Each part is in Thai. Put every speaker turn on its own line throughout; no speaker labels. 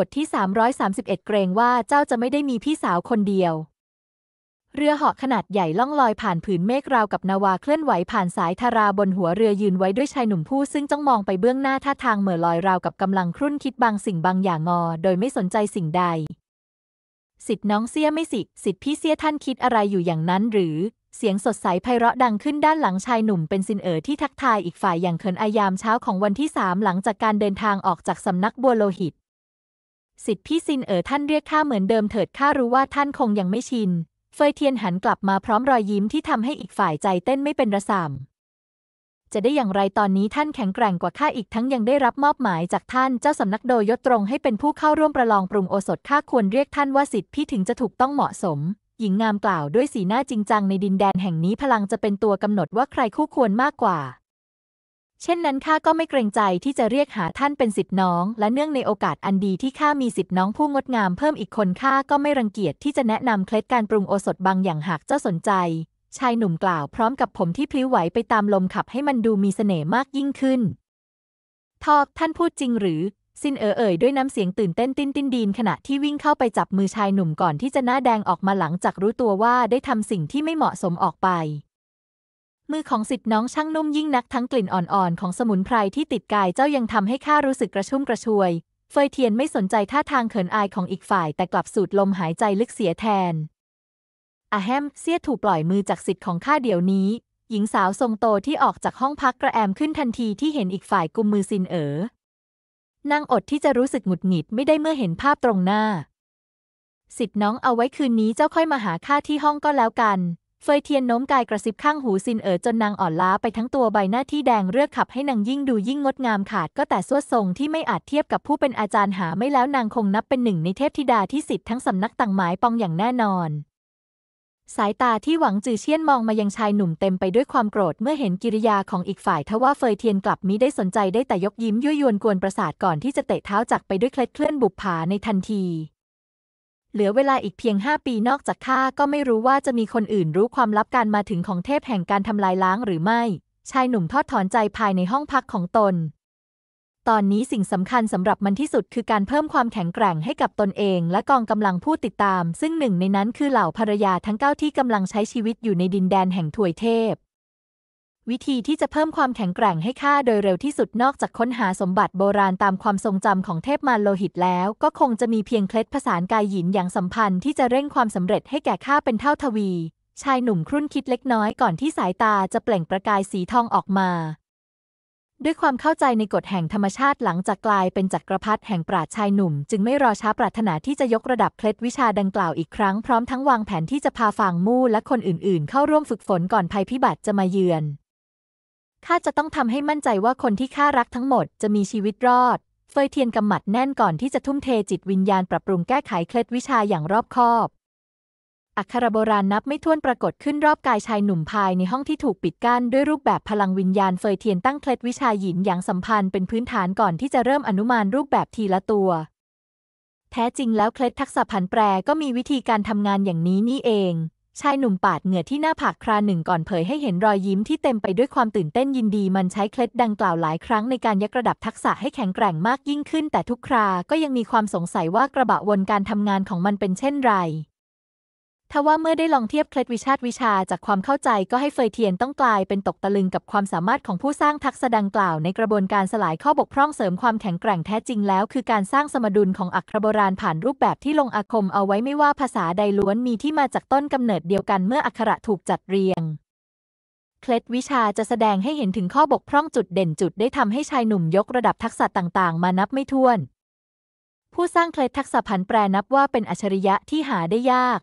บทที่ 331 เกรงว่าเจ้าจะไม่ได้มีพี่สาวคนเดียว เรือเหาะขนาดใหญ่ล่องลอยผ่านผืนเมฆราวกับนาวาเคลื่อนไหวผ่านสายทาราบนหัวเรือยืนไว้ด้วยชายหนุ่มผู้ซึ่งจ้องมองไปเบื้องหน้าท่าทางเหม่อลอยราวกับกำลังครุ่นคิดบางสิ่งบางอย่างงอโดยไม่สนใจสิ่งใด สิทธิ์น้องเสี้ยไม่สิสิทธิ์พี่เสี้ยท่านคิดอะไรอยู่อย่างนั้น หรือ เสียงสดใสไพเราะดังขึ้นด้านหลังชายหนุ่มเป็นซินเอ๋อที่ทักทายอีกฝ่ายอย่างเขินอายามเช้าของวันที่สามหลังจากการเดินทางออกจากสำนักบัวโลหิตสิทธิพี่ซินเอ๋อท่านเรียกข้าเหมือนเดิมเถิดข้ารู้ว่าท่านคงยังไม่ชินเฟยเทียนหันกลับมาพร้อมรอยยิ้มที่ทำให้อีกฝ่ายใจเต้นไม่เป็นระสามจะได้อย่างไรตอนนี้ท่านแข็งแกร่งกว่าข้าอีกทั้งยังได้รับมอบหมายจากท่านเจ้าสำนักโดยยศตรงให้เป็นผู้เข้าร่วมประลองปรุงโอสถข้าควรเรียกท่านว่าสิทธิพี่ถึงจะถูกต้องเหมาะสม หญิงงามกล่าวด้วยสีหน้าจริงจัง ในดินแดนแห่งนี้พลังจะเป็นตัวกำหนดว่าใครคู่ควรมากกว่าเช่นนั้นข้าก็ไม่เกรงใจที่จะเรียกหาท่านเป็นสิทธิน้อง และเนื่องในโอกาสอันดีที่ข้ามีสิทธิน้องผู้งดงามเพิ่มอีกคน ข้าก็ไม่รังเกียจที่จะแนะนำเคล็ดการ ปรุงโอสถบางอย่างหากเจ้าสนใจ ชายหนุ่มกล่าว พร้อมกับผมที่พลิ้วไหวไปตามลมขับให้มันดูมีเสน่ห์มากยิ่งขึ้น ทอกท่านพูดจริง หรือซินเอ๋อเอ่ยด้วยน้ำเสียงตื่นเต้นติ้นติ้นดีนขณะที่วิ่งเข้าไปจับมือชายหนุ่มก่อนที่จะหน้าแดงออกมาหลังจากรู้ตัวว่าได้ทำสิ่งที่ไม่เหมาะสมออกไปมือของสิทธิ์น้องช่างนุ่มยิ่งนักทั้งกลิ่นอ่อนๆ ของสมุนไพรที่ติดกายเจ้ายังทำให้ข้ารู้สึกกระชุ่มกระชวย เฟยเทียนไม่สนใจท่าทางเขินอายของอีกฝ่ายแต่กลับสูดลมหายใจลึกเสียแทน อาแฮมเสียถูกปล่อยมือจากสิทธิ์ของข้าเดี๋ยวนี้ หญิงสาวทรงโตที่ออกจากห้องพักกระแอมขึ้นทันทีที่เห็นอีกฝ่ายกุมมือซินเอ๋อนางอดที่จะรู้สึกหงุดหงิดไม่ได้เมื่อเห็นภาพตรงหน้า สิทธิ์น้องเอาไว้คืนนี้เจ้าค่อยมาหาข้าที่ห้องก็แล้วกันเฟยเทียนโน้มกายกระซิบข้างหู ซินเอ๋อจนนางอ่อนล้าไปทั้งตัวใบหน้าที่แดง เรือกขับให้นางยิ่งดูยิ่งงดงามขาดก็แต่สวดทรงที่ไม่อาจเทียบกับผู้เป็นอาจารย์หาไม่แล้วนางคงนับเป็นหนึ่งในเทพธิดาที่สิทธิ์ทั้งสำนักต่างหมายปองอย่างแน่นอน สายตาที่หวังจือเชียนมองมายังชายหนุ่มเต็มไปด้วยความโกรธเมื่อเห็นกิริยาของอีกฝ่ายทว่าเฟยเทียนกลับมิได้สนใจได้แต่ยกยิ้มยั่วยวนกวนประสาทก่อนที่จะเตะเท้าจักไปด้วยเคล็ดเคลื่อนบุบผาในทันทีเหลือเวลาอีกเพียงห้าปีนอกจากข้าก็ไม่รู้ว่าจะมีคนอื่นรู้ความลับการมาถึงของเทพแห่งการทำลายล้างหรือไม่ ชายหนุ่มทอดถอนใจภายในห้องพักของตน ตอนนี้สิ่งสำคัญสำหรับมันที่สุดคือการเพิ่มความแข็งแกร่งให้กับตนเองและกองกำลังผู้ติดตาม ซึ่งหนึ่งในนั้นคือเหล่าภรรยาทั้งเก้าที่กำลังใช้ชีวิตอยู่ในดินแดนแห่งถวยเทพวิธีที่จะเพิ่มความแข็งแกร่งให้ข้าโดยเร็วที่สุดนอกจากค้นหาสมบัติโบราณตามความทรงจำของเทพมารโลหิตแล้ว ก็คงจะมีเพียงเคล็ดผสานกายหยินอย่างสัมพันธ์ที่จะเร่งความสำเร็จให้แก่ข้าเป็นเท่าทวี ชายหนุ่มครุ่นคิดเล็กน้อยก่อนที่สายตาจะเปล่งประกายสีทองออกมา ด้วยความเข้าใจในกฎแห่งธรรมชาติหลังจากกลายเป็นจักรพรรดิแห่งปราชชายหนุ่มจึงไม่รอช้าปรารถนาที่จะยกระดับเคล็ดวิชาดังกล่าวอีกครั้งพร้อมทั้งวางแผนที่จะพาฟางมู่ และคนอื่น ๆ เข้าร่วมฝึกฝนก่อนภัยพิบัติจะมาเยือนข้าจะต้องทำให้มั่นใจว่าคนที่ข้ารักทั้งหมดจะมีชีวิตรอด เฟยเทียนกำหมัดแน่นก่อนที่จะทุ่มเทจิตวิญญาณปรับปรุงแก้ไขเคล็ดวิชาอย่างรอบคอบ อักขระโบราณนับไม่ถ้วนปรากฏขึ้นรอบกายชายหนุ่มภายในห้องที่ถูกปิดกั้นด้วยรูปแบบพลังวิญญาณเฟยเทียนตั้งเคล็ดวิชาหยินอย่างสัมพันธ์เป็นพื้นฐานก่อนที่จะเริ่มอนุมานรูปแบบทีละตัว แท้จริงแล้วเคล็ดทักษะผันแปรก็มีวิธีการทำงานอย่างนี้นี่เองชายหนุ่มปาดเหงื่อที่หน้าผากคราหนึ่งก่อนเผยให้เห็นรอยยิ้มที่เต็มไปด้วยความตื่นเต้นยินดี มันใช้เคล็ดดังกล่าวหลายครั้งในการยกระดับทักษะให้แข็งแกร่งมากยิ่งขึ้นแต่ทุกคราก็ยังมีความสงสัยว่ากระบะวนการทำงานของมันเป็นเช่นไรทว่าเมื่อได้ลองเทียบเคล็ดวิชาติ วิชาจากความเข้าใจ ก็ให้เฟยเทียนต้องกลายเป็นตกตะลึงกับความสามารถของผู้สร้างทักษะดังกล่าวในกระบวนการสลายข้อบกพร่องเสริมความแข็งแกร่งแท้จริงแล้ว คือการสร้างสมดุลของอักขรโบราณผ่านรูปแบบที่ลงอาคมเอาไว้ไม่ว่าภาษาใดล้วนมีที่มาจากต้นกำเนิดเดียวกัน เมื่ออักขระถูกจัดเรียงเคล็ดวิชาจะแสดงให้เห็นถึงข้อบกพร่องจุดเด่นจุดได้ทำให้ชายหนุ่มยกระดับทักษะต่าง ๆ มานับไม่ถ้วน ผู้สร้างเคล็ดทักษะผันแปรนับว่าเป็นอัจฉริยะที่หาได้ยาก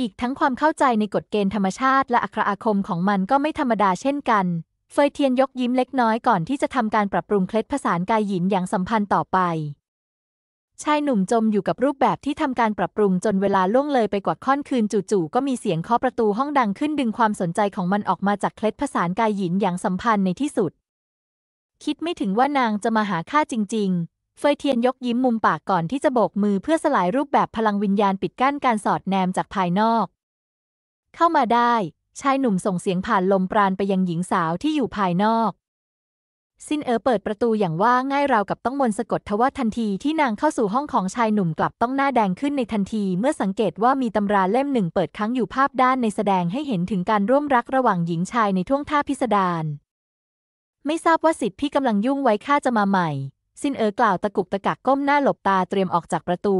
อีกทั้งความเข้าใจในกฎเกณฑ์ธรรมชาติและอัครอาคมของมันก็ไม่ธรรมดาเช่นกัน เฟยเทียนยกยิ้มเล็กน้อยก่อนที่จะทำการปรับปรุงเคล็ดภาษากายหยินอย่างสัมพันธ์ต่อไป ชายหนุ่มจมอยู่กับรูปแบบที่ทำการปรับปรุงจนเวลาล่วงเลยไปกว่าค่อนคืนจู่ๆก็มีเสียงเคาะประตูห้องดังขึ้นดึงความสนใจของมันออกมาจากเคล็ดภาษากายหยินอย่างสัมพันธ์ในที่สุด คิดไม่ถึงว่านางจะมาหาข้าจริง ๆเฟยเทียนยกยิ้มมุมปากก่อนที่จะโบกมือเพื่อสลายรูปแบบพลังวิญญาณปิดกั้นการสอดแนมจากภายนอก เข้ามาได้ ชายหนุ่มส่งเสียงผ่านลมปราณไปยังหญิงสาวที่อยู่ภายนอก ซินเอ๋อเปิดประตูอย่างว่าง่ายราวกับต้องมนสะกดทว่าทันทีที่นางเข้าสู่ห้องของชายหนุ่มกลับต้องหน้าแดงขึ้นในทันที เมื่อสังเกตว่ามีตำราเล่มหนึ่งเปิดค้างอยู่ภาพด้านในแสดงให้เห็นถึงการร่วมรักระหว่างหญิงชายในท่วงท่าพิสดารไม่ทราบว่าสิทธิ์พี่กำลังยุ่งไว้ข้าจะมาใหม่ซินเอ๋อกล่าวตะกุกตะกักก้มหน้าหลบตาเตรียมออกจากประตู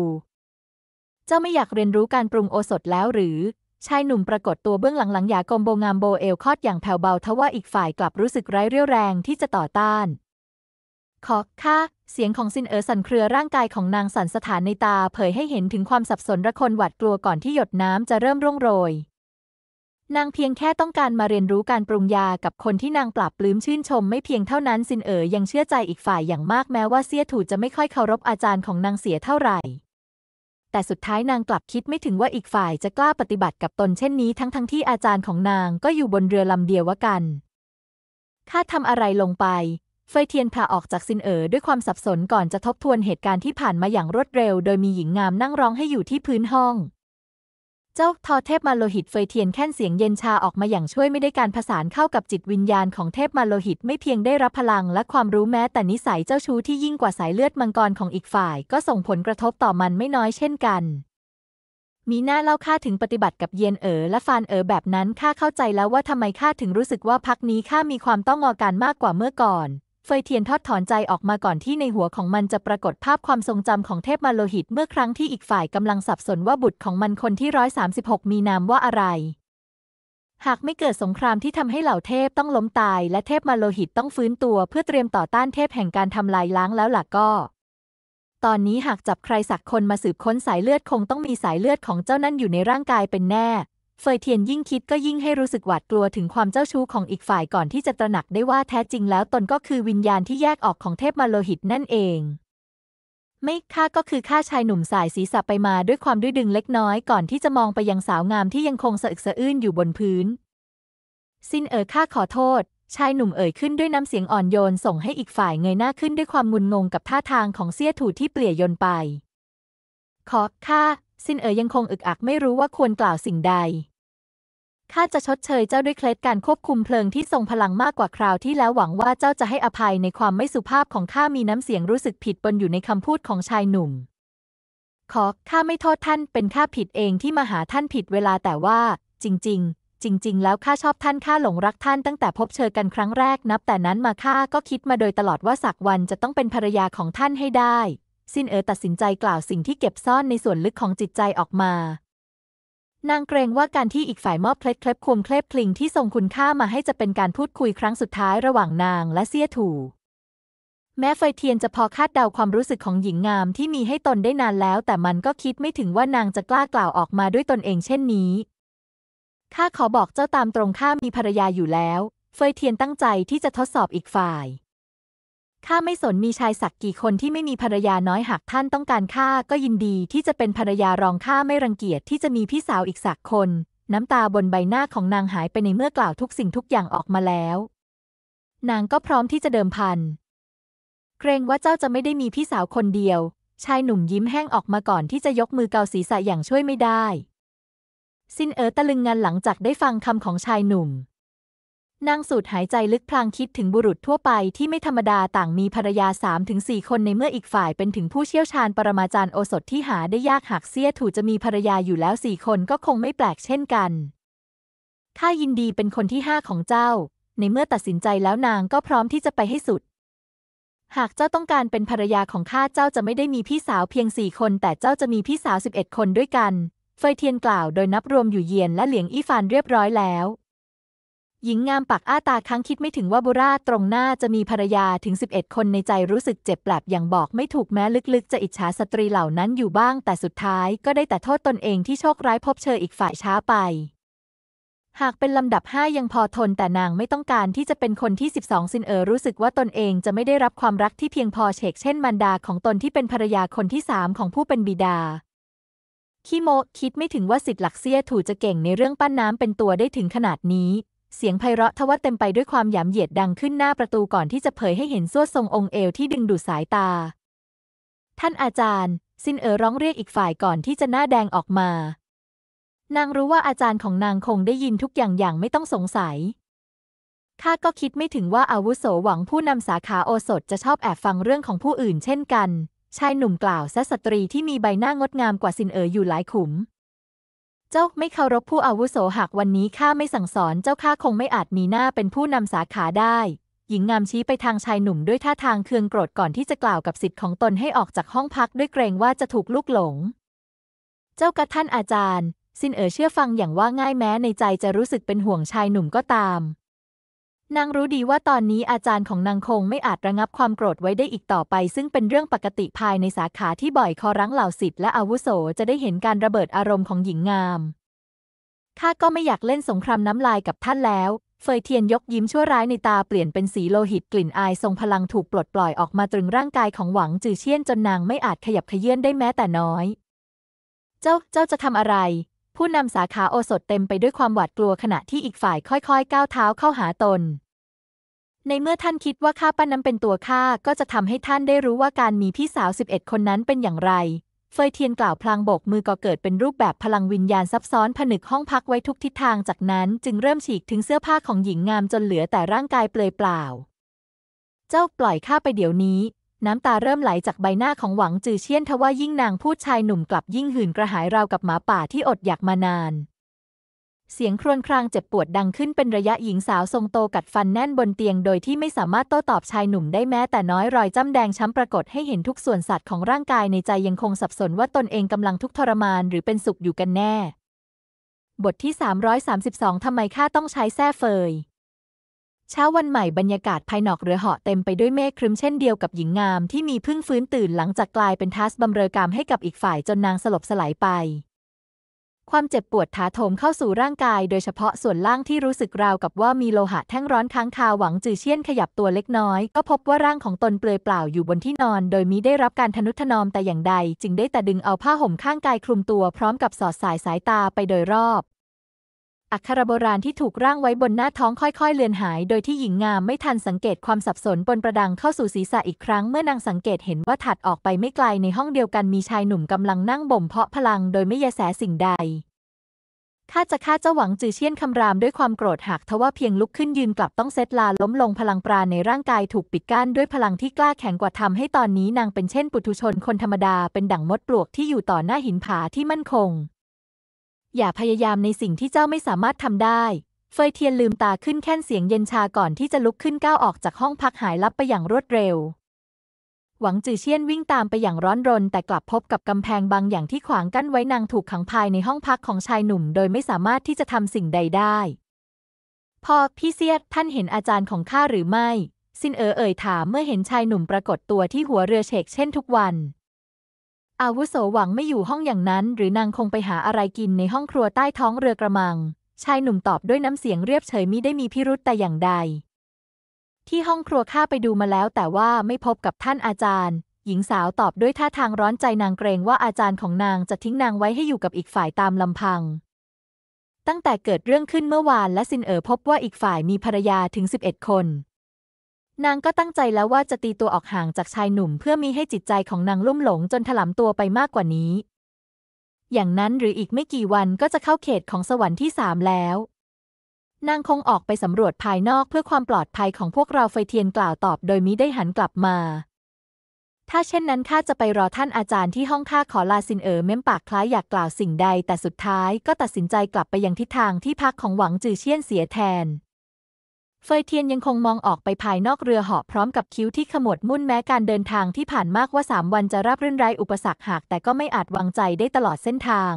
เจ้าไม่อยากเรียนรู้การปรุงโอสถแล้วหรือ ชายหนุ่มปรากฏตัวเบื้องหลังหลังยากรมโบงามโบเอลคอดอย่างแผ่วเบาทว่าอีกฝ่ายกลับรู้สึกไร้เรี่ยวแรงที่จะต่อต้าน ขอค่ะเสียงของซินเอ๋อสั่นเครือร่างกายของนางสั่นสถานในตาเผยให้เห็นถึงความสับสนระคนหวาดกลัวก่อนที่หยดน้ำจะเริ่มร่วงโรยนางเพียงแค่ต้องการมาเรียนรู้การปรุงยากับคนที่นางปรับปลื้มชื่นชม ไม่เพียงเท่านั้นซินเอ๋ยยังเชื่อใจอีกฝ่ายอย่างมากแม้ว่าเซี่ยถูจะไม่ค่อยเคารพอาจารย์ของนางเสียเท่าไหร่ แต่สุดท้ายนางกลับคิดไม่ถึงว่าอีกฝ่ายจะกล้าปฏิบัติกับตนเช่นนี้ทั้งทั้งที่อาจารย์ของนางก็อยู่บนเรือลำเดียวกันข้าทำอะไรลงไปเฟยเทียนพาออกจากซินเอ๋ด้วยความสับสนก่อนจะทบทวนเหตุการณ์ที่ผ่านมาอย่างรวดเร็ว โดยมีหญิงงามนั่งร้องให้อยู่ที่พื้นห้องเจ้าทอเทพมาโลหิตเฟยเทียนแค่นเสียงเย็นชาออกมาอย่างช่วยไม่ได้การผสานเข้ากับจิตวิญญาณของเทพมาโลหิตไม่เพียงได้รับพลังและความรู้แม้แต่นิสัยเจ้าชู้ที่ยิ่งกว่าสายเลือดมังกรของอีกฝ่าย ก็ส่งผลกระทบต่อมันไม่น้อยเช่นกัน มีหน้าเล่าข้าถึงปฏิบัติกับเย็นเอ๋อและฟานเอ๋อแบบนั้นข้าเข้าใจแล้วว่าทำไมข้าถึงรู้สึกว่าพักนี้ข้ามีความต้องงอการมากกว่าเมื่อก่อนเฟยเทียนทอดถอนใจออกมาก่อนที่ในหัวของมันจะปรากฏภาพความทรงจำของเทพมาโลหิตเมื่อครั้งที่อีกฝ่ายกำลังสับสนว่าบุตรของมันคนที่ร้อยสามสิบหกมีนามว่าอะไร หากไม่เกิดสงครามที่ทำให้เหล่าเทพต้องล้มตายและเทพมาโลหิตต้องฟื้นตัวเพื่อเตรียมต่อต้านเทพแห่งการทำลายล้างแล้วล่ะก็ ตอนนี้หากจับใครสักคนมาสืบค้นสายเลือดคงต้องมีสายเลือดของเจ้านั่นอยู่ในร่างกายเป็นแน่เฟยเทียนยิ่งคิดก็ยิ่งให้รู้สึกหวาดกลัวถึงความเจ้าชู้ของอีกฝ่ายก่อนที่จะตระหนักได้ว่าแท้จริง แล้วตนก็คือวิญญาณที่แยกออกของเทพมาโลหิตนั่นเอง ไม่ข้าก็คือข้าชายหนุ่มสายศีรษะไปมาด้วยความดื้อดึงเล็กน้อย ก่อนที่จะมองไปยังสาวงามที่ยังคงสะอึกสะอื้นอยู่บนพื้น สินเอ๋อข้าขอโทษ ชายหนุ่มเอ่ยขึ้นด้วยน้ำเสียงอ่อนโยนส่งให้อีกฝ่ายเงยหน้าขึ้นด้วยความงุนงงกับท่าทางของเสี้ยถูที่เปลี่ยยนไป ขอข้าสินเอ๋ยยังคงอึกอักไม่รู้ว่าควรกล่าวสิ่งใดข้าจะชดเชยเจ้าด้วยเคล็ดการควบคุมเพลิงที่ทรงพลังมากกว่าคราวที่แล้วหวังว่าเจ้าจะให้อภัยในความไม่สุภาพของข้ามีน้ำเสียงรู้สึกผิดปนอยู่ในคำพูดของชายหนุ่มขอข้าไม่โทษท่านเป็นข้าผิดเองที่มาหาท่านผิดเวลาแต่ว่า จริงๆ จริงๆ แล้วข้าชอบท่านข้าหลงรักท่านตั้งแต่พบเชอกันครั้งแรกนับแต่นั้นมาข้าก็คิดมาโดยตลอดว่าสักวันจะต้องเป็นภรรยาของท่านให้ได้ สิ้นเอ๋อตัดสินใจกล่าวสิ่งที่เก็บซ่อนในส่วนลึกของจิตใจออกมานางเกรงว่าการที่อีกฝ่ายมอบเคล็ดเคล็บควมเคล็บพลิงที่ทรงคุณค่ามาให้จะเป็นการพูดคุยครั้งสุดท้ายระหว่างนางและเซียถูแม้ไฟเทียนจะพอคาดเดาความรู้สึกของหญิงงามที่มีให้ตนได้นานแล้ว แต่มันก็คิดไม่ถึงว่านางจะกล้ากล่าวออกมาด้วยตนเองเช่นนี้ ข้าขอบอกเจ้าตามตรงข้ามีภรรยาอยู่แล้ว เฟยเทียนตั้งใจที่จะทดสอบอีกฝ่ายข้าไม่สนมีชายสักกี่คนที่ไม่มีภรรยาน้อยหากท่านต้องการข้าก็ยินดีที่จะเป็นภรรยารองข้าไม่รังเกียจที่จะมีพี่สาวอีกสักคน น้ำตาบนใบหน้าของนางหายไปในเมื่อกล่าวทุกสิ่งทุกอย่างออกมาแล้ว นางก็พร้อมที่จะเดิมพันเกรงว่าเจ้าจะไม่ได้มีพี่สาวคนเดียว ชายหนุ่มยิ้มแห้งออกมาก่อนที่จะยกมือเกาศีรษะอย่างช่วยไม่ได้ สินเอ๋อตะลึงงานหลังจากได้ฟังคำของชายหนุ่มนางสูดหายใจลึกพลางคิดถึงบุรุษทั่วไป ที่ไม่ธรรมดาต่างมีภรรยาสามถึงสี่คนในเมื่ออีกฝ่ายเป็นถึงผู้เชี่ยวชาญปรมาจารย์โอสถที่หาได้ยากหากเสี้ยถูจะมีภรรยาอยู่แล้วสี่คนก็คงไม่แปลกเช่นกันข้ายินดีเป็นคนที่ห้าของเจ้า ในเมื่อตัดสินใจแล้วนางก็พร้อมที่จะไปให้สุด หากเจ้าต้องการเป็นภรรยาของข้าเจ้าจะไม่ได้มีพี่สาวเพียงสี่คนแต่เจ้าจะมีพี่สาวสิบเอ็ดคนด้วยกันเฟยเทียนกล่าวโดยนับรวมอยู่เยียนและเหลียงอี้ฟานเรียบร้อยแล้วหญิงงามปากอ้าตาครั้งคิดไม่ถึงว่าบุราตรงหน้าจะมีภรรยาถึง 11 คนในใจรู้สึกเจ็บแปลบอย่างบอกไม่ถูกแม้ลึกๆ จะอิจฉาสตรีเหล่านั้นอยู่บ้าง แต่สุดท้ายก็ได้แต่โทษตนเองที่โชคร้ายพบเชยออีกฝ่ายช้าไป หากเป็นลำดับห้ายังพอทนแต่นางไม่ต้องการที่จะเป็นคนที่ 12 ซินเออรู้สึกว่าตนเองจะไม่ได้รับความรักที่เพียงพอเชกเช่นมันดาของตนที่เป็นภรรยาคนที่สามของผู้เป็นบิดาขี้โมคิดไม่ถึงว่าสิทธิ์หลักเซียถูจะเก่งในเรื่องปั้นน้ำเป็นตัวได้ถึงขนาดนี้เสียงไพเราะทวัดเต็มไปด้วยความหยามเหยียดดังขึ้นหน้าประตูก่อนที่จะเผยให้เห็นสวดทรงองค์เอวที่ดึงดูดสายตา ท่านอาจารย์ซินเอ๋อร้องเรียกอีกฝ่ายก่อนที่จะหน้าแดงออกมา นางรู้ว่าอาจารย์ของนางคงได้ยินทุกอย่างอย่างไม่ต้องสงสัยข้าก็คิดไม่ถึงว่าอาวุโสหวังผู้นำสาขาโอสถจะชอบแอบฟังเรื่องของผู้อื่น เช่นกันชายหนุ่มกล่าวซะสตรีที่มีใบหน้างดงามกว่าซินเอ๋ออยู่หลายขุมเจ้าไม่เคารพผู้อาวุโสหากวันนี้ข้าไม่สั่งสอนเจ้าข้าคงไม่อาจมีหน้าเป็นผู้นำสาขาได้ หญิงงามชี้ไปทางชายหนุ่มด้วยท่าทางเคืองโกรธก่อนที่จะกล่าวกับสิทธิ์ของตนให้ออกจากห้องพักด้วยเกรงว่าจะถูกลูกหลง เจ้ากระท่านอาจารย์ สินเอ๋อเชื่อฟังอย่างว่าง่ายแม้ในใจจะรู้สึกเป็นห่วงชายหนุ่มก็ตามนางรู้ดีว่าตอนนี้อาจารย์ของนางคงไม่อาจระงับความโกรธไว้ได้อีกต่อไป ซึ่งเป็นเรื่องปกติภายในสาขาที่บ่อยคอรั้งเหล่าสิทธิ์และอาวุโสจะได้เห็นการระเบิดอารมณ์ของหญิงงามข้าก็ไม่อยากเล่นสงครามน้ำลายกับท่านแล้วเฟยเทียนยกยิ้มชั่วร้ายในตาเปลี่ยนเป็นสีโลหิตกลิ่นอายทรงพลังถูกปลดปล่อยออกมาตรึงร่างกายของหวังจือเชี่ยนจนนางไม่อาจขยับเขยื่อนได้แม้แต่น้อย เจ้าเจ้าจะทำอะไรผู้นำสาขาโอสถเต็มไปด้วยความหวาดกลัวขณะที่อีกฝ่ายค่อยๆก้าวเท้าเข้าหาตน ในเมื่อท่านคิดว่าข้าป้านั้นเป็นตัวข้าก็จะทำให้ท่านได้รู้ว่าการมีพี่สาว 11 คนนั้นเป็นอย่างไร เฟยเทียนกล่าวพลางโบกมือก่อเกิดเป็นรูปแบบพลังวิญญาณซับซ้อนผนึกห้องพักไว้ทุกทิศทางจากนั้นจึงเริ่มฉีกถึงเสื้อผ้าของหญิงงามจนเหลือแต่ร่างกายเปลือยเปล่า เจ้าปล่อยข้าไปเดี๋ยวนี้น้ำตาเริ่มไหลจากใบหน้าของหวังจือเชียนทว่ายิ่งนางพูดชายหนุ่มกลับยิ่งหื่นกระหายราวกับหมาป่าที่อดอยากมานาน เสียงครวญครางเจ็บปวดดังขึ้นเป็นระยะหญิงสาวทรงโตกัดฟันแน่นบนเตียงโดยที่ไม่สามารถโต้ตอบชายหนุ่มได้แม้แต่น้อยรอยจ้ำแดงช้ำปรากฏให้เห็นทุกส่วนสัตว์ของร่างกายในใจยังคงสับสนว่าตนเองกำลังทุกทรมานหรือเป็นสุขอยู่กันแน่ บทที่ 332ทำไมข้าต้องใช้แท้เฟยเช้าวันใหม่บรรยากาศภายนอกเรือเหาะเต็มไปด้วยเมฆครึ้มเช่นเดียวกับหญิงงามที่มีพึ่งฟื้นตื่นหลังจากกลายเป็นทัสบำเรอกรรมให้กับอีกฝ่ายจนนางสลบสลายไป ความเจ็บปวดถาโถมเข้าสู่ร่างกายโดยเฉพาะส่วนล่างที่รู้สึกราวกับว่ามีโลหะแท่งร้อนค้างคาหวังจือเชี่ยนขยับตัวเล็กน้อย ก็พบว่าร่างของตนเปลือยเปล่าอยู่บนที่นอน โดยมิได้รับการทนุถนอมแต่อย่างใด จึงได้แต่ดึงเอาผ้าห่มข้างกายคลุมตัว พร้อมกับสอดสายสายตาไปโดยรอบอักขระโบราณที่ถูกร่างไว้บนหน้าท้องค่อยๆ เลือนหายโดยที่หญิงงามไม่ทันสังเกตความสับสนบนประดังเข้าสู่ศีรษะอีกครั้ง เมื่อนางสังเกตเห็นว่าถัดออกไปไม่ไกลในห้องเดียวกันมีชายหนุ่มกำลังนั่งบ่มเพาะพลังโดยไม่แยแสสิ่งใดข้าจะฆ่าเจ้าหวังจือเชียนคำรามด้วยความโกรธหักทว่าเพียงลุกขึ้นยืนกลับต้องเซตลาล้มลงพลังปราในร่างกายถูกปิดกั้นด้วยพลังที่กล้าแข็งกว่าทำให้ตอนนี้นางเป็นเช่นปุถุชนคนธรรมดาเป็นดั่งมดปลวกที่อยู่ต่อหน้าหินผาที่มั่นคงอย่าพยายามในสิ่งที่เจ้าไม่สามารถทำได้ เฟยเทียนลืมตาขึ้นแค้นเสียงเย็นชาก่อนที่จะลุกขึ้นก้าวออกจากห้องพักหายลับไปอย่างรวดเร็ว หวังจือเชียนวิ่งตามไปอย่างร้อนรนแต่กลับพบกับกำแพงบางอย่างที่ขวางกั้นไว้นางถูกขังภายในห้องพักของชายหนุ่มโดยไม่สามารถที่จะทำสิ่งใดได้ พอพี่เซียดท่านเห็นอาจารย์ของข้าหรือไม่ ซินเอ๋อเอ่ย ถามเมื่อเห็นชายหนุ่มปรากฏตัวที่หัวเรือเชกเช่นทุกวันอาวุโสหวังไม่อยู่ห้องอย่างนั้น หรือนางคงไปหาอะไรกินในห้องครัวใต้ท้องเรือกระมัง ชายหนุ่มตอบด้วยน้ำเสียงเรียบเฉยมิได้มีพิรุษแต่อย่างใด ที่ห้องครัวข้าไปดูมาแล้วแต่ว่าไม่พบกับท่านอาจารย์ หญิงสาวตอบด้วยท่าทางร้อนใจนางเกรงว่าอาจารย์ของนางจะทิ้งนางไว้ให้อยู่กับอีกฝ่ายตามลำพัง ตั้งแต่เกิดเรื่องขึ้นเมื่อวานและสินเอ๋อพบว่าอีกฝ่ายมีภรรยาถึง 11 คนนางก็ตั้งใจแล้วว่าจะตีตัวออกห่างจากชายหนุ่มเพื่อมีให้จิตใจของนางลุ่มหลงจนถลาตัวไปมากกว่านี้ อย่างนั้นหรืออีกไม่กี่วันก็จะเข้าเขตของสวรรค์ที่สามแล้ว นางคงออกไปสำรวจภายนอกเพื่อความปลอดภัยของพวกเราไฟเทียนกล่าวตอบโดยมิได้หันกลับมา ถ้าเช่นนั้นข้าจะไปรอท่านอาจารย์ที่ห้องข้าขอลาสินเอ๋อเม้มปากคล้ายอยากกล่าวสิ่งใด แต่สุดท้ายก็ตัดสินใจกลับไปยังทิศทางที่พักของหวังจือเชียนเสียแทนเฟยเทียนยังคงมองออกไปภายนอกเรือเหาะพร้อมกับคิ้วที่ขมวดมุ่นแม้การเดินทางที่ผ่านมากว่าสามวันจะราบรื่นไร้อุปสรรคหาก แต่ก็ไม่อาจวางใจได้ตลอดเส้นทาง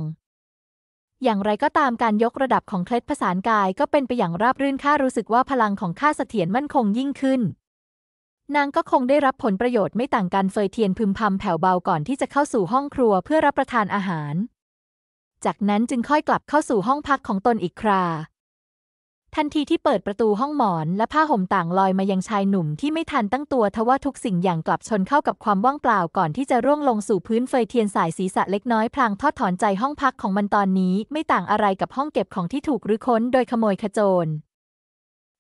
อย่างไรก็ตามการยกระดับของเคล็ดผสานกายก็เป็นไปอย่างราบรื่นข้ารู้สึกว่าพลังของข้าเสถียรมั่นคงยิ่งขึ้น นางก็คงได้รับผลประโยชน์ไม่ต่างกันเฟยเทียนพึมพำแผ่วเบาก่อนที่จะเข้าสู่ห้องครัวเพื่อรับประทานอาหาร จากนั้นจึงค่อยกลับเข้าสู่ห้องพักของตนอีกคราทันทีที่เปิดประตูห้องหมอนและผ้าห่มต่างลอยมายังชายหนุ่มที่ไม่ทันตั้งตัวทว่าทุกสิ่งอย่างกลับชนเข้ากับความว่างเปล่าก่อนที่จะร่วงลงสู่พื้นเฟยเทียนสายศีรษะเล็กน้อยพลางทอดถอนใจห้องพักของมันตอนนี้ไม่ต่างอะไรกับห้องเก็บของที่ถูกรื้อค้นโดยขโมยขโจร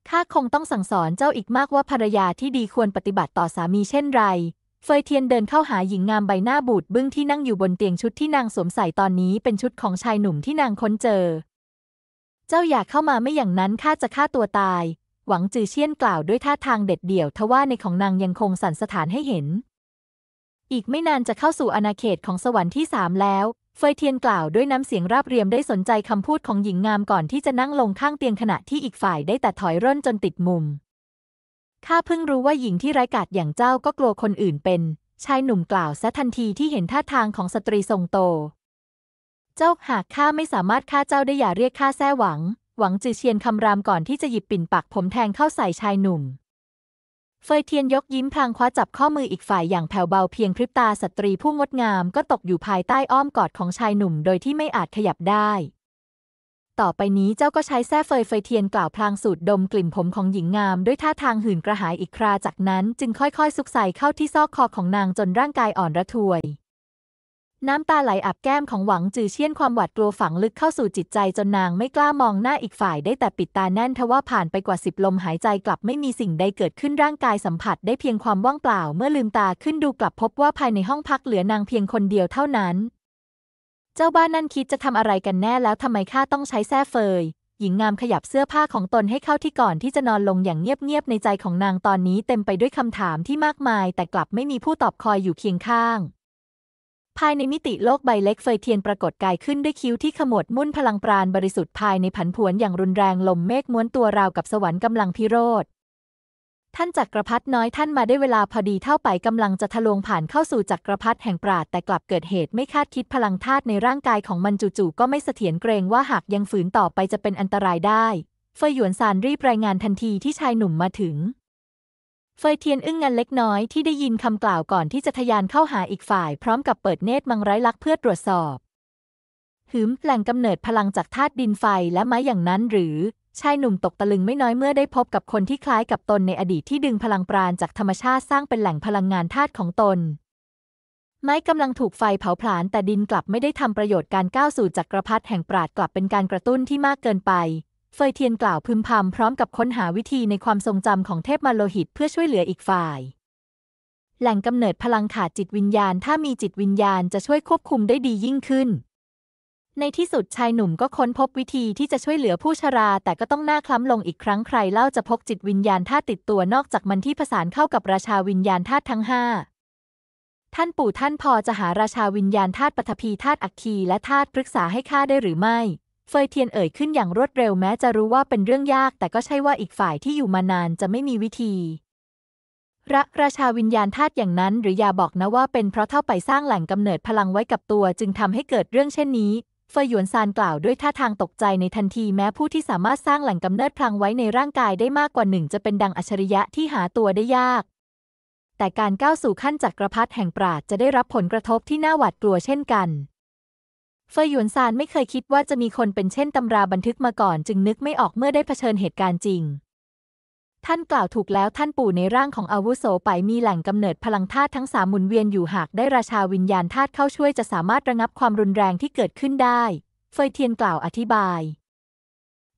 ข้าคงต้องสั่งสอนเจ้าอีกมากว่าภรรยาที่ดีควรปฏิบัติต่อสามีเช่นไรเฟยเทียนเดินเข้าหาหญิงงามใบหน้าบูดบึ้งที่นั่งอยู่บนเตียงชุดที่นางสวมใส่ตอนนี้เป็นชุดของชายหนุ่มที่นางค้นเจอจ้าอยากเข้ามาไม่อย่างนั้นข้าจะฆ่าตัวตาย หวังจือเชี่ยนกล่าวด้วยท่าทางเด็ดเดี่ยวทว่าในของนางยังคงสั่นสถานให้เห็น อีกไม่นานจะเข้าสู่อาณาเขตของสวรรค์ที่สามแล้ว เฟยเทียนกล่าวด้วยน้ำเสียงราบเรียมได้สนใจคำพูดของหญิงงามก่อนที่จะนั่งลงข้างเตียงขณะที่อีกฝ่ายได้แต่ถอยร่นจนติดมุม ข้าเพิ่งรู้ว่าหญิงที่ไร้กาดอย่างเจ้าก็กลัวคนอื่นเป็น ชายหนุ่มกล่าวซะทันทีที่เห็นท่าทางของสตรีทรงโตเจ้าหากข้าไม่สามารถฆ่าเจ้าได้อย่าเรียกข้าแซ่หวัง หวังจือเชียนคำรามก่อนที่จะหยิบปิ่นปักผมแทงเข้าใส่ชายหนุ่มเฟยเทียนยกยิ้มพลางคว้าจับข้อมืออีกฝ่ายอย่างแผ่วเบาเพียงพริบตาสตรีผู้งดงามก็ตกอยู่ภายใต้อ้อมกอดของชายหนุ่ม โดยที่ไม่อาจขยับได้ ต่อไปนี้เจ้าก็ใช้แท้เฟยเฟยเทียนกล่าวพลางสูดดมกลิ่นผมของหญิงงาม ด้วยท่าทางหื่นกระหายอีกคราจากนั้นจึงค่อยๆซุกใส่เข้าที่ซอกคอของนางจนร่างกายอ่อนระทวยน้ำตาไหลอาบแก้มของหวังจือเชี่ยนความหวาดกลัวฝังลึกเข้าสู่จิตใจจนนางไม่กล้ามองหน้าอีกฝ่ายได้แต่ปิดตาแน่นทว่าผ่านไปกว่าสิบลมหายใจกลับไม่มีสิ่งใดเกิดขึ้นร่างกายสัมผัสได้เพียงความว่างเปล่าเมื่อลืมตาขึ้นดูกลับพบว่าภายในห้องพักเหลือนางเพียงคนเดียวเท่านั้นเจ้าบ้านนั่นคิดจะทำอะไรกันแน่แล้วทำไมข้าต้องใช้แส้เฟย หญิงงามขยับเสื้อผ้าของตนให้เข้าที่ก่อนที่จะนอนลงอย่างเงียบๆในใจของนางตอนนี้เต็มไปด้วยคำถามที่มากมายแต่กลับไม่มีผู้ตอบคอยอยู่เคียงข้างภายในมิติโลกใบเล็กเฟยเทียนปรากฏกายขึ้นด้วยคิ้วที่ขมวดมุ่นพลังปราณบริสุทธิ์ภายในผันผวนอย่างรุนแรงลมเมฆม้วนตัวราวกับสวรรค์กำลังพิโรธท่านจักรพรรดิน้อยท่านมาได้เวลาพอดีเท่าไปกำลังจะทะลวงผ่านเข้าสู่จักรพรรดิแห่งปราดแต่กลับเกิดเหตุไม่คาดคิดพลังธาตุในร่างกายของมันจู่ๆก็ไม่เสถียรเกรงว่าหากยังฝืนต่อไปจะเป็นอันตรายได้เฟยหยวนซานรีบรายงานทันทีที่ชายหนุ่มมาถึงเฟยเทียนอึ้งงันเล็กน้อยที่ได้ยินคำกล่าวก่อนที่จะทยานเข้าหาอีกฝ่ายพร้อมกับเปิดเนตรมังไร้ลักเพื่อตรวจสอบหืมแหล่งกำเนิดพลังจากธาตุดินไฟและไม้อย่างนั้นหรือชายหนุ่มตกตะลึงไม่น้อยเมื่อได้พบกับคนที่คล้ายกับตนในอดีตที่ดึงพลังปราณจากธรรมชาติสร้างเป็นแหล่งพลังงานธาตุของตน ไม้กำลังถูกไฟเผาผลาญแต่ดินกลับไม่ได้ทำประโยชน์การก้าวสู่จักรพรรดิแห่งปราดกลับเป็นการกระตุ้นที่มากเกินไปเฟยเทียนกล่าวพึมพำพร้อมกับค้นหาวิธีในความทรงจำของเทพมาโลหิตเพื่อช่วยเหลืออีกฝ่าย แหล่งกำเนิดพลังขาดจิตวิญญาณ ถ้ามีจิตวิญญาณจะช่วยควบคุมได้ดียิ่งขึ้น ในที่สุดชายหนุ่มก็ค้นพบวิธีที่จะช่วยเหลือผู้ชราแต่ก็ต้องหน้าคล้ำลงอีกครั้งใครเล่าจะพกจิตวิญญาณท่าติดตัวนอกจากมันที่ผสานเข้ากับราชาวิญญาณธาตุทั้งห้าท่านปู่ท่านพอจะหาราชาวิญญาณธาตุปฐพีธาตุอักคีและธาตุปรึกษาให้ข้าได้หรือไม่เฟยเทียนเอ่ยขึ้นอย่างรวดเร็วแม้จะรู้ว่าเป็นเรื่องยาก แต่ก็ใช่ว่าอีกฝ่ายที่อยู่มานานจะไม่มีวิธี ระ ราชาวิญญาณธาตุอย่างนั้น หรืออย่าบอกนะว่า เป็นเพราะเท่าไปสร้างแหล่งกำเนิดพลังไว้กับตัว จึงทำให้เกิดเรื่องเช่นนี้ เฟยหยวนซานกล่าวด้วยท่าทางตกใจในทันทีแม้ผู้ที่สามารถสร้างแหล่งกำเนิดพลังไว้ในร่างกายได้มากกว่าหนึ่งจะเป็นดังอัจฉริยะที่หาตัวได้ยาก แต่การก้าวสู่ขั้นจักรพรรดิแห่งปราดจะได้รับผลกระทบที่น่าหวาดกลัวเช่นกันเฟยหยวนซานไม่เคยคิดว่าจะมีคนเป็นเช่นตำราบันทึกมาก่อน จึงนึกไม่ออกเมื่อได้เผชิญเหตุการณ์จริง ท่านกล่าวถูกแล้วท่านปู่ในร่างของอาวุโสไปมีแหล่งกำเนิดพลังธาตุทั้งสามหมุนเวียนอยู่หากได้ราชาวิญญาณธาตุเข้าช่วยจะสามารถระงับความรุนแรงที่เกิดขึ้นได้ เฟยเทียนกล่าวอธิบาย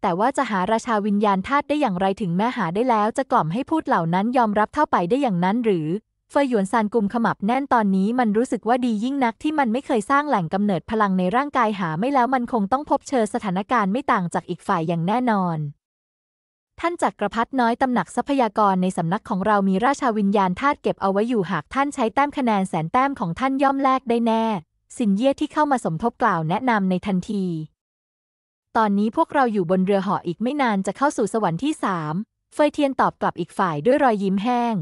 แต่ว่าจะหาราชาวิญญาณธาตุได้อย่างไรถึงแม้หาได้แล้วจะกล่อมให้พูดเหล่านั้นยอมรับเท่าไปได้อย่างนั้นหรือเฟยหยวนซานกุมขมับแน่นตอนนี้มันรู้สึกว่าดียิ่งนักที่มันไม่เคยสร้างแหล่งกำเนิดพลังในร่างกายหาไม่แล้วมันคงต้องพบเชอสถานการณ์ไม่ต่างจากอีกฝ่ายอย่างแน่นอน ท่านจักรพรรดิน้อยตำหนักทรัพยากรในสำนักของเรามีราชาวิญญาณธาตุเก็บเอาไว้อยู่หากท่านใช้แต้มคะแนนแสนแต้มของท่านย่อมแลกได้แน่สินเย่ที่เข้ามาสมทบกล่าวแนะนำในทันที ตอนนี้พวกเราอยู่บนเรือเหาะอีกไม่นานจะเข้าสู่สวรรค์ที่สามเฟยเทียนตอบกลับอีกฝ่ายด้วยรอยยิ้มแห้ง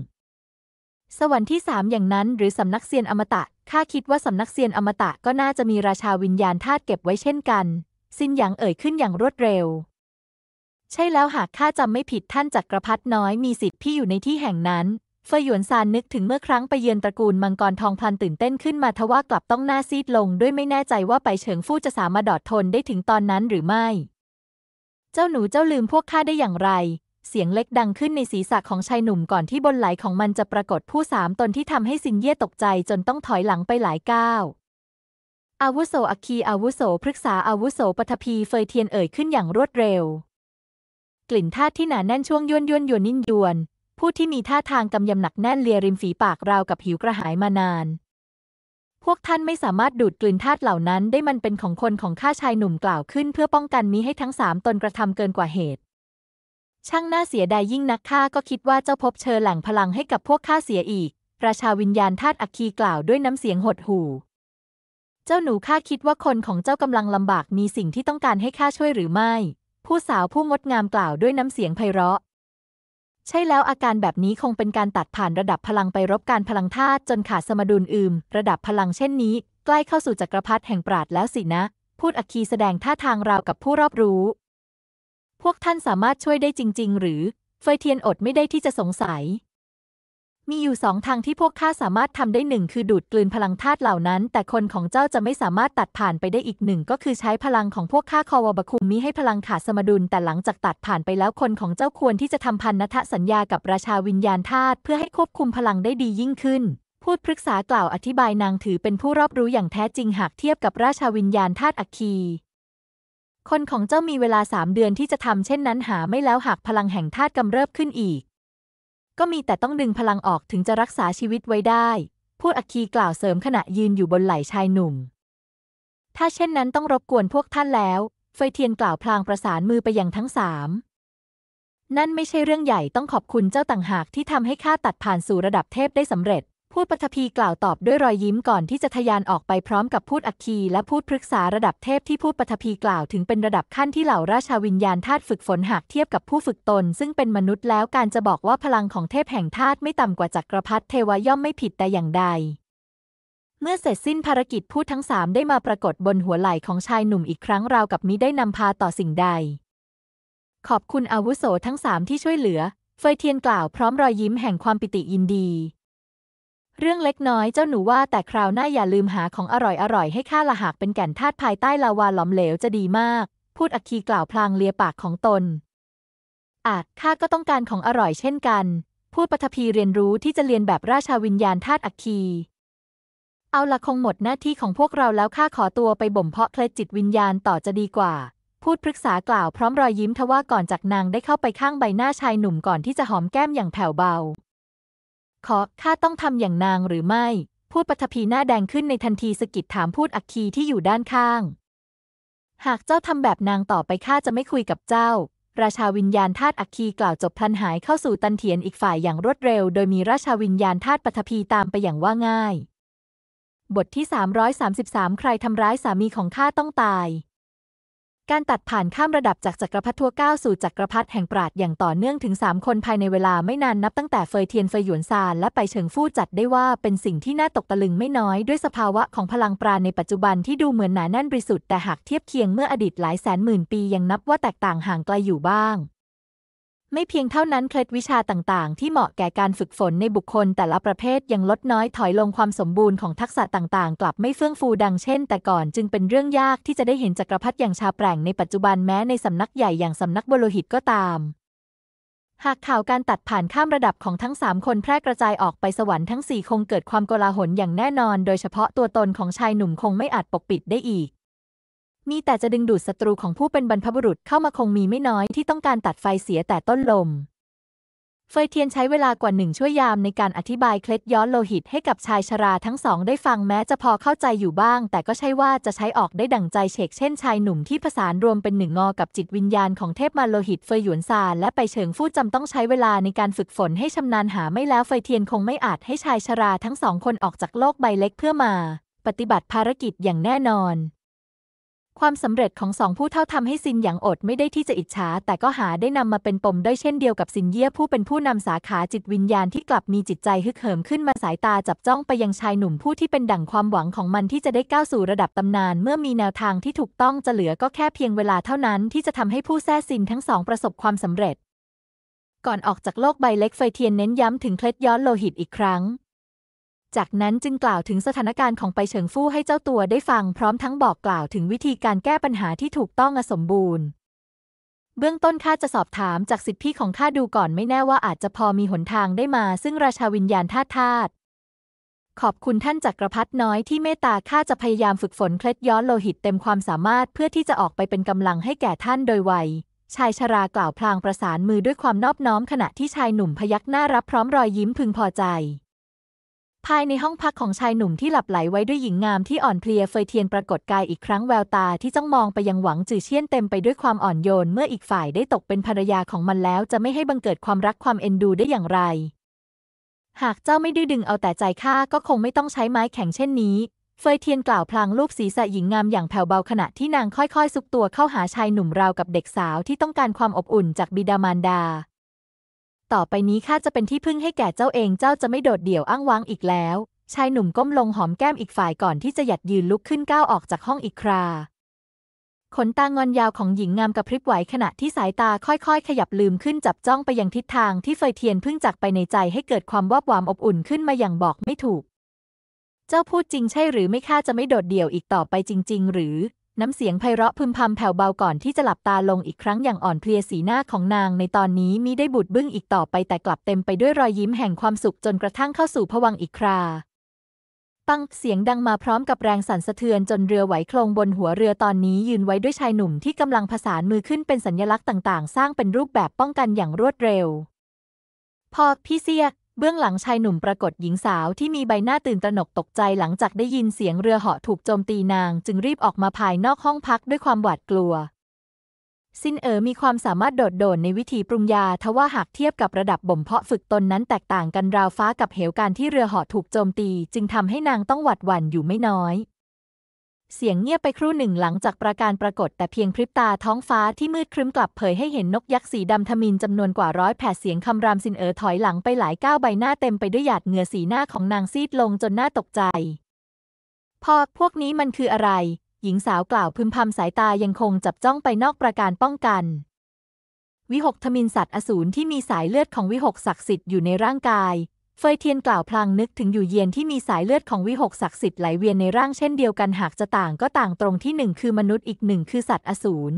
สวรรค์ที่สามอย่างนั้นหรือสำนักเซียนอมตะ ข้าคิดว่าสำนักเซียนอมตะก็น่าจะมีราชาวิญญาณธาตุเก็บไว้เช่นกัน สิ้นหยางเอ่ยขึ้นอย่างรวดเร็ว ใช่แล้วหากข้าจำไม่ผิดท่านจักรพรรดิน้อยมีสิทธิ์ที่อยู่ในที่แห่งนั้น เฟยหยวนซานนึกถึงเมื่อครั้งไปเยือนตระกูลมังกรทองพลันตื่นเต้นขึ้นมาทว่ากลับต้องหน้าซีดลงด้วยไม่แน่ใจว่าไปเฉิงฟู่จะสามารถดอดทนได้ถึงตอนนั้นหรือไม่ เจ้าหนูเจ้าลืมพวกข้าได้อย่างไรเสียงเล็กดังขึ้นในศีรษะของชายหนุ่มก่อนที่บนไหลของมันจะปรากฏผู้สามตนที่ทำให้ซินเย่ตกใจจนต้องถอยหลังไปหลายก้าวอาวุโสอัคคีอาวุโสพฤกษาอาวุโสปฐพี เฟยเทียนเอ่ยขึ้นอย่างรวดเร็ว กลิ่นธาตุที่หนาแน่นช่วงย่วนย่วนยวนนิ่นยวน ผู้ที่มีท่าทางกำยำหนักแน่นเลียริมฝีปากราวกับหิวกระหายมานาน พวกท่านไม่สามารถดูดกลิ่นธาตุเหล่านั้นได้มันเป็นของคนของข้าชายหนุ่มกล่าวขึ้นเพื่อป้องกันมิให้ทั้งสามตนกระทำเกินกว่าเหตุช่างน่าเสียดายยิ่งนักข้าก็คิดว่าเจ้าพบเชิญแหล่งพลังให้กับพวกข้าเสียอีกราชาวิญญาณธาตุอัคคีกล่าวด้วยน้ำเสียงหดหู่ เจ้าหนูข้าคิดว่าคนของเจ้ากำลังลำบากมีสิ่งที่ต้องการให้ข้าช่วยหรือไม่ ผู้สาวผู้งดงามกล่าวด้วยน้ำเสียงไพเราะ ใช่แล้วอาการแบบนี้คงเป็นการตัดผ่านระดับพลังไปรบการพลังธาตุจนขาดสมดุลอืมระดับพลังเช่นนี้ใกล้เข้าสู่จักรพรรดิแห่งปราดแล้วสินะ พูดอัคคีแสดงท่าทางราวกับผู้รอบรู้พวกท่านสามารถช่วยได้จริงๆหรือเฟยเทียนอดไม่ได้ที่จะสงสัย มีอยู่สองทางที่พวกข้าสามารถทำได้หนึ่ง คือดูดกลืนพลังธาตุเหล่านั้น แต่คนของเจ้าจะไม่สามารถตัดผ่านไปได้อีกหนึ่งก็คือใช้พลังของพวกข้าคอวบคุมมิให้พลังขาดสมดุล แต่หลังจากตัดผ่านไปแล้วคนของเจ้าควรที่จะทำพันธะสัญญากับราชาวิญญาณธาตุเพื่อให้ควบคุมพลังได้ดียิ่งขึ้น พูดปรึกษากล่าวอธิบายนางถือเป็นผู้รอบรู้อย่างแท้จริงหากเทียบกับราชาวิญญาณธาตุอคีคนของเจ้ามีเวลาสามเดือนที่จะทำเช่นนั้นหาไม่แล้วหากพลังแห่งธาตุกำเริบขึ้นอีก ก็มีแต่ต้องดึงพลังออกถึงจะรักษาชีวิตไว้ได้ พูดอัคีกล่าวเสริมขณะยืนอยู่บนไหล่ชายหนุ่ม ถ้าเช่นนั้นต้องรบกวนพวกท่านแล้วเฟยเทียนกล่าวพลางประสานมือไปยังทั้งสามนั่นไม่ใช่เรื่องใหญ่ต้องขอบคุณเจ้าต่างหากที่ทำให้ข้าตัดผ่านสู่ระดับเทพได้สำเร็จพูดปฐพีกล่าวตอบด้วยรอยยิ้มก่อนที่จะทยานออกไปพร้อมกับพูดอัคคีและพูดพฤกษาระดับเทพที่พูดปฐพีกล่าวถึงเป็นระดับขั้นที่เหล่าราชาวิญญาณธาตุฝึกฝนหากเทียบกับผู้ฝึกตน ซึ่งเป็นมนุษย์แล้วการจะบอกว่าพลังของเทพแห่งธาตุไม่ต่ำกว่าจักรพรรดิเทวย่อมไม่ผิดแต่อย่างใดเมื่อเสร็จสิ้นภารกิจพูดทั้งสามได้มาปรากฏบนหัวไหล่ของชายหนุ่มอีกครั้งราวกับมิได้นำพาต่อสิ่งใดขอบคุณอาวุโสทั้งสามที่ช่วยเหลือเฟยเทียนกล่าวพร้อมรอยยิ้มแห่งความปิติยินดีเรื่องเล็กน้อยเจ้าหนูว่าแต่คราวหน้าอย่าลืมหาของอร่อยอร่อยให้ข้าละหากเป็นแก่นธาตุภายใต้ลาวาหลอมเหลวจะดีมาก พูดอักคีกล่าวพลางเลียปากของตน อาจข้าก็ต้องการของอร่อยเช่นกัน พูดปฐพีเรียนรู้ที่จะเรียนแบบราชาวิญญาณธาตุอักคี เอาละคงหมดหน้าที่ของพวกเราแล้วข้าขอตัวไปบ่ม เพาะเคล็ดจิตวิญญาณต่อจะดีกว่า พูดปรึกษากล่าวพร้อมรอยยิ้มทว่าก่อนจากนางได้เข้าไปข้างใบหน้าชายหนุ่มก่อนที่จะหอมแก้มอย่างแผ่วเบาขอข้าต้องทำอย่างนางหรือไม่ พูดปัทภีหน้าแดงขึ้นในทันทีสกิดถามพูดอักคีที่อยู่ด้านข้าง หากเจ้าทำแบบนางต่อไปข้าจะไม่คุยกับเจ้า ราชาวิญญาณธาตุอักคีกล่าวจบพลันหายเข้าสู่ตันเถียนอีกฝ่ายอย่างรวดเร็ว โดยมีราชาวิญญาณธาตุปัทภีตามไปอย่างว่าง่าย บทที่ 333 ใครทำร้ายสามีของข้าต้องตายการตัดผ่านข้ามระดับจากจักรพรรดิทัวก้าวสู่จักรพรรดิแห่งปราดอย่างต่อเนื่องถึง 3 คนภายในเวลาไม่นานนับตั้งแต่เฟยเทียนเฟยหยวนซานและไปเฉิงฟู่จัดได้ว่าเป็นสิ่งที่น่าตกตะลึงไม่น้อยด้วยสภาวะของพลังปราในปัจจุบันที่ดูเหมือนหนาแน่นบริสุทธิ์แต่หากเทียบเคียงเมื่ออดีตหลายแสนหมื่นปียังนับว่าแตกต่างห่างไกลอยู่บ้างไม่เพียงเท่านั้น เคล็ดวิชาต่างๆ ที่เหมาะแก่การฝึกฝนในบุคคลแต่ละประเภทยังลดน้อยถอยลงความสมบูรณ์ของทักษะต่างๆ กลับไม่เฟื่องฟูดังเช่นแต่ก่อนจึงเป็นเรื่องยากที่จะได้เห็นจักรพรรดิอย่างชาแปร่งในปัจจุบันแม้ในสำนักใหญ่อย่างสำนักบโลหิตก็ตาม หากข่าวการตัดผ่านข้ามระดับของทั้ง 3 คนแพร่กระจายออกไปสวรรค์ทั้ง 4 คงเกิดความโกลาหลอย่างแน่นอน โดยเฉพาะตัวตนของชายหนุ่มคงไม่อาจปกปิดได้อีกมีแต่จะดึงดูดศัตรูของผู้เป็นบรรพบุรุษเข้ามาคงมีไม่น้อยที่ต้องการตัดไฟเสียแต่ต้นลม เฟยเทียนใช้เวลากว่าหนึ่งชั่วยามในการอธิบายเคล็ดย้อนโลหิตให้กับชายชราทั้งสองได้ฟังแม้จะพอเข้าใจอยู่บ้าง แต่ก็ใช่ว่าจะใช้ออกได้ดั่งใจเฉก เช่นชายหนุ่มที่ผสานรวมเป็นหนึ่งงอกับจิตวิญญาณของเทพมาโลหิตเฟยหยวนซานและไปเฉิงฟู่จำต้องใช้เวลาในการฝึกฝนให้ชำนาญหาไม่แล้วเฟยเทียนคงไม่อาจให้ชายชราทั้งสองคนออกจากโลกใบเล็กเพื่อมา ปฏิบัติภารกิจอย่างแน่นอนความสำเร็จของสองผู้เท่าทำให้ซินหยางอดไม่ได้ที่จะอิจฉาแต่ก็หาได้นำมาเป็นปมด้วยเช่นเดียวกับซินเยี่ผู้เป็นผู้นำสาขาจิตวิญญาณที่กลับมีจิตใจฮึกเหิมขึ้นมาสายตาจับจ้องไปยังชายหนุ่มผู้ที่เป็นดั่งความหวังของมันที่จะได้ก้าวสู่ระดับตำนาน เมื่อมีแนวทางที่ถูกต้องจะเหลือก็แค่เพียงเวลาเท่านั้น ที่จะทำให้ผู้แท้ซินทั้งสอง ประสบความสำเร็จ ก่อนออกจากโลกใบเล็กไฟเทียนเน้นย้ำถึงเคล็ดย้อนโลหิตอีกครั้งจากนั้นจึงกล่าวถึงสถานการณ์ของไปเฉิงฟู่ให้เจ้าตัวได้ฟังพร้อมทั้งบอกกล่าวถึงวิธีการแก้ปัญหาที่ถูกต้องสมบูรณ์ เบื้องต้นข้าจะสอบถามจากสิทธิพี่ของข้าดูก่อนไม่แน่ว่าอาจจะพอมีหนทางได้มาซึ่งราชาวิญญาณธาตุาตขอบคุณท่านจักรพรรดิน้อยที่เมตตาข้าจะพยายามฝึกฝนเคล็ดย้อนโลหิตเต็มความสามารถเพื่อที่จะออกไปเป็นกำลังให้แก่ท่านโดยไวชายชรากล่าวพลางประสานมือด้วยความนอบน้อมขณะที่ชายหนุ่มพยักหน้ารับพร้อมรอยยิ้มพึงพอใจภายในห้องพักของชายหนุ่มที่หลับไหลไว้ด้วยหญิงงามที่อ่อนเพลียเฟยเทียนปรากฏกายอีกครั้งแววตาที่จ้องมองไปยังหวังจือเชียนเต็มไปด้วยความอ่อนโยนเมื่ออีกฝ่ายได้ตกเป็นภรรยาของมันแล้วจะไม่ให้บังเกิดความรักความเอ็นดูได้อย่างไร หากเจ้าไม่ดื้อดึงเอาแต่ใจข้าก็คงไม่ต้องใช้ไม้แข็งเช่นนี้ เฟยเทียนกล่าวพลางลูบศีรษะหญิงงามอย่างแผ่วเบาขณะที่นางค่อยๆซุกตัวเข้าหาชายหนุ่มราวกับเด็กสาวที่ต้องการความอบอุ่นจากบิดามารดาต่อไปนี้ข้าจะเป็นที่พึ่งให้แก่เจ้าเอง เจ้าจะไม่โดดเดี่ยวอ้างว้างอีกแล้ว ชายหนุ่มก้มลงหอมแก้มอีกฝ่ายก่อนที่จะหยัดยืนลุกขึ้นก้าวออกจากห้องอีกครา ขนตางอนยาวของหญิงงามกระพริบไหวขณะที่สายตาค่อยๆ ขยับลืมขึ้นจับจ้องไปยังทิศทางที่เฟยเทียนพึ่งจากไปในใจให้เกิดความวอบวามอบอุ่นขึ้นมาอย่างบอกไม่ถูก เจ้าพูดจริงใช่หรือไม่ข้าจะไม่โดดเดี่ยวอีกต่อไปจริงๆหรือน้ำเสียงไพเราะพึมพำแผ่วเบาก่อนที่จะหลับตาลงอีกครั้งอย่างอ่อนเพลียสีหน้าของนางในตอนนี้มิได้บูดบึ้งอีกต่อไปแต่กลับเต็มไปด้วยรอยยิ้มแห่งความสุขจนกระทั่งเข้าสู่ผวังอีกคราปังเสียงดังมาพร้อมกับแรงสั่นสะเทือนจนเรือไหวโคลงบนหัวเรือตอนนี้ยืนไว้ด้วยชายหนุ่มที่กำลังผสานมือขึ้นเป็นสัญลักษณ์ต่าง ๆ สร้างเป็นรูปแบบป้องกันอย่างรวดเร็ว พอพี่เสียเบื้องหลังชายหนุ่มปรากฏหญิงสาวที่มีใบหน้าตื่นตระหนกตกใจหลังจากได้ยินเสียงเรือเหาะถูกโจมตีนางจึงรีบออกมาภายนอกห้องพักด้วยความหวาดกลัว ซินเอ๋อมีความสามารถโดดโด่นในวิธีปรุงยาทว่าหากเทียบกับระดับบ่มเพาะฝึกตนนั้นแตกต่างกันราวฟ้ากับเหวการที่เรือเหาะถูกโจมตีจึงทำให้นางต้องหวัดหวั่นอยู่ไม่น้อยเสียงเงียบไปครู่หนึ่งหลังจากประการปรากฏแต่เพียงพริบตาท้องฟ้าที่มืดครึ้มกลับเผยให้เห็นนกยักษ์สีดำทมินจำนวนกว่าร้อยแผดเสียงคำรามสินเอ๋อถอยหลังไปหลายก้าวใบหน้าเต็มไปด้วยหยาดเหงื่อสีหน้าของนางซีดลงจนหน้าตกใจ พอพวกนี้มันคืออะไร หญิงสาวกล่าวพึมพำสายตายังคงจับจ้องไปนอกประการป้องกัน วิหก ทมินสัตว์อสูรที่มีสายเลือดของวิหก ศักดิ์สิทธิ์อยู่ในร่างกายเฟยเทียนกล่าวพลางนึกถึงอยู่เย็นที่มีสายเลือดของวิหกศักดิ์สิทธิ์ไหลเวียนในร่างเช่นเดียวกันหากจะต่างก็ต่างตรงที่หนึ่งคือมนุษย์อีกหนึ่งคือสัตว์อสูร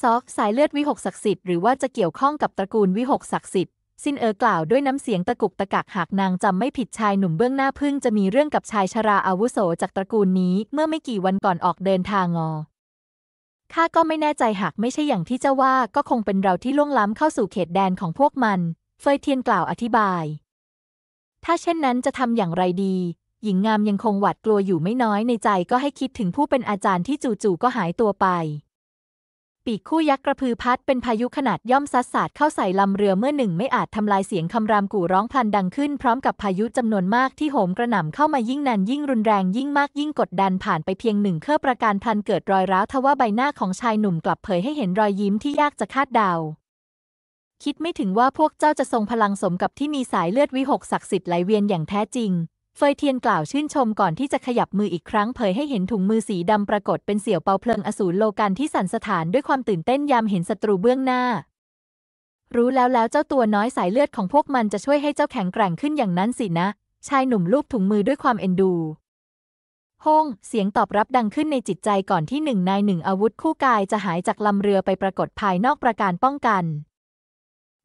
ซอกสายเลือดวิหกศักดิ์สิทธิ์หรือว่าจะเกี่ยวข้องกับตระกูลวิหกศักดิ์สิทธิ์ซินเออกล่าวด้วยน้ำเสียงตะกุกตะกักหากนางจำไม่ผิดชายหนุ่มเบื้องหน้าพึ่งจะมีเรื่องกับชายชราอาวุโสจากตระกูลนี้เมื่อไม่กี่วันก่อนออกเดินทางงอข้าก็ไม่แน่ใจหากไม่ใช่อย่างที่เจ้าว่าก็คงเป็นเราที่ล่วงล้ำเข้าสู่เขตแดนของพวกมัน เฟยเทียนกล่าวอธิบายถ้าเช่นนั้นจะทำอย่างไรดี หญิงงามยังคงหวาดกลัวอยู่ไม่น้อยในใจก็ให้คิดถึงผู้เป็นอาจารย์ที่จู่ๆ ก็หายตัวไป ปีกคู่ยักษ์กระพือพัดเป็นพายุขนาดย่อมซัดสาดเข้าใส่ลำเรือเมื่อหนึ่งไม่อาจทำลายเสียงคำรามกู่ร้องพลันดังขึ้นพร้อมกับพายุจำนวนมากที่โหมกระหน่ำเข้ามายิ่งนานยิ่งรุนแรงยิ่งมากยิ่งกดดันผ่านไปเพียงหนึ่งเครื่อประการพลันเกิดรอยร้าวทว่าใบหน้าของชายหนุ่มกลับเผยให้เห็นรอยยิ้มที่ยากจะคาดเดาคิดไม่ถึงว่าพวกเจ้าจะทรงพลังสมกับที่มีสายเลือดวิหกศักดิ์สิทธิ์ไหลเวียนอย่างแท้จริง เฟยเทียนกล่าวชื่นชมก่อนที่จะขยับมืออีกครั้งเผยให้เห็นถุงมือสีดำปรากฏเป็นเสี่ยวเปาเพลิงอสูรโลกันที่สั่นสถานด้วยความตื่นเต้นยามเห็นศัตรูเบื้องหน้า รู้แล้วแล้วเจ้าตัวน้อยสายเลือดของพวกมันจะช่วยให้เจ้าแข็งแกร่งขึ้นอย่างนั้นสินะ ชายหนุ่มลูบถุงมือด้วยความเอ็นดูฮ้งเสียงตอบรับดังขึ้นในจิตใจก่อนที่หนึ่งนายหนึ่งอาวุธคู่กายจะหายจากลำเรือไปปรากฏภายนอกประการป้องกัน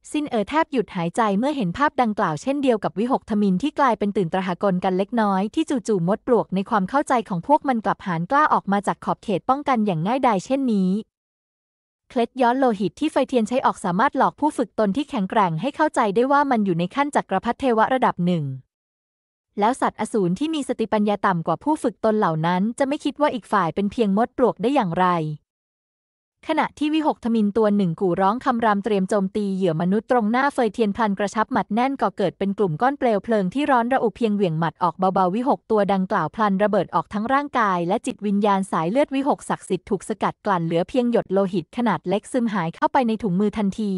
ซินเอ๋อแทบหยุดหายใจเมื่อเห็นภาพดังกล่าวเช่นเดียวกับวิหกทมิน ที่กลายเป็นตื่นตระหกลกันเล็กน้อยที่จู่ๆมดปลวกในความเข้าใจของพวกมันกลับหานกล้าออกมาจากขอบเขตป้องกันอย่างง่ายดายเช่นนี้เคล็ดย้อนโลหิตที่ไฟเทียนใช้ออกสามารถหลอกผู้ฝึกตนที่แข็งแกร่งให้เข้าใจได้ว่ามันอยู่ในขั้นจักรพรรดิเทวะระดับหนึ่งแล้วสัตว์อสูรที่มีสติปัญญาต่ำกว่าผู้ฝึกตนเหล่านั้น จะไม่คิดว่าอีกฝ่ายเป็นเพียงมดปลวกได้อย่างไรขณะที่วิหกทมินตัวหนึ่งกู่ร้องคำรามเตรียมโจมตีเหยื่อมนุษย์ตรงหน้าเฟยเทียนพลันกระชับหมัดแน่นก่อเกิดเป็นกลุ่มก้อนเปลวเพลิงที่ร้อนระอุเพียงเหวี่ยงหมัดออกเบาๆ วิหกตัวดังกล่าวพลันระเบิดออกทั้งร่างกายและจิตวิญญาณสายเลือดวิหกศักดิ์สิทธิ์ถูกสกัดกลั่นเหลือเพียงหยดโลหิตขนาดเล็กซึมหายเข้าไปในถุงมือทันที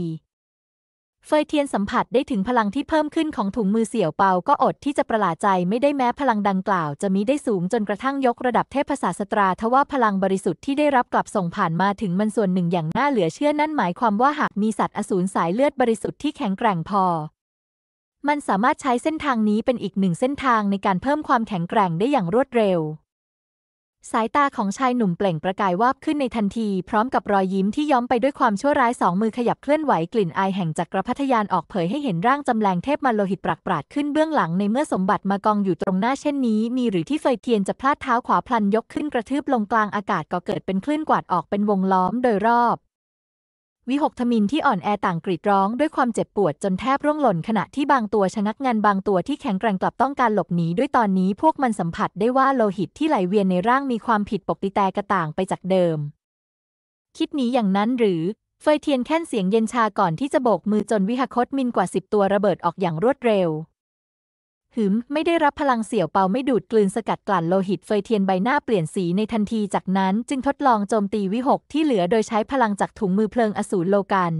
เฟยเทียนสัมผัสได้ถึงพลังที่เพิ่มขึ้นของถุงมือเสี่ยวเปา ก็อดที่จะประหลาดใจไม่ได้แม้พลังดังกล่าวจะมีได้สูงจนกระทั่งยกระดับเทพศาสตราทว่าพลังบริสุทธิ์ที่ได้รับกลับส่งผ่านมาถึงมันส่วนหนึ่งอย่างน่าเหลือเชื่อนั่นหมายความว่าหากมีสัตว์อสูรสายเลือดบริสุทธิ์ที่แข็งแกร่งพอ มันสามารถใช้เส้นทางนี้เป็นอีกหนึ่งเส้นทางในการเพิ่มความแข็งแกร่งได้อย่างรวดเร็วสายตาของชายหนุ่มเปล่งประกายวาบขึ้นในทันทีพร้อมกับรอยยิ้มที่ย้อมไปด้วยความชั่วร้ายสองมือขยับเคลื่อนไหวกลิ่นอายแห่งจักรพัทยานออกเผยให้เห็นร่างจำแรงเทพมาโลหิตปรักปราดขึ้นเบื้องหลังในเมื่อสมบัติมากองอยู่ตรงหน้าเช่นนี้มีหรือที่เฟยเทียนจะพลาดเท้าขวาพลันยกขึ้นกระทืบลงกลางอากาศก็เกิดเป็นคลื่นกวาดออกเป็นวงล้อมโดยรอบวิหกทมินที่อ่อนแอต่างกรีดร้องด้วยความเจ็บปวดจนแทบร่วงหล่นขณะที่บางตัวชะงักงานบางตัวที่แข็งแกร่งกลับต้องการหลบหนีด้วยตอนนี้พวกมันสัมผัสได้ว่าโลหิตที่ไหลเวียนในร่างมีความผิดปกติแตกต่างไปจากเดิม คิดหนีอย่างนั้นหรือเฟยเทียนแค่นเสียงเย็นชาก่อนที่จะโบกมือจนวิหคตมินกว่าสิบตัวระเบิดออกอย่างรวดเร็วหืม ไม่ได้รับพลังเสี่ยวเปาไม่ดูดกลืนสกัดกลั่นโลหิตเฟยเทียนใบหน้าเปลี่ยนสีในทันทีจากนั้น จึงทดลองโจมตีวิหกที่เหลือโดยใช้พลังจากถุงมือเพลิงอสูรโลกัน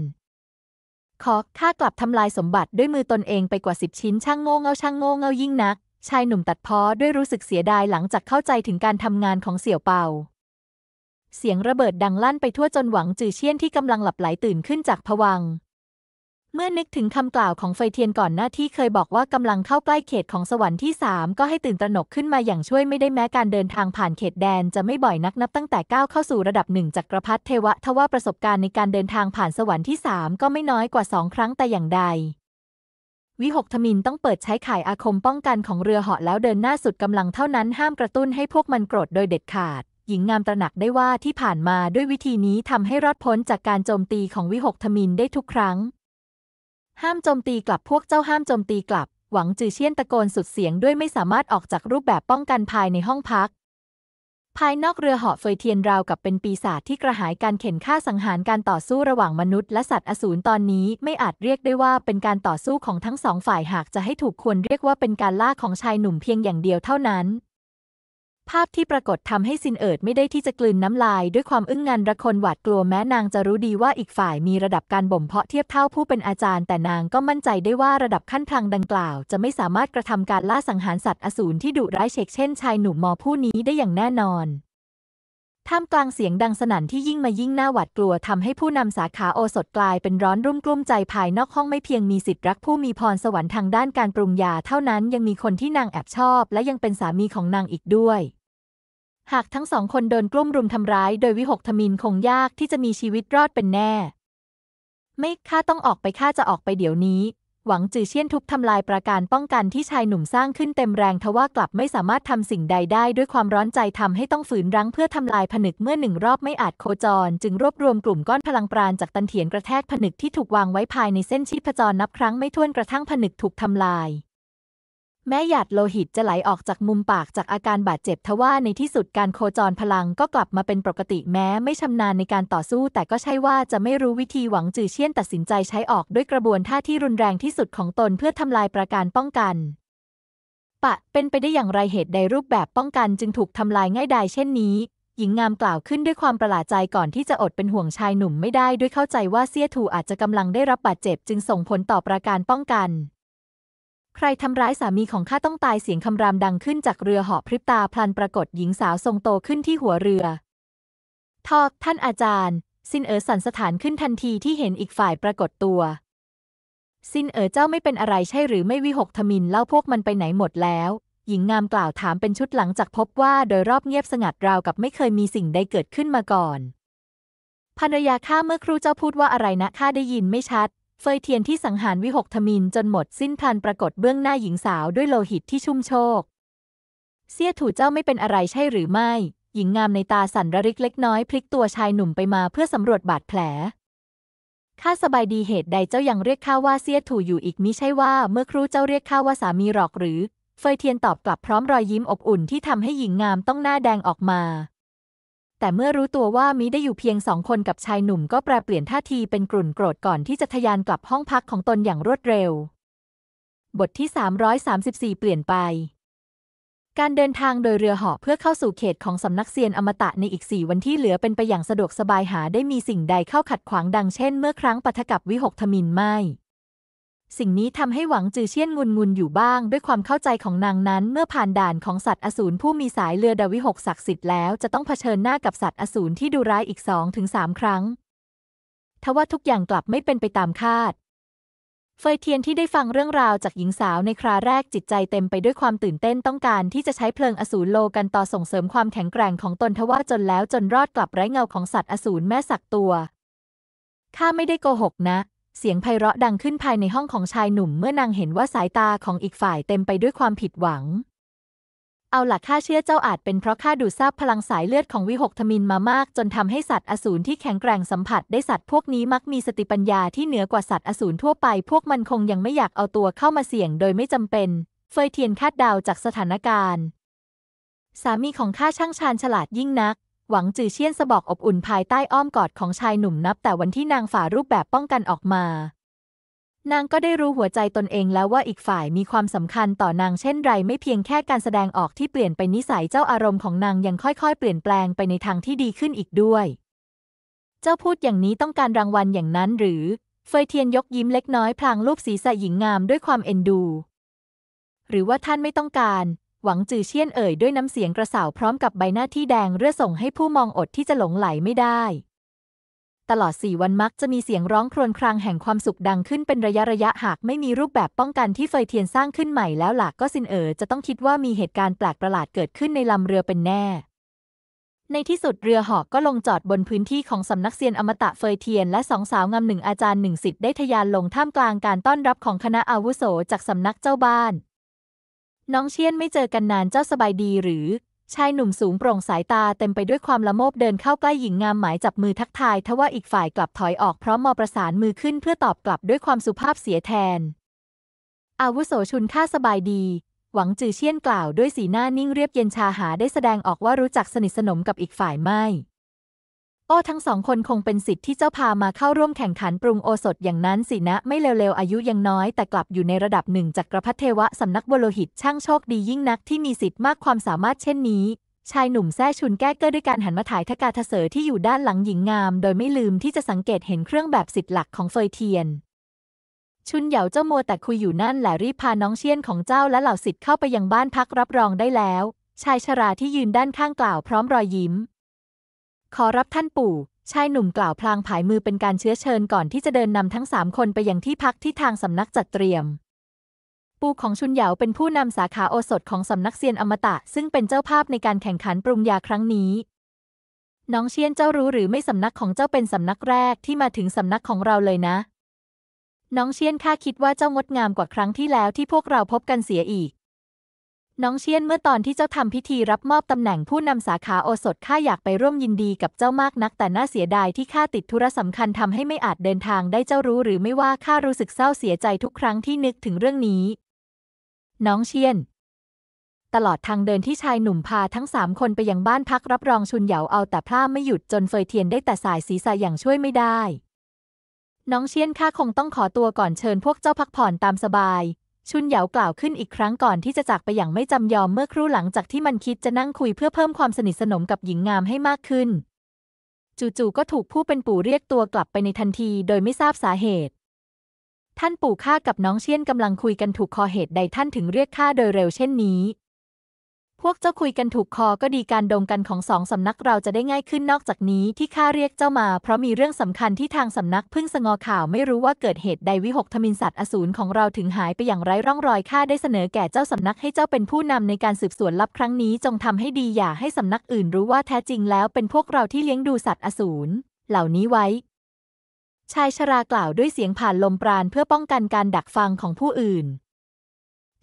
คอกข้ากลับทำลายสมบัติด้วยมือตนเองไปกว่าสิบชิ้นช่างโง่เง่าช่างโง่เง่ายิ่งนัก ชายหนุ่มตัดพ้อด้วยรู้สึกเสียดายหลังจากเข้าใจถึงการทำงานของเสี่ยวเปา เสียงระเบิดดังลั่นไปทั่วจนหวังจือเชี่ยนที่กำลังหลับไหลตื่นขึ้นจากผวังเมื่อนึกถึงคำกล่าวของเฟยเทียนก่อนหน้าที่เคยบอกว่ากำลังเข้าใกล้เขตของสวรรค์ที่ 3 ก็ให้ตื่นตระหนกขึ้นมาอย่างช่วยไม่ได้แม้การเดินทางผ่านเขตแดนจะไม่บ่อยนักนับตั้งแต่ก้าวเข้าสู่ระดับหนึ่งจักรพรรดิเทวะทว่าประสบการณ์ในการเดินทางผ่านสวรรค์ที่ 3 ก็ไม่น้อยกว่าสองครั้งแต่อย่างใด วิหกทมินต้องเปิดใช้ข่ายอาคมป้องกันของเรือเหาะแล้วเดินหน้าสุดกำลังเท่านั้นห้ามกระตุ้นให้พวกมันโกรธโดยเด็ดขาด หญิงงามตระหนักได้ว่าที่ผ่านมาด้วยวิธีนี้ทำให้รอดพ้นจากการโจมตีของวิหกทมินได้ทุกครั้งห้ามโจมตีกลับพวกเจ้าห้ามโจมตีกลับ หวังจือเชียนตะโกนสุดเสียงด้วยไม่สามารถออกจากรูปแบบป้องกันภายในห้องพัก ภายนอกเรือเหาะเฟยเทียนราวกับเป็นปีศาจที่กระหายการเข็นฆ่าสังหารการต่อสู้ระหว่างมนุษย์และสัตว์อสูรตอนนี้ไม่อาจเรียกได้ว่าเป็นการต่อสู้ของทั้งสองฝ่ายหากจะให้ถูกควรเรียกว่าเป็นการล่าของชายหนุ่มเพียงอย่างเดียวเท่านั้นภาพที่ปรากฏทำให้ซินเอิดไม่ได้ที่จะกลืนน้ำลาย ด้วยความอึ้งงัน ระคนหวาดกลัวแม้นางจะรู้ดีว่าอีกฝ่ายมีระดับการบ่ม เพาะเทียบเท่าผู้เป็นอาจารย์ แต่นางก็มั่นใจได้ว่าระดับขั้นพลังดังกล่าว จะไม่สามารถกระทำการล่าสังหารสัตว์อสูรที่ดุร้ายเชกเช่นชายหนุ่มมอผู้นี้ได้อย่างแน่นอนท่ามกลางเสียงดังสนั่นที่ยิ่งมายิ่งหน้าหวาดกลัวทำให้ผู้นำสาขาโอสถกลายเป็นร้อนรุ่มกลุ้มใจภายนอกห้องไม่เพียงมีสิทธิ์รักผู้มีพรสวรรค์ทางด้านการปรุงยาเท่านั้นยังมีคนที่นางแอบชอบและยังเป็นสามีของนางอีกด้วย หากทั้งสองคนโดนกลุ่มรุมทำร้ายโดยวิหกธมินคงยากที่จะมีชีวิตรอดเป็นแน่ ไม่ข้าต้องออกไปข้าจะออกไปเดี๋ยวนี้หวังจือเชี่ยนทุบทำลายประการป้องกันที่ชายหนุ่มสร้างขึ้นเต็มแรงทว่ากลับไม่สามารถทำสิ่งใดได้ด้วยความร้อนใจทำให้ต้องฝืนรั้งเพื่อทำลายผนึกเมื่อหนึ่งรอบไม่อาจโคจรจึงรวบรวมกลุ่มก้อนพลังปราณจากตันเถียนกระแทกผนึกที่ถูกวางไว้ภายในเส้นชีพจรนับครั้งไม่ถ้วนกระทั่งผนึกถูกทำลายแม้หยาดโลหิตจะไหลออกจากมุมปากจากอาการบาดเจ็บทว่าในที่สุดการโคจรพลังก็กลับมาเป็นปกติแม้ไม่ชำนาญในการต่อสู้ แต่ก็ใช่ว่าจะไม่รู้วิธีหวังจือเชี่ยนตัดสินใจใช้ออกด้วยกระบวนท่าที่รุนแรงที่สุดของตนเพื่อทำลายประการป้องกัน ปะเป็นไปได้อย่างไรเหตุใดรูปแบบป้องกันจึงถูกทำลายง่ายดายเช่นนี้ หญิงงามกล่าวขึ้นด้วยความประหลาดใจก่อนที่จะอดเป็นห่วงชายหนุ่มไม่ได้ด้วยเข้าใจว่าเซี่ยถูอาจจะกำลังได้รับบาดเจ็บ จึงส่งผลต่อประการป้องกันใครทำร้ายสามีของข้าต้องตายเสียงคำรามดังขึ้นจากเรือเหาะพริบตาพลันปรากฏหญิงสาวทรงโตขึ้นที่หัวเรือ ทอกท่านอาจารย์ สินเอ๋อสันสถานขึ้นทันทีที่เห็นอีกฝ่ายปรากฏตัว สินเอ๋อเจ้าไม่เป็นอะไรใช่หรือไม่วิหกทมินเล่าพวกมันไปไหนหมดแล้ว หญิงงามกล่าวถามเป็นชุดหลังจากพบว่าโดยรอบเงียบสงัดราวกับไม่เคยมีสิ่งใดเกิดขึ้นมาก่อน ภรรยาข้าเมื่อครู่เจ้าพูดว่าอะไรนะข้าได้ยินไม่ชัดเฟยเทียนที่สังหารวิหกทมินจนหมดสิ้นพลันปรากฏเบื้องหน้าหญิงสาวด้วยโลหิตที่ชุ่มโชกเสี้ยถูเจ้าไม่เป็นอะไรใช่หรือไม่ หญิงงามในตาสั่นระริกเล็กน้อยพลิกตัวชายหนุ่มไปมาเพื่อสำรวจบาดแผล ข้าสบายดีเหตุใดเจ้ายังเรียกข้าว่าเสี้ยถูอยู่อีกมิใช่ว่าเมื่อครู่เจ้าเรียกข้าว่าสามีหรอกหรือ เฟยเทียนตอบกลับพร้อมรอยยิ้มอบอุ่นที่ทำให้หญิงงามต้องหน้าแดงออกมาแต่เมื่อรู้ตัวว่ามิได้อยู่เพียงสองคนกับชายหนุ่มก็แปรเปลี่ยนท่าทีเป็นกลุ่นโกรธก่อนที่จะทะยานกลับห้องพักของตนอย่างรวดเร็ว บทที่ 334 เปลี่ยนไป การเดินทางโดยเรือหอเพื่อเข้าสู่เขตของสำนักเซียนอมตะในอีกสี่วันที่เหลือเป็นไปอย่างสะดวกสบายหาได้มีสิ่งใดเข้าขัดขวางดังเช่นเมื่อครั้งปะทะกับวิหกทมินไม่สิ่งนี้ทำให้หวังจือเชี่ยนงุนงุนอยู่บ้างด้วยความเข้าใจของนางนั้น เมื่อผ่านด่านของสัตว์อสูรผู้มีสายเรือดาวิหกศักดิ์สิทธิ์แล้ว จะต้องเผชิญหน้ากับสัตว์อสูรที่ดูร้ายอีกสองถึงสามครั้ง ทว่าทุกอย่างกลับไม่เป็นไปตามคาด เฟยเทียนที่ได้ฟังเรื่องราวจากหญิงสาวในคราแรกจิตใจเต็มไปด้วยความตื่นเต้นต้องการที่จะใช้เพลิงอสูรโลกันต่อส่งเสริมความแข็งแกร่งของตนทว่าจนแล้วจนรอดกลับไร้เงาของสัตว์อสูรแม่สักตัวข้าไม่ได้โกหกนะเสียงไพเราะดังขึ้นภายในห้องของชายหนุ่ม เมื่อนางเห็นว่าสายตาของอีกฝ่ายเต็มไปด้วยความผิดหวัง เอาหลักข้าเชื่อเจ้าอาจเป็นเพราะข้าดูดซาบพลังสายเลือดของวิหกธมินมามาก จนทำให้สัตว์อสูรที่แข็งแกร่งสัมผัสได้สัตว์พวกนี้มักมีสติปัญญาที่เหนือกว่าสัตว์อสูรทั่วไป พวกมันคงยังไม่อยากเอาตัวเข้ามาเสี่ยงโดยไม่จำเป็น เฟยเทียนคาดดาวจากสถานการณ์ สามีของข้าช่างชาญฉลาดยิ่งนักหวังจือเชียนสะบอกอบอุ่นภายใต้อ้อมกอดของชายหนุ่มนับแต่วันที่นางฝ่ารูปแบบป้องกันออกมา นางก็ได้รู้หัวใจตนเองแล้วว่าอีกฝ่ายมีความสำคัญต่อนางเช่นไรไม่เพียงแค่การแสดงออกที่เปลี่ยนไปนิสัยเจ้าอารมณ์ของนางยังค่อยๆเปลี่ยนแปลงไปในทางที่ดีขึ้นอีกด้วย เจ้าพูดอย่างนี้ต้องการรางวัลอย่างนั้นหรือ เฟยเทียนยกยิ้มเล็กน้อยพลางรูปศีรษะหญิงงามด้วยความเอ็นดู หรือว่าท่านไม่ต้องการหวังจือเชียนเอ่ยด้วยน้ำเสียงกระสาวพร้อมกับใบหน้าที่แดงเรื่อส่งให้ผู้มองอดที่จะหลงไหลไม่ได้ ตลอดสี่วันมักจะมีเสียงร้องครวญครางแห่งความสุขดังขึ้นเป็นระยะระยะหากไม่มีรูปแบบป้องกันที่เฟยเทียนสร้างขึ้นใหม่แล้วหลักก็สินเอ๋อจะต้องคิดว่ามีเหตุการณ์แปลกประหลาดเกิดขึ้นในลำเรือเป็นแน่ ในที่สุดเรือหอกก็ลงจอดบนพื้นที่ของสำนักเซียนอมตะเฟยเทียนและสองสาวงามหนึ่งอาจารย์หนึ่งสิทธิ์ได้ทยานลงท่ามกลางการต้อนรับของคณะอาวุโสจากสำนักเจ้าบ้านน้องเชียนไม่เจอกันนาน เจ้าสบายดีหรือ ชายหนุ่มสูงโปร่งสายตาเต็มไปด้วยความละโมบเดินเข้าใกล้หญิงงามหมายจับมือทักทายทว่าอีกฝ่ายกลับถอยออกพร้อมมอประสานมือขึ้นเพื่อตอบกลับด้วยความสุภาพเสียแทนอาวุโสชุนข้าสบายดี หวังจือเชียนกล่าวด้วยสีหน้านิ่งเรียบเย็นชาหาได้แสดงออกว่ารู้จักสนิทสนมกับอีกฝ่ายไม่โอ้ทั้งสองคนคงเป็นสิทธิ์ที่เจ้าพามาเข้าร่วมแข่งขันปรุงโอสถอย่างนั้น สินะ ไม่เร็วๆ อายุยังน้อยแต่กลับอยู่ในระดับหนึ่งจากกระพัทเทวะสำนักวโลหิตช่างโชคดียิ่งนักที่มีสิทธิ์มากความสามารถเช่นนี้ ชายหนุ่มแซ่ชุนแก้เกอร์ด้วยการหันมาถ่ายทกาทเสอที่อยู่ด้านหลังหญิงงามโดยไม่ลืมที่จะสังเกตเห็นเครื่องแบบสิทธิ์หลักของเฟยเทียน ชุนเหยาเจ้ามัวแต่คุยอยู่นั่นแหละรีบพาน้องเชียนของเจ้าและเหล่าสิทธิ์เข้าไปยังบ้านพักรับรองได้แล้ว ชายชราที่ยืนด้านข้างกล่าวพร้อมรอยยิ้มขอรับท่านปู่ ชายหนุ่มกล่าวพลางผายมือเป็นการเชื้อเชิญก่อนที่จะเดินนำทั้งสามคนไปยังที่พักที่ทางสำนักจัดเตรียม ปู่ของชุนเหยาเป็นผู้นำสาขาโอสถของสำนักเซียนอมตะซึ่งเป็นเจ้าภาพในการแข่งขันปรุงยาครั้งนี้ น้องเชียนเจ้ารู้หรือไม่สำนักของเจ้าเป็นสำนักแรกที่มาถึงสำนักของเราเลยนะ น้องเชียนข้าคิดว่าเจ้างดงามกว่าครั้งที่แล้วที่พวกเราพบกันเสียอีกน้องเชียนเมื่อตอนที่เจ้าทำพิธีรับมอบตำแหน่งผู้นำสาขาโอสถข้าอยากไปร่วมยินดีกับเจ้ามากนักแต่น่าเสียดาย ที่ข้าติดธุระสำคัญทำให้ไม่อาจเดินทางได้เจ้ารู้หรือไม่ว่าข้ารู้สึกเศร้าเสียใจทุกครั้งที่นึกถึงเรื่องนี้ น้องเชียน ตลอดทางเดินที่ชายหนุ่มพาทั้งสามคนไปยังบ้านพักรับรองชุนเหยาเอาแต่พลาดไม่หยุดจนเฟยเทียนได้แต่สายศีรษะอย่างช่วยไม่ได้น้องเชียนข้าคงต้องขอตัวก่อนเชิญพวกเจ้าพักผ่อนตามสบายชุนเหยากล่าวขึ้นอีกครั้งก่อนที่จะจากไปอย่างไม่จำยอมเมื่อครู่หลังจากที่มันคิดจะนั่งคุยเพื่อเพิ่มความสนิทสนมกับหญิงงามให้มากขึ้น จู่ๆก็ถูกผู้เป็นปู่เรียกตัวกลับไปในทันทีโดยไม่ทราบสาเหตุ ท่านปู่ข้ากับน้องเชี่ยนกำลังคุยกันถูกคอเหตุใดท่านถึงเรียกข้าโดยเร็วเช่นนี้พวกเจ้าคุยกันถูกคอก็ดีการดงกันของสองสำนักเราจะได้ง่ายขึ้นนอกจากนี้ที่ข้าเรียกเจ้ามาเพราะมีเรื่องสำคัญที่ทางสำนักพึ่งสงอข่าวไม่รู้ว่าเกิดเหตุใดวิหกทมินสัตว์อสูรของเราถึงหายไปอย่างไร้ร่องรอยข้าได้เสนอแก่เจ้าสำนักให้เจ้าเป็นผู้นำในการสืบสวนลับครั้งนี้จงทำให้ดีอย่าให้สำนักอื่นรู้ว่าแท้จริงแล้วเป็นพวกเราที่เลี้ยงดูสัตว์อสูรเหล่านี้ไว้ ชายชรากล่าวด้วยเสียงผ่านลมปราณเพื่อป้องกันการดักฟังของผู้อื่น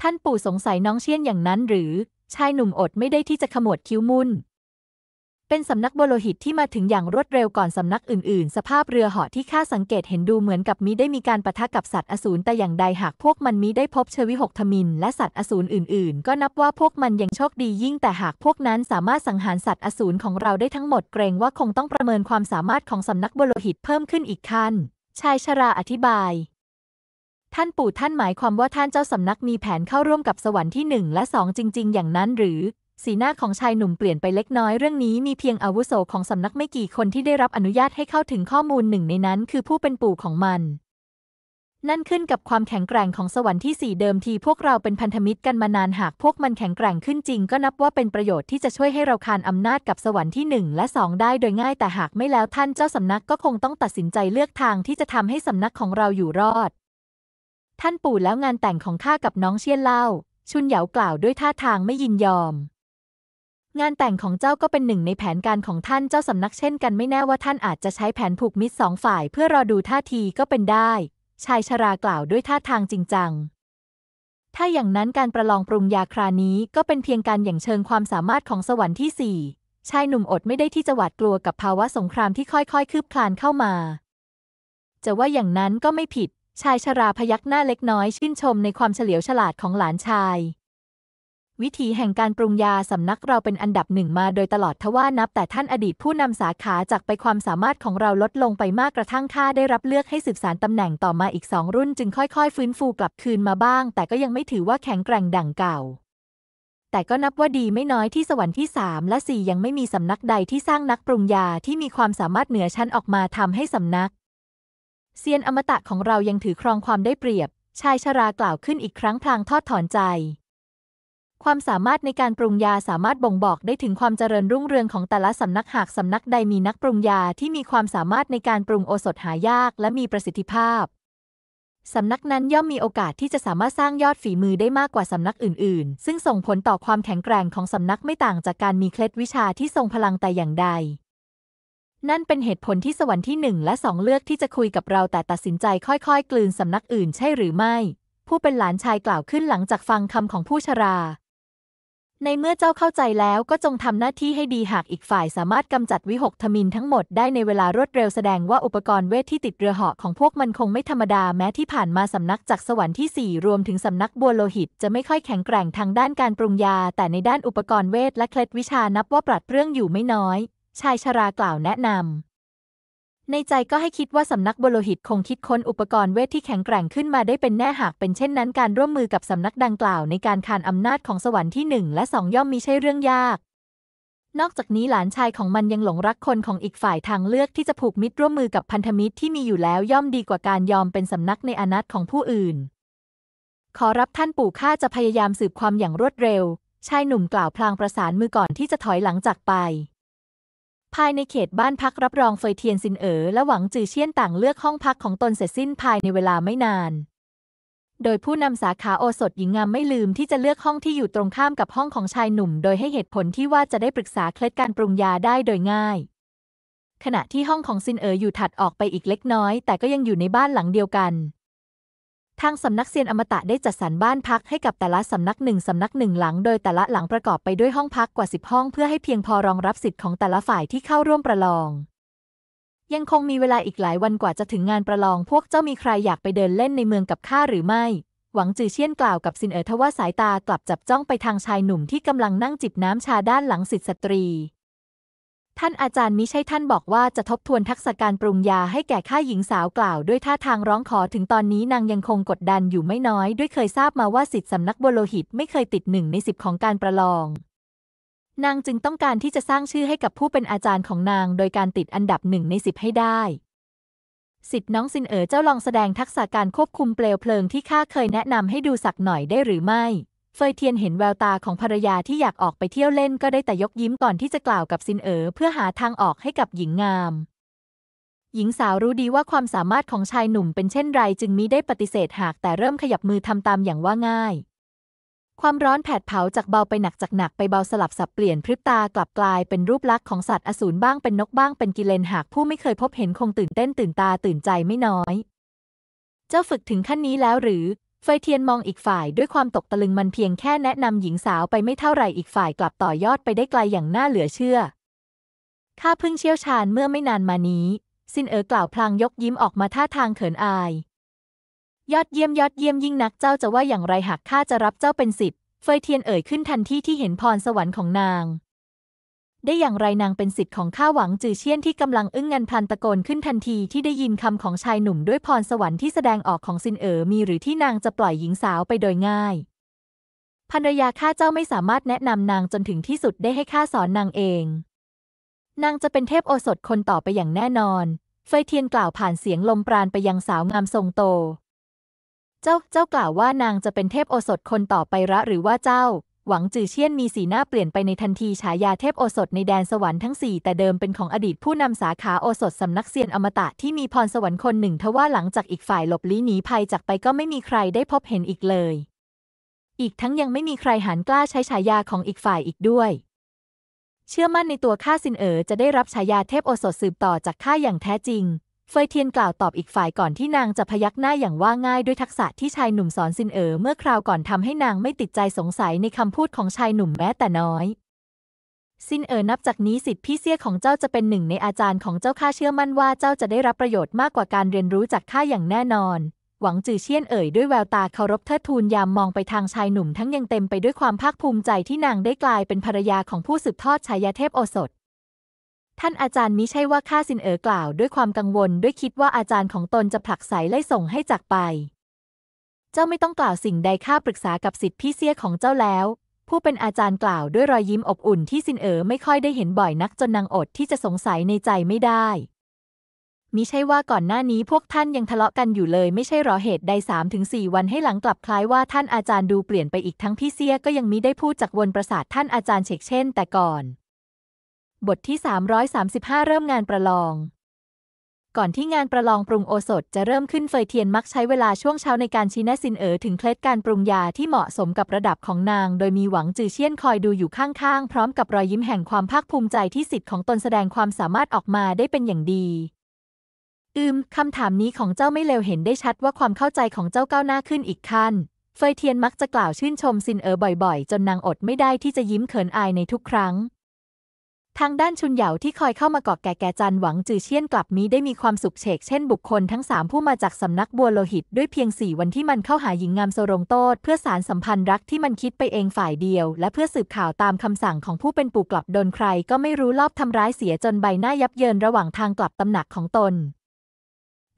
ท่านปู่สงสัยน้องเชี่ยนอย่างนั้นหรือชายหนุ่มอดไม่ได้ที่จะขมวดคิ้วมุนเป็นสำนักโบโลหิตที่มาถึงอย่างรวดเร็วก่อนสำนักอื่นๆ สภาพเรือเหาะที่ข้าสังเกตเห็นดูเหมือนกับมิได้มีการประทะกับสัตว์อสูรแต่อย่างใดหากพวกมันมิได้พบเชวิหกทมินและสัตว์อสูรอื่นๆ ก็นับว่าพวกมันยังโชคดียิ่งแต่หากพวกนั้นสามารถสังหารสัตว์อสูรของเราได้ทั้งหมดเกรงว่าคงต้องประเมินความสามารถของสำนักโบโลหิตเพิ่มขึ้นอีกขั้น ชายชราอธิบายท่านปู่ท่านหมายความว่าท่านเจ้าสำนักมีแผนเข้าร่วมกับสวรรค์ที่หนึ่งและสองจริง ๆ อย่างนั้นหรือ สีหน้าของชายหนุ่มเปลี่ยนไปเล็กน้อยเรื่องนี้มีเพียงอาวุโสของสำนักไม่กี่คนที่ได้รับอนุญาตให้เข้าถึงข้อมูลหนึ่งในนั้น คือผู้เป็นปู่ของมัน นั่นขึ้นกับความแข็งแกร่งของสวรรค์ที่สี่เดิมที พวกเราเป็นพันธมิตรกันมานานหาก พวกมันแข็งแกร่งขึ้นจริง ก็นับว่าเป็นประโยชน์ที่จะช่วยให้เราคานอำนาจกับสวรรค์ที่หนึ่งและสองได้โดยง่าย แต่หากไม่แล้วท่านเจ้าสำนักก็คงต้องตัดสินใจเลือกทางที่จะทำให้สำนักของเราอยู่รอดท่านปู่แล้วงานแต่งของข้ากับน้องเชี่ยนเล่า ชุนเหยากล่าวด้วยท่าทางไม่ยินยอม งานแต่งของเจ้าก็เป็นหนึ่งในแผนการของท่านเจ้าสำนักเช่นกันไม่แน่ว่าท่านอาจจะใช้แผนผูกมิตรสองฝ่าย เพื่อรอดูท่าทีก็เป็นได้ ชายชรากล่าวด้วยท่าทางจริงจัง ถ้าอย่างนั้นการประลองปรุงยาครานี้ก็เป็นเพียงการอย่างเชิงความสามารถของสวรรค์ที่สี่ชายหนุ่มอดไม่ได้ที่จะหวาดกลัวกับภาวะสงครามที่ค่อยๆคืบคลานเข้ามา จะว่าอย่างนั้นก็ไม่ผิดชายชราพยักหน้าเล็กน้อยชื่นชมในความเฉลียวฉลาดของหลานชาย วิธีแห่งการปรุงยาสำนักเราเป็นอันดับหนึ่งมาโดยตลอดทว่านับแต่ท่านอดีตผู้นำสาขาจากไปความสามารถของเราลดลงไปมากกระทั่งข้าได้รับเลือกให้สืบสารตำแหน่งต่อมาอีกสองรุ่นจึงค่อยๆฟื้นฟูกลับคืนมาบ้าง แต่ก็ยังไม่ถือว่าแข็งแกร่งดังเก่า แต่ก็นับว่าดีไม่น้อยที่สวรรค์ที่ 3 และ4ยังไม่มีสำนักใดที่สร้างนักปรุงยาที่มีความสามารถเหนือชั้นออกมาทำให้สำนักเซียนอมตะของเรายังถือครองความได้เปรียบ ชายชรากล่าวขึ้นอีกครั้งพลางทอดถอนใจ ความสามารถในการปรุงยาสามารถบ่งบอกได้ถึงความเจริญรุ่งเรืองของแต่ละสำนัก หากสำนักใดมีนักปรุงยาที่มีความสามารถในการปรุงโอสถหายากและมีประสิทธิภาพ สำนักนั้นย่อมมีโอกาสที่จะสามารถสร้างยอดฝีมือได้มากกว่าสำนักอื่นๆ ซึ่งส่งผลต่อความแข็งแกร่งของสำนักไม่ต่างจากการมีเคล็ดวิชาที่ทรงพลังแต่อย่างใดนั่นเป็นเหตุผลที่สวรรค์ที่หนึ่งและสองเลือกที่จะคุยกับเราแต่ตัดสินใจค่อยๆ กลืนสำนักอื่นใช่หรือไม่ ผู้เป็นหลานชายกล่าวขึ้นหลังจากฟังคำของผู้ชรา ในเมื่อเจ้าเข้าใจแล้วก็จงทำหน้าที่ให้ดีหากอีกฝ่ายสามารถกำจัดวิหกทมินทั้งหมดได้ในเวลารวดเร็วแสดงว่าอุปกรณ์เวทที่ติดเรือเหาะของพวกมันคงไม่ธรรมดาแม้ที่ผ่านมาสำนักจากสวรรค์ที่4รวมถึงสำนักบัวโลหิตจะไม่ค่อยแข็งแกร่งทางด้านการปรุงยา แต่ในด้านอุปกรณ์เวทและเคล็ดวิชานับว่าปรัดเรื่องอยู่ไม่น้อยชายชรากล่าวแนะนำ ในใจก็ให้คิดว่าสำนักบโลหิตคงคิดค้นอุปกรณ์เวทที่แข็งแกร่งขึ้นมาได้เป็นแน่หากเป็นเช่นนั้นการร่วมมือกับสำนักดังกล่าวในการคานอำนาจของสวรรค์ที่หนึ่งและสองย่อมมีใช่เรื่องยาก นอกจากนี้หลานชายของมันยังหลงรักคนของอีกฝ่ายทางเลือกที่จะผูกมิตรร่วมมือกับพันธมิตรที่มีอยู่แล้วย่อมดีกว่าการยอมเป็นสำนักในอนาตของผู้อื่น ขอรับท่านปู่ข้าจะพยายามสืบความอย่างรวดเร็ว ชายหนุ่มกล่าวพลางประสานมือก่อนที่จะถอยหลังจากไปภายในเขตบ้านพักรับรองเฟยเทียนซินเอ๋อและหวังจือเชี่ยนต่างเลือกห้องพักของตนเสร็จสิ้นภายในเวลาไม่นาน โดยผู้นำสาขาโอสถหญิงงามไม่ลืมที่จะเลือกห้องที่อยู่ตรงข้ามกับห้องของชายหนุ่มโดยให้เหตุผลที่ว่าจะได้ปรึกษาเคล็ดการปรุงยาได้โดยง่าย ขณะที่ห้องของซินเอ๋ออยู่ถัดออกไปอีกเล็กน้อยแต่ก็ยังอยู่ในบ้านหลังเดียวกันทางสำนักเซียนอมตะได้จัดสรรบ้านพักให้กับแต่ละสำนักหนึ่งสำนักหนึ่งหลัง โดยแต่ละหลังประกอบไปด้วยห้องพักกว่า10ห้องเพื่อให้เพียงพอรองรับสิทธิ์ของแต่ละฝ่ายที่เข้าร่วมประลอง ยังคงมีเวลาอีกหลายวันกว่าจะถึงงานประลอง พวกเจ้ามีใครอยากไปเดินเล่นในเมืองกับข้าหรือไม่ หวังจือเชี่ยนกล่าวกับซินเอ๋อทว่าสายตากลับจับจ้องไปทางชายหนุ่มที่กำลังนั่งจิบน้ำชาด้านหลังสิทธิสตรีท่านอาจารย์มิใช่ท่านบอกว่าจะทบทวนทักษะการปรุงยาให้แก่ข้าหญิงสาวกล่าวด้วยท่าทางร้องขอถึงตอนนี้นางยังคงกดดันอยู่ไม่น้อยด้วยเคยทราบมาว่าสิทธิสำนักบโลหิตไม่เคยติดหนึ่งในสิบของการประลอง นางจึงต้องการที่จะสร้างชื่อให้กับผู้เป็นอาจารย์ของนางโดยการติดอันดับหนึ่งในสิบให้ได้สิทธิ์น้องซินเอ๋อเจ้าลองแสดงทักษะการควบคุมเปลวเพลิงที่ข้าเคยแนะนำให้ดูสักหน่อยได้หรือไม่เฟยเทียนเห็นแววตาของภรรยาที่อยากออกไปเที่ยวเล่นก็ได้แต่ยกยิ้มก่อนที่จะกล่าวกับซินเอ๋อเพื่อหาทางออกให้กับหญิงงาม หญิงสาวรู้ดีว่าความสามารถของชายหนุ่มเป็นเช่นไรจึงมิได้ปฏิเสธหากแต่เริ่มขยับมือทำตามอย่างว่าง่าย ความร้อนแผดเผาจากเบาไปหนักจากหนักไปเบาสลับสับเปลี่ยนพริบตากลับกลายเป็นรูปลักษณ์ของสัตว์อสูรบ้างเป็นนกบ้างเป็นกิเลนหากผู้ไม่เคยพบเห็นคงตื่นเต้นตื่นตาตื่นใจไม่น้อย เจ้าฝึกถึงขั้นนี้แล้วหรือเฟยเทียนมองอีกฝ่ายด้วยความตกตะลึงมันเพียงแค่แนะนำหญิงสาวไปไม่เท่าไรอีกฝ่ายกลับต่อยอดไปได้ไกลอย่างน่าเหลือเชื่อข้าเพิ่งเชี่ยวชาญเมื่อไม่นานมานี้ซินเอ๋อกล่าวพลางยกยิ้มออกมาท่าทางเขินอาย ยอดเยี่ยมยอดเยี่ยมยิ่งนักเจ้าจะว่าอย่างไรหากข้าจะรับเจ้าเป็นสิทธิ์เฟยเทียนเอ่ยขึ้นทันทีที่เห็นพรสวรรค์ของนางได้อย่างไรนางเป็นสิทธิ์ของข้าหวังจือเชี่ยนที่กำลังอึ้งงันพันตะโกนขึ้นทันทีที่ได้ยินคำของชายหนุ่มด้วยพรสวรรค์ที่แสดงออกของซินเอ๋อมีหรือที่นางจะปล่อยหญิงสาวไปโดยง่าย ภรรยาข้าเจ้าไม่สามารถแนะนำนางจนถึงที่สุดได้ให้ข้าสอนนางเอง นางจะเป็นเทพโอสถคนต่อไปอย่างแน่นอนเฟยเทียนกล่าวผ่านเสียงลมปราณไปยังสาวงามทรงโต เจ้าเจ้ากล่าวว่านางจะเป็นเทพโอสถคนต่อไปละหรือว่าเจ้าหวังจือเชียนมีสีหน้าเปลี่ยนไปในทันทีฉายาเทพโอสถในแดนสวรรค์ทั้ง 4 แต่เดิมเป็นของอดีตผู้นำสาขาโอสถสำนักเซียนอมตะที่มีพรสวรรค์คนหนึ่งทว่าหลังจากอีกฝ่ายหลบลี้หนีภัยจากไปก็ไม่มีใครได้พบเห็นอีกเลย อีกทั้งยังไม่มีใครหันกล้าใช้ฉายาของอีกฝ่ายอีกด้วย เชื่อมั่นในตัวข้าซินเอ๋อจะได้รับฉายาเทพโอสถสืบต่อจากข้าอย่างแท้จริงเฟยเทียนกล่าวตอบอีกฝ่ายก่อนที่นางจะพยักหน้าอย่างว่าง่ายด้วยทักษะที่ชายหนุ่มสอนซินเอ๋อเมื่อคราวก่อนทำให้นางไม่ติดใจสงสัยในคำพูดของชายหนุ่มแม้แต่น้อย ซินเอ๋อนับจากนี้สิทธิพี่เสี้ยของเจ้าจะเป็นหนึ่งในอาจารย์ของเจ้าข้าเชื่อมั่นว่าเจ้าจะได้รับประโยชน์มากกว่าการเรียนรู้จากข้าอย่างแน่นอน หวังจือเชียนเอ่ยด้วยแววตาเคารพเทิดทูนยามมองไปทางชายหนุ่มทั้งยังเต็มไปด้วยความภาคภูมิใจที่นางได้กลายเป็นภรรยาของผู้สืบทอดชายาเทพโอสถท่านอาจารย์มิใช่ว่าข้าสินเอ๋อกล่าวด้วยความกังวลด้วยคิดว่าอาจารย์ของตนจะผลักสไล่ส่งให้จากไป เจ้าไม่ต้องกล่าวสิ่งใดข้าปรึกษากับสิทธิพี่เสี้ยของเจ้าแล้ว ผู้เป็นอาจารย์กล่าวด้วยรอยยิ้มอบอุ่นที่สินเอ๋อไม่ค่อยได้เห็นบ่อยนักจนนางอดที่จะสงสัยในใจไม่ได้ มิใช่ว่าก่อนหน้านี้พวกท่านยังทะเลาะกันอยู่เลยไม่ใช่รอเหตุใดสามถึงสี่วันให้หลังกลับคล้ายว่าท่านอาจารย์ดูเปลี่ยนไปอีกทั้งพี่เสียก็ยังมิได้พูดจากวนประสาทท่านอาจารย์เฉกเช่น แต่ก่อนบทที่ 335 เริ่มงานประลอง ก่อนที่งานประลองปรุงโอสถจะเริ่มขึ้น เฟยเทียนมักใช้เวลาช่วงเช้าในการชี้แนะสินเอ๋อถึงเคล็ดการปรุงยาที่เหมาะสมกับระดับของนาง โดยมีหวังจือเชี่ยนคอยดูอยู่ข้างๆ พร้อมกับรอยยิ้มแห่งความภาคภูมิใจที่สิทธิ์ของตนแสดงความสามารถออกมาได้เป็นอย่างดี อืม คำถามนี้ของเจ้าไม่เลวเห็นได้ชัดว่าความเข้าใจของเจ้าก้าวหน้าขึ้นอีกขั้น เฟยเทียนมักจะกล่าวชื่นชมสินเอ๋อบ่อยๆ จนนางอดไม่ได้ที่จะยิ้มเขินอายในทุกครั้งทางด้านชุนเหยาที่คอยเข้ามาเกาะแก่แกจันหวังจือเชียนกลับมีได้มีความสุขเฉก เช่นบุคคลทั้งสามผู้มาจากสำนักบัวโลหิต ด้วยเพียงสี่วันที่มันเข้าหาหญิงงามโซรงโตดเพื่อสารสัมพันธ์รักที่มันคิดไปเองฝ่ายเดียว และเพื่อสืบข่าวตามคำสั่งของผู้เป็นปู่กลับโดนใคร ก็ไม่รู้รอบทำร้ายเสียจนใบหน้ายับเยินระหว่างทางกลับตำหนักของตน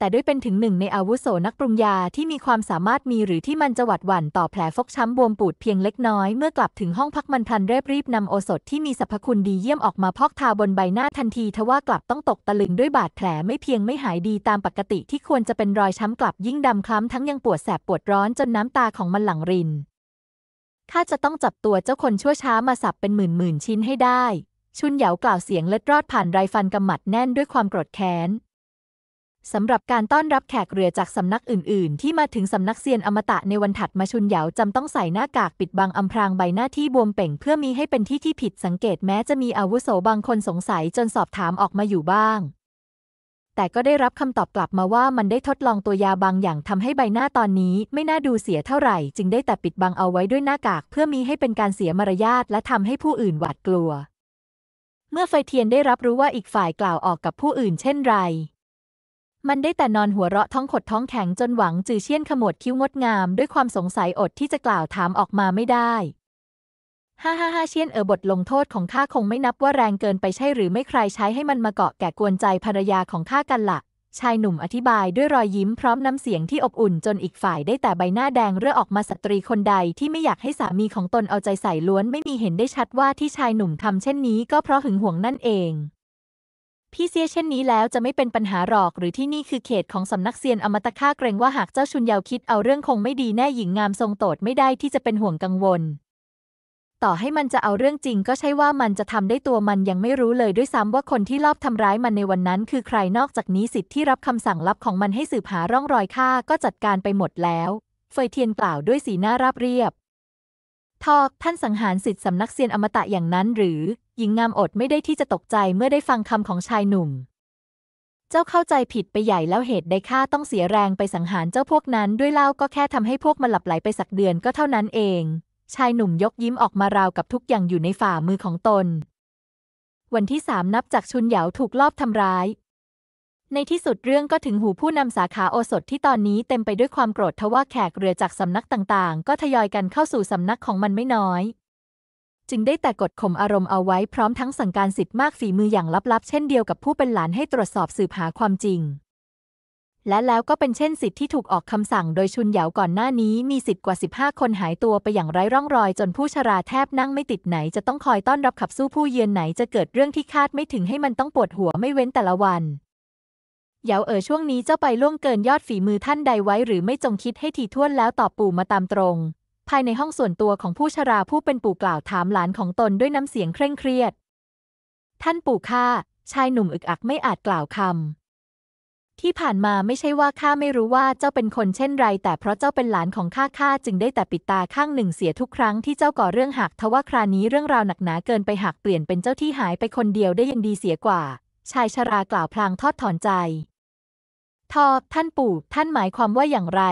แต่ด้วยเป็นถึงหนึ่งในอาวุโสนักปรุงยา ที่มีความสามารถมีหรือที่มันจะหวัดหวั่นต่อแผลฟกช้ำบวมปูดเพียงเล็กน้อยเมื่อกลับถึงห้องพักมันพลันเรียบรีบนำโอสถที่มีสรรพคุณดีเยี่ยมออกมาพอกทาบนใบหน้าทันทีทว่ากลับต้องตกตะลึงด้วยบาดแผลไม่เพียงไม่หายดีตามปกติที่ควรจะเป็นรอยช้ำกลับยิ่งดำคล้ำทั้งยังปวดแสบปวดร้อนจนน้ำตาของมันหลั่งรินข้าจะต้องจับตัวเจ้าคนชั่วช้ามาสับเป็นหมื่นหมื่นชิ้นให้ได้ ชุนเหยากล่าวเสียงเล็ดรอดผ่านไรฟันกำหมัดแน่นด้วยความโกรธแค้นสำหรับการต้อนรับแขกเรือจากสำนักอื่น ๆ ที่มาถึงสำนักเซียนอมตะในวันถัดมาชุนเหยาจำต้องใส่หน้ากากปิดบังอำพรางใบหน้าที่บวมเป่ง เพื่อมีให้เป็นที่ที่ผิดสังเกต แม้จะมีอาวุโสบางคนสงสัยจนสอบถามออกมาอยู่บ้าง แต่ก็ได้รับคำตอบกลับมาว่ามันได้ทดลองตัวยาบางอย่างทำให้ใบหน้าตอนนี้ไม่น่าดูเสียเท่าไหร่ จึงได้แต่ปิดบังเอาไว้ด้วยหน้ากากเพื่อมีให้เป็นการเสียมารยาทและทำให้ผู้อื่นหวาดกลัว เมื่อไฟเทียนได้รับรู้ว่าอีกฝ่ายกล่าวออกกับผู้อื่น เช่นไรมันได้แต่นอนหัวเราะท้องขดท้องแข็งจนหวังจือเชี่ยนขมวดคิ้วงดงาม ด้วยความสงสัยอดที่จะกล่าวถามออกมาไม่ได้ฮ่าฮ่าฮ่าเชี่ยนเออบทลงโทษของข้าคงไม่นับว่าแรงเกินไปใช่ หรือไม่ใครใช้ให้มันมาเกาะแก่กวนใจภรรยาของข้ากันละ่ะชายหนุ่มอธิบายด้วยรอยยิ้มพร้อมน้ำเสียงที่อบอุ่นจนอีกฝ่ายได้แต่ใบหน้าแดงเรื่อออกมาสตรีคนใดที่ไม่อยากให้สามีของตนเอาใจใส่ล้วนไม่มีเห็นได้ชัดว่าที่ชายหนุ่มทำเช่นนี้ก็เพราะหึงหวงนั่นเองพี่เซียเช่นนี้แล้วจะไม่เป็นปัญหาหรอกหรือที่นี่คือเขตของสำนักเซียนอมตะค่าเกรงว่าหากเจ้าชุนยาวคิดเอาเรื่องคงไม่ดีแน่หญิงงามทรงโตดไม่ได้ที่จะเป็นห่วงกังวล ต่อให้มันจะเอาเรื่องจริงก็ใช่ว่ามันจะทำได้ตัวมันยังไม่รู้เลยด้วยซ้ำว่าคนที่ลอบทำร้ายมันในวันนั้น คือใครนอกจากนี้สิทธิ์ที่รับคำสั่งลับของมันให้สืบหาร่องรอยฆ่าก็จัดการไปหมดแล้วเฟยเทียนกล่าวด้วยสีหน้าราบเรียบทอกท่านสังหารสิทธิสำนักเซียนอมตะอย่างนั้นหรือหญิงงามอดไม่ได้ที่จะตกใจเมื่อได้ฟังคำของชายหนุ่ม เจ้าเข้าใจผิดไปใหญ่แล้วเหตุใดข้าต้องเสียแรงไปสังหารเจ้าพวกนั้นด้วยเล่าก็แค่ทำให้พวกมันหลับไหลไปสักเดือนก็เท่านั้นเอง ชายหนุ่มยกยิ้มออกมาราวกับทุกอย่างอยู่ในฝ่ามือของตน วันที่สามนับจากชุนเหยาถูกลอบทำร้ายในที่สุดเรื่องก็ถึงหูผู้นำสาขาโอสถที่ตอนนี้เต็มไปด้วยความโกรธทว่าแขกเรือจากสำนักต่างๆ ก็ทยอยกันเข้าสู่สำนักของมันไม่น้อย จึงได้แต่กดข่มอารมณ์เอาไว้พร้อมทั้งสั่งการสิทธิ์มากฝีมืออย่างลับๆ เช่นเดียวกับผู้เป็นหลานให้ตรวจสอบสืบหาความจริง และแล้วก็เป็นเช่นสิทธิ์ที่ถูกออกคำสั่งโดยชุนเหยาก่อนหน้านี้มีสิทธิ์กว่า 15 คนหายตัวไปอย่างไร้ร่องรอยจนผู้ชราแทบนั่งไม่ติดไหนจะต้องคอยต้อนรับขับสู้ผู้เยือนไหนจะเกิดเรื่องที่คาดไม่ถึงให้มันต้องปวดหัวไม่เว้นแต่ละวันเยาเอ๋อช่วงนี้เจ้าไปล่วงเกินยอดฝีมือท่านใดไว้หรือไม่จงคิดให้ถี่ถ้วนแล้วตอบปู่มาตามตรง ภายในห้องส่วนตัวของผู้ชราผู้เป็นปู่กล่าวถามหลานของตนด้วยน้ำเสียงเคร่งเครียด ท่านปู่ข้าชายหนุ่มอึกอักไม่อาจกล่าวคำ ที่ผ่านมาไม่ใช่ว่าข้าไม่รู้ว่าเจ้าเป็นคนเช่นไรแต่เพราะเจ้าเป็นหลานของข้าข้าจึงได้แต่ปิดตาข้างหนึ่งเสียทุกครั้งที่เจ้าก่อเรื่องหักทว่าครานี้เรื่องราวหนักหนาเกินไปหักเปลี่ยนเป็นเจ้าที่หายไปคนเดียวได้ยังดีเสียกว่า ชายชรากล่าวพลางทอดถอนใจทอ ท่านปู่ ท่านหมายความว่าอย่างไร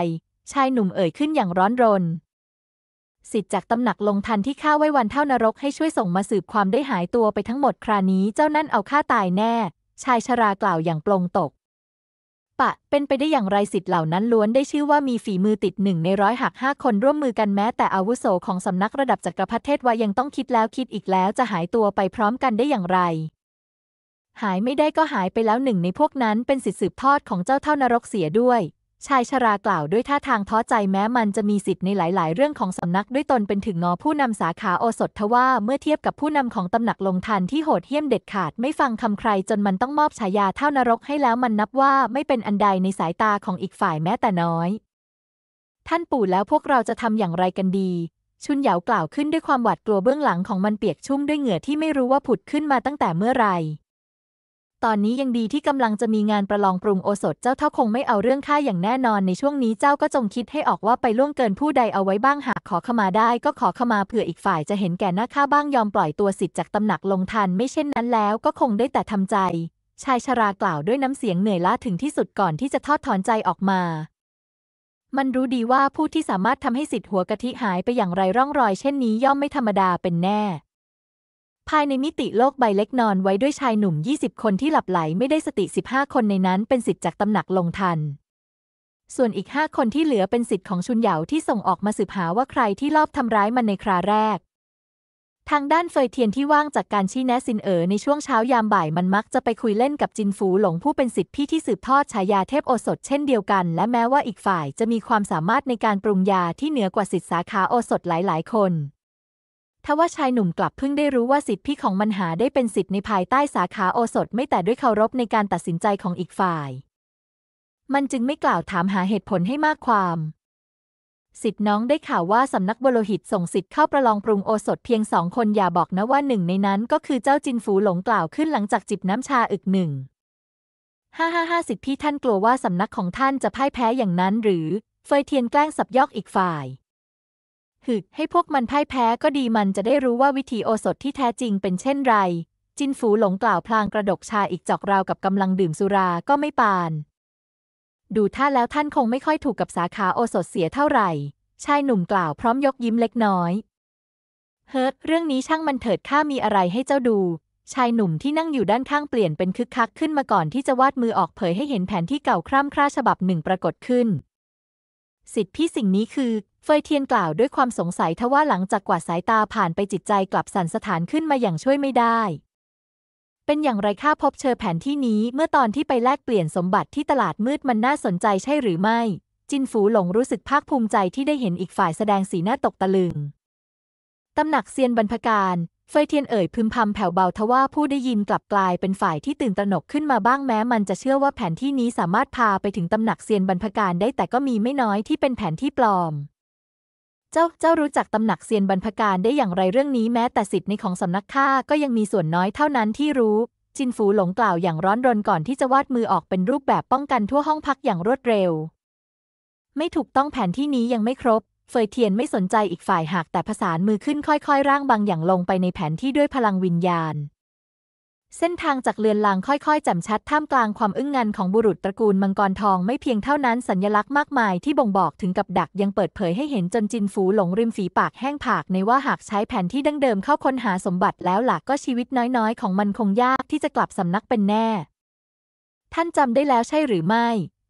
ชายหนุ่มเอ่ยขึ้นอย่างร้อนรน สิทธิ์จากตำหนักลงทันที่ข้าไว้วันเท่านรกให้ช่วยส่งมาสืบความได้หายตัวไปทั้งหมดครานี้ เจ้านั่นเอาข้าตายแน่ ชายชรากล่าวอย่างปลงตก ปะ เป็นไปได้อย่างไรสิทธิ์เหล่านั้นล้วนได้ชื่อว่ามีฝีมือติดหนึ่งในร้อยหักห้าคนร่วมมือกันแม้ แต่อาวุโสของสำนักระดับจักรพรรดิเทศวายังต้องคิดแล้วคิดอีกแล้วจะหายตัวไปพร้อมกันได้อย่างไรหายไม่ได้ก็หายไปแล้วหนึ่งในพวกนั้น เป็นสิทธิสืบทอดของเจ้าเท่านรกเสียด้วย ชายชรากล่าวด้วยท่าทางท้อใจแม้มันจะมีสิทธิ์ในหลาย ๆ เรื่องของสำนักด้วยตนเป็นถึงงอผู้นำสาขาโอสถทว่าเมื่อเทียบกับผู้นำของตำหนักลงทันที่โหดเหี้ยมเด็ดขาดไม่ฟังคำใครจนมันต้องมอบฉายาเท่านรกให้แล้วมันนับว่าไม่เป็นอันใดในสายตาของอีกฝ่ายแม้แต่น้อย ท่านปู่แล้วพวกเราจะทำอย่างไรกันดี ชุนเหยากล่าวขึ้นด้วยความหวาดกลัวเบื้องหลังของมันเปียกชุ่มด้วยเหงื่อที่ไม่รู้ว่าผุดขึ้นมาตั้งแต่เมื่อไหร่ตอนนี้ยังดีที่กำลังจะมีงานประลองปรุงโอสถเจ้าเท่าคงไม่เอาเรื่องข้าอย่างแน่นอนในช่วงนี้เจ้าก็จงคิดให้ออกว่าไปล่วงเกินผู้ใดเอาไว้บ้างหากขอขมาได้ก็ขอขมาเผื่ออีกฝ่ายจะเห็นแก่หน้าข้าบ้างยอมปล่อยตัวสิทธิ์จากตำหนักลงทันไม่เช่นนั้นแล้วก็คงได้แต่ทำใจ ชายชรากล่าวด้วยน้ำเสียงเหนื่อยล้าถึงที่สุดก่อนที่จะทอดถอนใจออกมา มันรู้ดีว่าผู้ที่สามารถทำให้สิทธิ์หัวกะทิหายไปอย่างไรร่องรอยเช่นนี้ย่อมไม่ธรรมดาเป็นแน่ภายในมิติโลกใบเล็กนอนไว้ด้วยชายหนุ่ม 20 คนที่หลับไหลไม่ได้สติ 15 คนในนั้นเป็นสิทธิ์จากตำหนักลงทัน ส่วนอีก 5 คนที่เหลือเป็นสิทธิ์ของชุนเหยาที่ส่งออกมาสืบหาว่าใครที่ลอบทำร้ายมันในคราแรก ทางด้านเฟยเทียนที่ว่างจากการชี้แนะซินเอ๋อในช่วงเช้ายามบ่ายมันมักจะไปคุยเล่นกับจินฟูหลงผู้เป็นสิทธิ์พี่ที่สืบทอดฉายาเทพโอสถเช่นเดียวกัน และแม้ว่าอีกฝ่ายจะมีความสามารถในการปรุงยาที่เหนือกว่าสิทธิสาขาโอสถหลายๆคนทว่าชายหนุ่มกลับเพิ่งได้รู้ว่าสิทธิพี่ของมันหาได้เป็นสิทธิในภายใต้สาขาโอสถไม่แต่ด้วยเคารพในการตัดสินใจของอีกฝ่าย มันจึงไม่กล่าวถามหาเหตุผลให้มากความ สิทธิน้องได้ข่าวว่า สำนักบโลหิตส่งสิทธิเข้าประลองปรุงโอสถเพียงสองคน อย่าบอกนะว่าหนึ่งในนั้นก็คือเจ้าจินฝูหลงกล่าวขึ้นหลังจากจิบน้ำชาอึกหนึ่งห้าห้าห้าสิทธิพี่ท่านกลัวว่าสำนักของท่านจะพ่ายแพ้อย่างนั้น หรือเฟยเทียนแกล้งสับยอกอีกฝ่ายฮึให้พวกมันพ่ายแพ้ก็ดีมันจะได้รู้ว่าวิธีโอสถที่แท้จริงเป็นเช่นไร จินฝูหลงกล่าวพลางกระดกชาอีกจอกราวกับกำลังดื่มสุราก็ไม่ปาน ดูท่าแล้วท่านคงไม่ค่อยถูกกับสาขาโอสถเสียเท่าไหร่ ชายหนุ่มกล่าวพร้อมยกยิ้มเล็กน้อย เฮิร์ตเรื่องนี้ช่างมันเถิดข้ามีอะไรให้เจ้าดู ชายหนุ่มที่นั่งอยู่ด้านข้างเปลี่ยนเป็นคึกคักขึ้นมาก่อนที่จะวาดมือออกเผยให้เห็นแผนที่เก่าคร่ำคร่าฉบับหนึ่งปรากฏขึ้น สิทธิพี่สิ่งนี้คือเฟยเทียนกล่าวด้วยความสงสัยทว่าหลังจากกวาดสายตาผ่านไปจิตใจกลับสั่นสถานขึ้นมาอย่างช่วยไม่ได้ เป็นอย่างไรข้าพบเชอแผนที่นี้ เมื่อตอนที่ไปแลกเปลี่ยนสมบัติที่ตลาดมืดมันน่าสนใจใช่หรือไม่ จินฝูหลงรู้สึกภาคภูมิใจที่ได้เห็นอีกฝ่ายแสดงสีหน้าตกตะลึง ตำหนักเซียนบรรพการเฟยเทียนเอ่ยพึมพำแผ่วเบาทว่าผู้ได้ยินกลับกลายเป็นฝ่ายที่ตื่นตระหนกขึ้นมาบ้างแม้ มันจะเชื่อว่าแผนที่นี้สามารถพาไปถึงตำหนักเซียนบรรพการได้แต่ก็มีไม่น้อยที่เป็นแผนที่ปลอมเจ้าเจ้ารู้จักตำหนักเซียนบรรพการได้อย่างไรเรื่องนี้แม้แต่สิทธิ์ในของสำนักข้าก็ยังมีส่วนน้อยเท่านั้นที่รู้ จินฝูหลงกล่าวอย่างร้อนรนก่อนที่จะวาดมือออกเป็นรูปแบบป้องกันทั่วห้องพักอย่างรวดเร็ว ไม่ถูกต้องแผนที่นี้ยังไม่ครบเฟยเทียนไม่สนใจอีกฝ่ายหากแต่ผสานมือขึ้นค่อยๆ ร่างบางอย่างลงไปในแผนที่ด้วยพลังวิญญาณเส้นทางจากเลือนลางค่อยๆจำชัดท่ามกลางความอึ้งงันของบุรุษตระกูลมังกรทอง ไม่เพียงเท่านั้นสัญลักษณ์มากมายที่บ่งบอกถึงกับดักยังเปิดเผยให้เห็นจนจินฝูหลงริมฝีปากแห้งผากในว่าหากใช้แผนที่ดั้งเดิมเข้าค้นหาสมบัติแล้วหลักก็ชีวิตน้อยๆ ของมันคงยากที่จะกลับสำนักเป็นแน่ ท่านจำได้แล้วใช่หรือไม่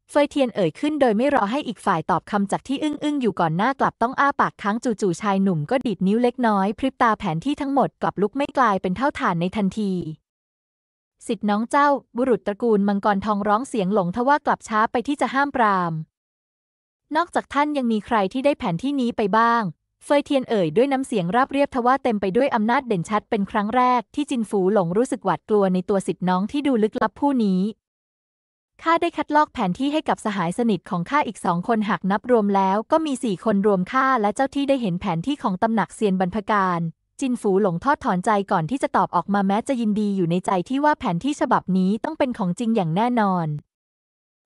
เฟยเทียนเอ่ยขึ้นโดยไม่รอให้อีกฝ่ายตอบคำจากที่อึ้งอึ้งอยู่ก่อนหน้ากลับต้องอ้าปากค้างจู่ๆชายหนุ่มก็ดีดนิ้วเล็กน้อยพริบตาแผนที่ทั้งหมดกลับลุกไม่กลายเป็นเท่าฐานในทันทีสิทธิ์น้องเจ้า บุรุษตระกูลมังกรทองร้องเสียงหลงทว่ากลับช้าไปที่จะห้ามปราม นอกจากท่านยังมีใครที่ได้แผนที่นี้ไปบ้าง เฟยเทียนเอ่ยด้วยน้ำเสียงราบเรียบทว่าเต็มไปด้วยอำนาจเด่นชัดเป็นครั้งแรก ที่จินฝูหลงรู้สึกหวาดกลัวในตัวสิทธิ์น้องที่ดูลึกลับผู้นี้ ข้าได้คัดลอกแผนที่ให้กับสหายสนิทของข้าอีกสองคนหากนับรวมแล้ว ก็มีสี่คนรวมข้าและเจ้าที่ได้เห็นแผนที่ของตำหนักเซียนบรรพการจินฝูหลงทอดถอนใจก่อนที่จะตอบออกมาแม้จะยินดีอยู่ในใจที่ว่าแผนที่ฉบับนี้ต้องเป็นของจริงอย่างแน่นอน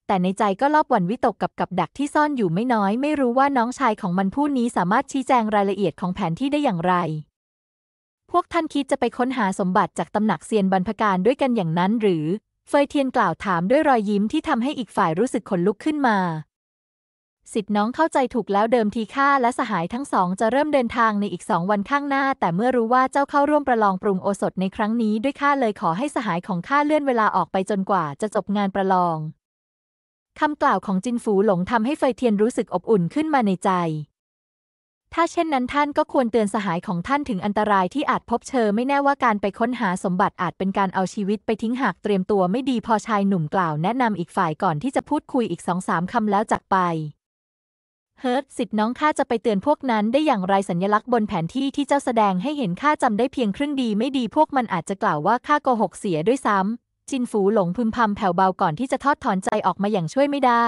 แต่ในใจก็รอบวันวิตกกับกับดักที่ซ่อนอยู่ไม่น้อย ไม่รู้ว่าน้องชายของมันผู้นี้สามารถชี้แจงรายละเอียดของแผนที่ได้อย่างไร พวกท่านคิดจะไปค้นหาสมบัติจากตำหนักเซียนบรรพการด้วยกันอย่างนั้น หรือ เฟยเทียนกล่าวถามด้วยรอยยิ้มที่ทำให้อีกฝ่ายรู้สึกขนลุกขึ้นมาสิทธิ์น้องเข้าใจถูกแล้วเดิมทีข้า และสหายทั้งสองจะเริ่มเดินทางในอีกสองวันข้างหน้า แต่เมื่อรู้ว่าเจ้าเข้าร่วมประลอง ปรุงโอสถในครั้งนี้ด้วยข้าเลยขอให้สหายของข้าเลื่อนเวลาออกไปจนกว่า จะจบงานประลองคำกล่าวของจินฝูหลงทำให้เฟยเทียนรู้สึกอบอุ่นขึ้นมาในใจ ถ้าเช่นนั้นท่านก็ควรเตือนสหายของท่านถึงอันตรายที่อาจพบเชอไม่แน่ว่าการไปค้นหาสมบัติอาจเป็นการเอาชีวิตไปทิ้งหากเตรียมตัวไม่ดีพอชายหนุ่มกล่าวแนะนำอีกฝ่ายก่อนที่จะพูดคุยอีกสองสามคำแล้วจากไปเฮิร์ตสิทธิ์น้องข้าจะไปเตือนพวกนั้น ได้อย่างไรสัญญลักษณ์บนแผนที่ที่เจ้าแสดงให้เห็นข้าจำได้เพียงครึ่งดีไม่ดีพวกมันอาจจะกล่าวว่าข้าโกหกเสียด้วยซ้ำจินฝูหลงพึมพำแผ่วเบาก่อนที่จะทอดถอนใจออกมาอย่างช่วยไม่ได้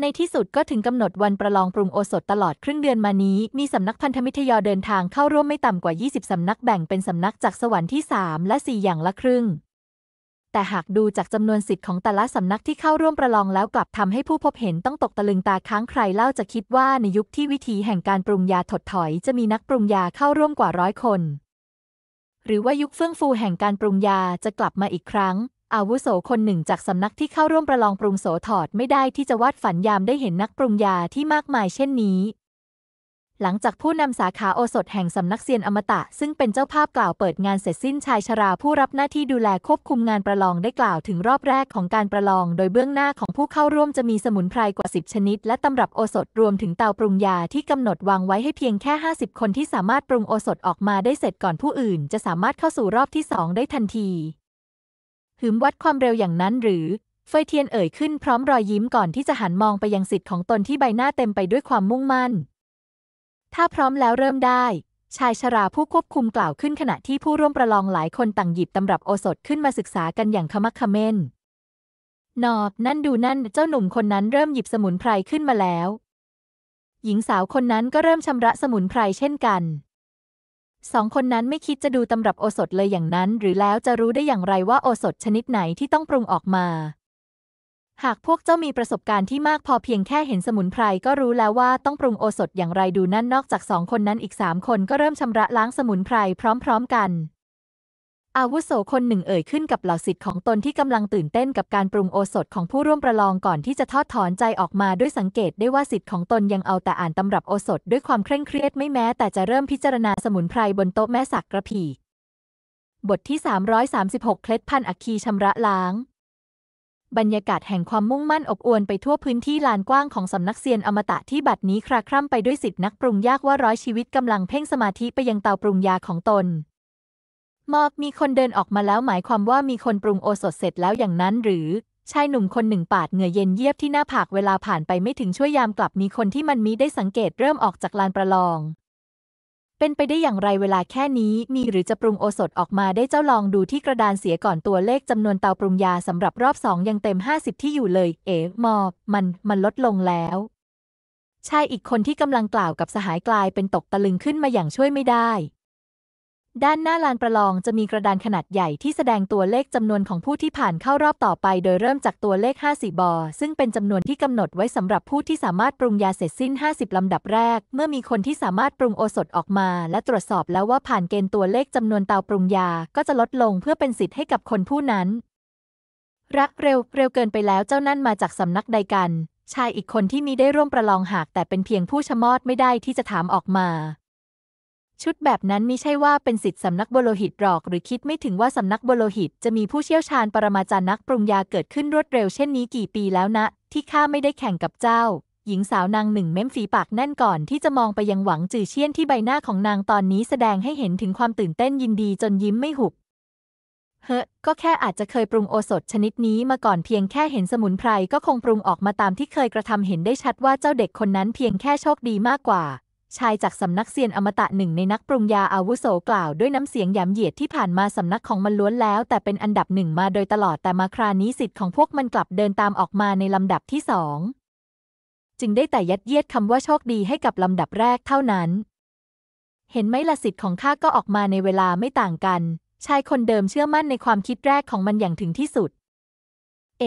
ในที่สุดก็ถึงกำหนดวันประลองปรุงโอสถตลอดครึ่งเดือนมานี้มีสำนักพันธมิตรยอเดินทางเข้าร่วมไม่ต่ำกว่า 20สำนักแบ่งเป็นสำนักจากสวรรค์ที่ 3 และ 4 อย่างละครึ่งแต่หากดูจากจำนวนสิทธิ์ของแต่ละสำนักที่เข้าร่วมประลองแล้วกลับทำให้ผู้พบเห็นต้องตกตะลึงตาค้างใครเล่าจะคิดว่า ในยุคที่วิธีแห่งการปรุงยา ถดถอย จะมีนักปรุงยาเข้าร่วมกว่าร้อยคน หรือว่ายุคเฟื่องฟูแห่งการปรุงยาจะกลับมาอีกครั้ง อาวุโสคนหนึ่งจากสำนักที่เข้าร่วมประลองปรุงโสถอดไม่ได้ที่จะวาดฝันยามได้เห็นนักปรุงยาที่มากมายเช่นนี้หลังจากผู้นำสาขาโอสถแห่งสำนักเซียนอมตะซึ่งเป็นเจ้าภาพกล่าวเปิดงานเสร็จสิ้นชายชราผู้รับหน้าที่ดูแลควบคุมงานประลองได้กล่าวถึงรอบแรกของการประลอง โดยเบื้องหน้าของผู้เข้าร่วมจะมีสมุนไพรกว่า 10 ชนิดและตำรับโอสถรวมถึงเตาปรุงยาที่กำหนดวางไว้ให้เพียงแค่ 50 คนที่สามารถปรุงโอสถออกมาได้เสร็จก่อนผู้อื่นจะสามารถเข้าสู่รอบที่2ได้ทันที หืมวัดความเร็วอย่างนั้นหรือเฟยเทียนเอ่ยขึ้นพร้อมรอยยิ้มก่อนที่จะหันมองไปยังสิทธิ์ของตนที่ใบหน้าเต็มไปด้วยความมุ่งมั่นถ้าพร้อมแล้วเริ่มได้ ชายชราผู้ควบคุมกล่าวขึ้นขณะที่ผู้ร่วมประลองหลายคนต่างหยิบตำรับโอสถขึ้นมาศึกษากันอย่างขมักขม้น นอบ นั่นดูนั่น เจ้าหนุ่มคนนั้นเริ่มหยิบสมุนไพรขึ้นมาแล้ว หญิงสาวคนนั้นก็เริ่มชำระสมุนไพรเช่นกัน สองคนนั้นไม่คิดจะดูตำรับโอสถเลยอย่างนั้น หรือแล้วจะรู้ได้อย่างไรว่าโอสถชนิดไหนที่ต้องปรุงออกมาหากพวกเจ้ามีประสบการณ์ที่มากพอเพียงแค่เห็นสมุนไพรก็รู้แล้วว่าต้องปรุงโอสถอย่างไรดูนั่นนอกจากสองคนนั้นอีกสามคนก็เริ่มชำระล้างสมุนไพรพร้อมๆกัน อาวุโสคนหนึ่งเอ่ยขึ้นกับเหล่าสิทธิ์ของตนที่กำลังตื่นเต้นกับการปรุงโอสถ ของผู้ร่วมประลองก่อนที่จะทอดถอนใจออกมาด้วยสังเกตได้ว่าสิทธิ์ของตนยังเอาแต่อ่านตำรับโอสถด้วยความเคร่งเครียดไม่แม้ แต่จะเริ่มพิจารณาสมุนไพรบนโต๊ะแม่สักกระผีบทที่ 336เคล็ดพันอัคคีชำระล้างบรรยากาศแห่งความมุ่งมั่นอบอวลไปทั่วพื้นที่ลานกว้างของสำนักเซียนอมตะที่บัดนี้คราคร่ำไปด้วยสิทธินักปรุงยากว่าร้อยชีวิตกำลังเพ่งสมาธิไปยังเตาปรุงยาของตน มอกมีคนเดินออกมาแล้วหมายความว่ามีคนปรุงโอสถเสร็จแล้วอย่างนั้น หรือ ชายหนุ่มคนหนึ่งปาดเหงื่อเย็นเยียบที่หน้าผากเวลาผ่านไปไม่ถึงชั่วยามกลับมีคนที่มันมีได้สังเกตเริ่มออกจากลานประลองเป็นไปได้อย่างไรเวลาแค่นี้ มีหรือจะปรุงโอสถออกมาได้เจ้าลองดูที่กระดานเสียก่อนตัวเลขจำนวนเตาปรุงยาสำหรับรอบสองยังเต็ม 50 ที่อยู่เลย เอ๋มอ มันมันลดลงแล้วชายอีกคนที่กำลังกล่าวกับสหายกลายเป็นตกตะลึงขึ้นมาอย่างช่วยไม่ได้ด้านหน้าลานประลองจะมีกระดานขนาดใหญ่ที่แสดงตัวเลขจำนวนของผู้ที่ผ่านเข้ารอบต่อไป โดยเริ่มจากตัวเลข50บอ ซึ่งเป็นจำนวนที่กำหนดไว้สำหรับผู้ที่สามารถปรุงยาเสร็จสิ้น 50ลำดับแรก เมื่อมีคนที่สามารถปรุงโอสถออกมาและตรวจสอบแล้วว่าผ่านเกณฑ์ตัวเลขจำนวนเตาปรุงยา ก็จะลดลงเพื่อเป็นสิทธิ์ให้กับคนผู้นั้นรักเร็วเร็วเกินไปแล้วเจ้านั่นมาจากสำนักใดกัน ชายอีกคนที่มีได้ร่วมประลองหากแต่เป็นเพียงผู้ชะมอดไม่ได้ที่จะถามออกมาชุดแบบนั้นไม่ใช่ว่าเป็นสิทธิสำนักโบโลหิตหรอกหรือคิดไม่ถึงว่าสำนักโบโลหิต จะมีผู้เชี่ยวชาญปรมาจารย์นักปรุงยาเกิดขึ้นรวดเร็วเช่นนี้กี่ปีแล้วนะ ที่ข้าไม่ได้แข่งกับเจ้า หญิงสาวนางหนึ่งเม้มฝีปากแน่นก่อนที่จะมองไปยังหวังจือเชี่ยนที่ใบหน้าของนางตอนนี้แสดงให้เห็นถึงความตื่นเต้นยินดีจนยิ้มไม่หุบเฮ้ก็แค่อาจจะเคยปรุงโอสถชนิดนี้ มาก่อนเพียงแค่เห็นสมุนไพรก็คงปรุงออกมาตามที่เคยกระทำเห็นได้ชัดว่าเจ้าเด็กคนนั้นเพียงแค่โชคดีมากกว่าชายจากสำนักเซียนอมตะหนึ่งในนักปรุงยาอาวุโสกล่าวด้วยน้ำเสียงหยามเหยียดที่ผ่านมาสำนักของมันล้วนแล้วแต่เป็นอันดับหนึ่งมาโดยตลอดแต่มาครานี้สิทธิ์ของพวกมันกลับเดินตามออกมาในลำดับที่สองจึงได้แต่ยัดเยียดคำว่าโชคดีให้กับลำดับแรกเท่านั้น เห็นไหมละสิทธิ์ของข้าก็ออกมาในเวลาไม่ต่างกัน ชายคนเดิมเชื่อมั่นในความคิดแรกของมันอย่างถึงที่สุด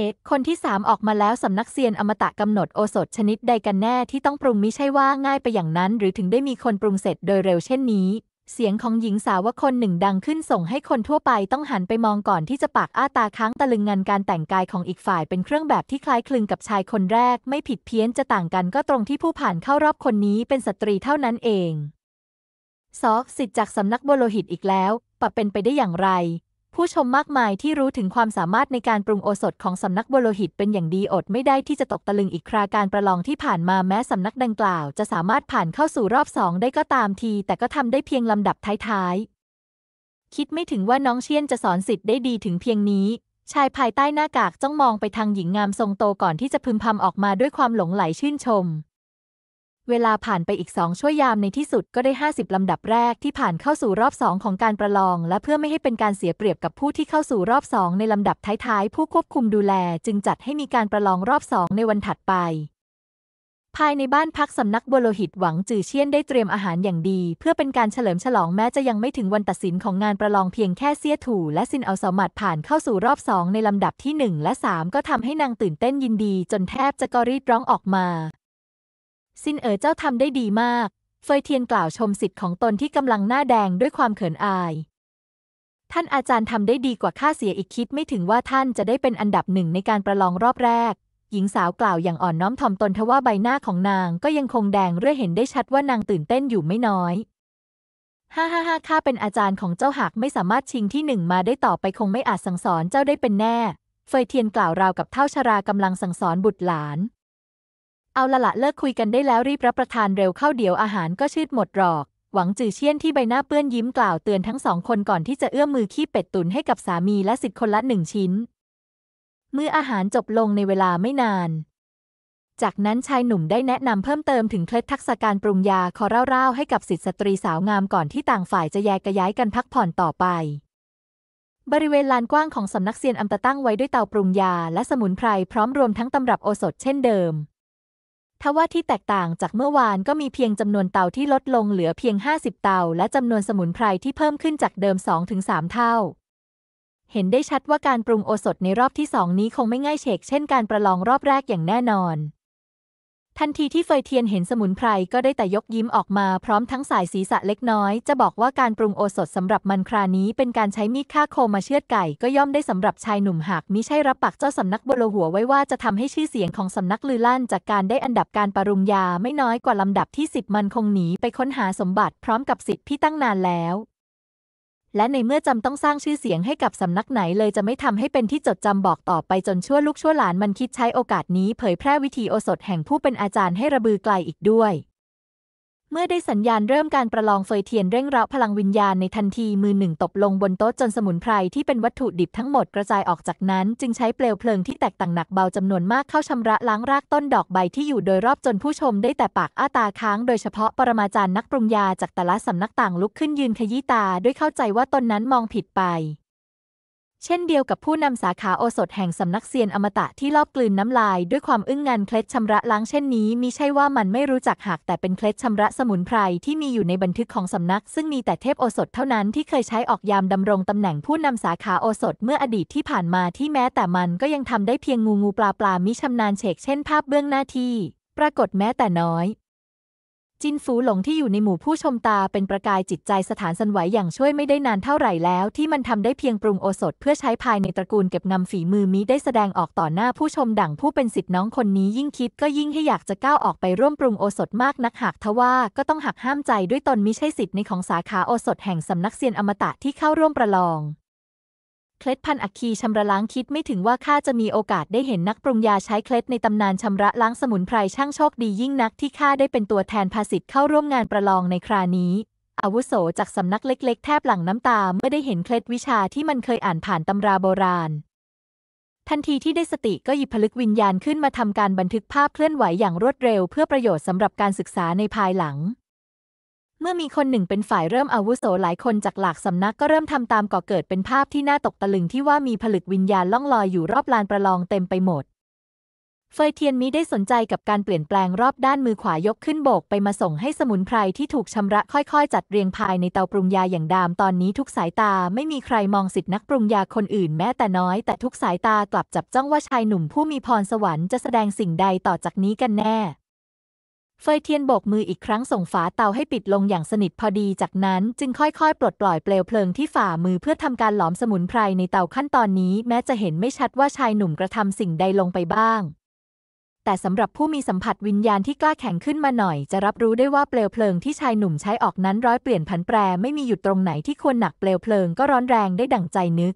ะคนที่3ออกมาแล้วสำนักเซียนอมตะกำหนดโอสถชนิดใดกันแน่ที่ต้องปรุงมิใช่ว่าง่ายไปอย่างนั้น หรือถึงได้มีคนปรุงเสร็จโดยเร็วเช่นนี้ เสียงของหญิงสาวว่าคนหนึ่งดังขึ้นส่งให้คนทั่วไปต้องหันไปมองก่อนที่จะปากอ้าตาค้างตะลึงงานการแต่งกายของอีกฝ่ายเป็นเครื่องแบบที่คล้ายคลึงกับชายคนแรก ไม่ผิดเพี้ยนจะต่างกันก็ตรงที่ผู้ผ่านเข้ารอบคนนี้เป็นสตรีเท่านั้นเองซอกสิทธิ์จากสำนักโบโลหิตอีกแล้วปะเป็นไปได้อย่างไรผู้ชมมากมายที่รู้ถึงความสามารถในการปรุงโอสถของสำนักบโลหิตเป็นอย่างดีอดไม่ได้ที่จะตกตะลึงอีกคราการประลองที่ผ่านมาแม้สำนักดังกล่าวจะสามารถผ่านเข้าสู่รอบสองได้ก็ตามทีแต่ก็ทำได้เพียงลำดับท้ายๆ คิดไม่ถึงว่าน้องเชียนจะสอนสิทธิ์ได้ดีถึงเพียงนี้ ชายภายใต้หน้ากากจ้องมองไปทางหญิงงามทรงโตก่อนที่จะพึมพำออกมาด้วยความหลงไหลชื่นชมเวลาผ่านไปอีกสองชั่วยามในที่สุดก็ได้ 50 ลำดับแรกที่ผ่านเข้าสู่รอบสองของการประลอง และเพื่อไม่ให้เป็นการเสียเปรียบกับผู้ที่เข้าสู่รอบสองในลำดับท้าย ๆ ผู้ควบคุมดูแล จึงจัดให้มีการประลองรอบสองในวันถัดไป ภายในบ้านพักสำนักบโลหิตหวังจือเชียนได้เตรียมอาหารอย่างดี เพื่อเป็นการเฉลิมฉลองแม้จะยังไม่ถึงวันตัดสินของงานประลองเพียงแค่เซียถูและซินเอาสมัดผ่านเข้าสู่รอบสองในลำดับที่ 1 และ 3 ก็ทำให้นางตื่นเต้นยินดี จนแทบจะกรีดร้องออกมาซินเอ๋อเจ้าทำได้ดีมาก เฟยเทียนกล่าวชมสิทธิ์ของตนที่กำลังหน้าแดงด้วยความเขินอาย ท่านอาจารย์ทำได้ดีกว่าข้าเสียอีกคิดไม่ถึงว่าท่านจะได้เป็นอันดับหนึ่งในการประลองรอบแรก หญิงสาวกล่าวอย่างอ่อนน้อมถ่อมตนทว่าใบหน้าของนางก็ยังคงแดงเรื่อเห็นได้ชัดว่านางตื่นเต้นอยู่ไม่น้อย ฮ่าฮ่าฮ่าข้าเป็นอาจารย์ของเจ้าหากไม่สามารถชิงที่หนึ่งมาได้ต่อไปคงไม่อาจสั่งสอนเจ้าได้เป็นแน่ เฟยเทียนกล่าวราวกับเท่าชรากำลังสั่งสอนบุตรหลานเอาละละเลิกคุยกันได้แล้ว รีบรับประทานเร็วเข้าเดี๋ยวอาหารก็ชืดหมดหรอก หวังจือเชี่ยนที่ใบหน้าเปื้อนยิ้มกล่าวเตือนทั้งสองคนก่อนที่จะเอื้อมมือขี้เป็ดตุนให้กับสามีและสิทธิ์คนละหนึ่งชิ้น เมื่ออาหารจบลงในเวลาไม่นาน จากนั้นชายหนุ่มได้แนะนำเพิ่มเติมถึงเคล็ดทักษะการปรุงยาคอเร่าๆให้กับสิทธิสตรีสาวงามก่อนที่ต่างฝ่ายจะแยกย้ายกันพักผ่อนต่อไป บริเวณลานกว้างของสำนักเซียนอัมตะตั้งไว้ด้วยเตาปรุงยาและสมุนไพรพร้อมรวมทั้งตำรับโอสถเช่นเดิมทว่าที่แตกต่างจากเมื่อวานก็มีเพียงจำนวนเตาที่ลดลงเหลือเพียง 50 เตา และจำนวนสมุนไพรที่เพิ่มขึ้นจากเดิม2-3เท่า เห็นได้ชัดว่าการปรุงโอสถในรอบที่สองนี้คงไม่ง่ายเชกเช่นการประลองรอบแรกอย่างแน่นอนทันทีที่เฟยเทียนเห็นสมุนไพรก็ได้แต่ยกยิ้มออกมาพร้อมทั้งสายศีรษะเล็กน้อยจะบอกว่าการปรุงโอสถสำหรับมันครานี้เป็นการใช้มีดฆ่าโคมาเชือดไก่ก็ย่อมได้สำหรับชายหนุ่มหากมิใช่รับปากเจ้าสำนักบโลหัวไว้ว่าจะทำให้ชื่อเสียงของสำนักลือลั่นจากการได้อันดับการปรุงยาไม่น้อยกว่าลำดับที่ 10มันคงหนีไปค้นหาสมบัติพร้อมกับสิทธิ์ที่ตั้งนานแล้วและในเมื่อจำต้องสร้างชื่อเสียงให้กับสำนักไหนเลยจะไม่ทำให้เป็นที่จดจำบอกต่อไปจนชั่วลูกชั่วหลานมันคิดใช้โอกาสนี้เผยแพร่วิธีโอสถแห่งผู้เป็นอาจารย์ให้ระบือไกลอีกด้วยเมื่อได้สัญญาณเริ่มการประลองเฟยเทียนเร่งเร้าพลังวิญญาณในทันทีมือหนึ่งตบลงบนโต๊ะจนสมุนไพรที่เป็นวัตถุดิบทั้งหมดกระจายออกจากนั้นจึงใช้เปลวเพลิงที่แตกต่างหนักเบาจำนวนมากเข้าชำระล้างรากต้นดอกใบที่อยู่โดยรอบจนผู้ชมได้แต่ปากอ้าตาค้างโดยเฉพาะปรมาจารย์นักปรุงยาจากแต่ละสำนักต่างลุกขึ้นยืนขยี้ตาด้วยเข้าใจว่าตนนั้นมองผิดไปเช่นเดียวกับผู้นำสาขาโอสถแห่งสำนักเซียนอมตะที่ลอบกลืนน้ำลาย ด้วยความอึ้งงานเคล็ดชำระล้างเช่นนี้มิใช่ว่ามันไม่รู้จักหักแต่เป็นเคล็ดชำระสมุนไพรที่มีอยู่ในบันทึกของสำนัก ซึ่งมีแต่เทพโอสถเท่านั้นที่เคยใช้ออกยามดำรงตำแหน่งผู้นำสาขาโอสถเมื่ออดีตที่ผ่านมาที่แม้แต่มันก็ยังทำได้เพียงงูงูปลาปลามิชำนาญเชกเช่นภาพเบื้องหน้าที่ปรากฏแม้แต่น้อยจินฝูหลงที่อยู่ในหมู่ผู้ชมตาเป็นประกายจิตใจสถานสันไหวอย่างช่วยไม่ได้นานเท่าไหร่แล้วที่มันทำได้เพียงปรุงโอสถเพื่อใช้ภายในตระกูลเก็บนำฝีมือมิได้แสดงออกต่อหน้าผู้ชมดั่งผู้เป็นสิทธิ์น้องคนนี้ยิ่งคิดก็ยิ่งให้อยากจะก้าวออกไปร่วมปรุงโอสถมากนักหากทว่าก็ต้องหักห้ามใจด้วยตนมิใช่สิทธิ์ในของสาขาโอสถแห่งสำนักเซียนอมตะที่เข้าร่วมประลองเคล็ดพันอักคีชำระล้างคิดไม่ถึงว่าข้าจะมีโอกาสได้เห็นนักปรุงยาใช้เคล็ดในตำนานชำระล้างสมุนไพรช่างโชคดียิ่งนักที่ข้าได้เป็นตัวแทนภาษิตเข้าร่วมงานประลองในครานี้อาวุโสจากสำนักเล็กๆ แทบหลั่งน้ำตา เมื่อได้เห็นเคล็ดวิชาที่มันเคยอ่านผ่านตำราโบราณ ทันทีที่ได้สติก็หยิบผลึกวิญญาณขึ้นมาทำการบันทึกภาพเคลื่อนไหวอย่างรวดเร็ว เพื่อประโยชน์สำหรับการศึกษาในภายหลังเมื่อมีคนหนึ่งเป็นฝ่ายเริ่มอาวุโสหลายคนจากหลากสำนักก็เริ่มทำตามก่อเกิดเป็นภาพที่น่าตกตะลึงที่ว่ามีผลึกวิญญาณล่องลอยอยู่รอบลานประลองเต็มไปหมด เฟยเทียนมิได้สนใจกับการเปลี่ยนแปลงรอบด้านมือขวายกขึ้นโบกไปมาส่งให้สมุนไพรที่ถูกชำระค่อยๆ จัดเรียงภายในเตาปรุงยาอย่างดามตอนนี้ ทุกสายตาไม่มีใครมองสิทธินักปรุงยาคนอื่นแม้แต่น้อยแต่ทุกสายตากลับจับจ้องว่าชายหนุ่มผู้มีพรสวรรค์จะแสดงสิ่งใดต่อจากนี้กันแน่เฟยเทียนโบกมืออีกครั้ง ส่งฝาเตาให้ปิดลงอย่างสนิทพอดีจากนั้นจึงค่อยๆปลดปล่อยเปลวเพลิงที่ฝ่ามือเพื่อทำการหลอมสมุนไพรในเตาขั้นตอนนี้ แม้จะเห็นไม่ชัดว่าชายหนุ่มกระทำสิ่งใดลงไปบ้าง แต่สำหรับผู้มีสัมผัสวิญญาณที่กล้าแข็งขึ้นมาหน่อย จะรับรู้ได้ว่าเปลวเพลิงที่ชายหนุ่มใช้ออกนั้นร้อยเปลี่ยนผันแปรไม่มีหยุดตรงไหนที่ควรหนักเปลวเพลิงก็ร้อนแรงได้ดั่งใจนึก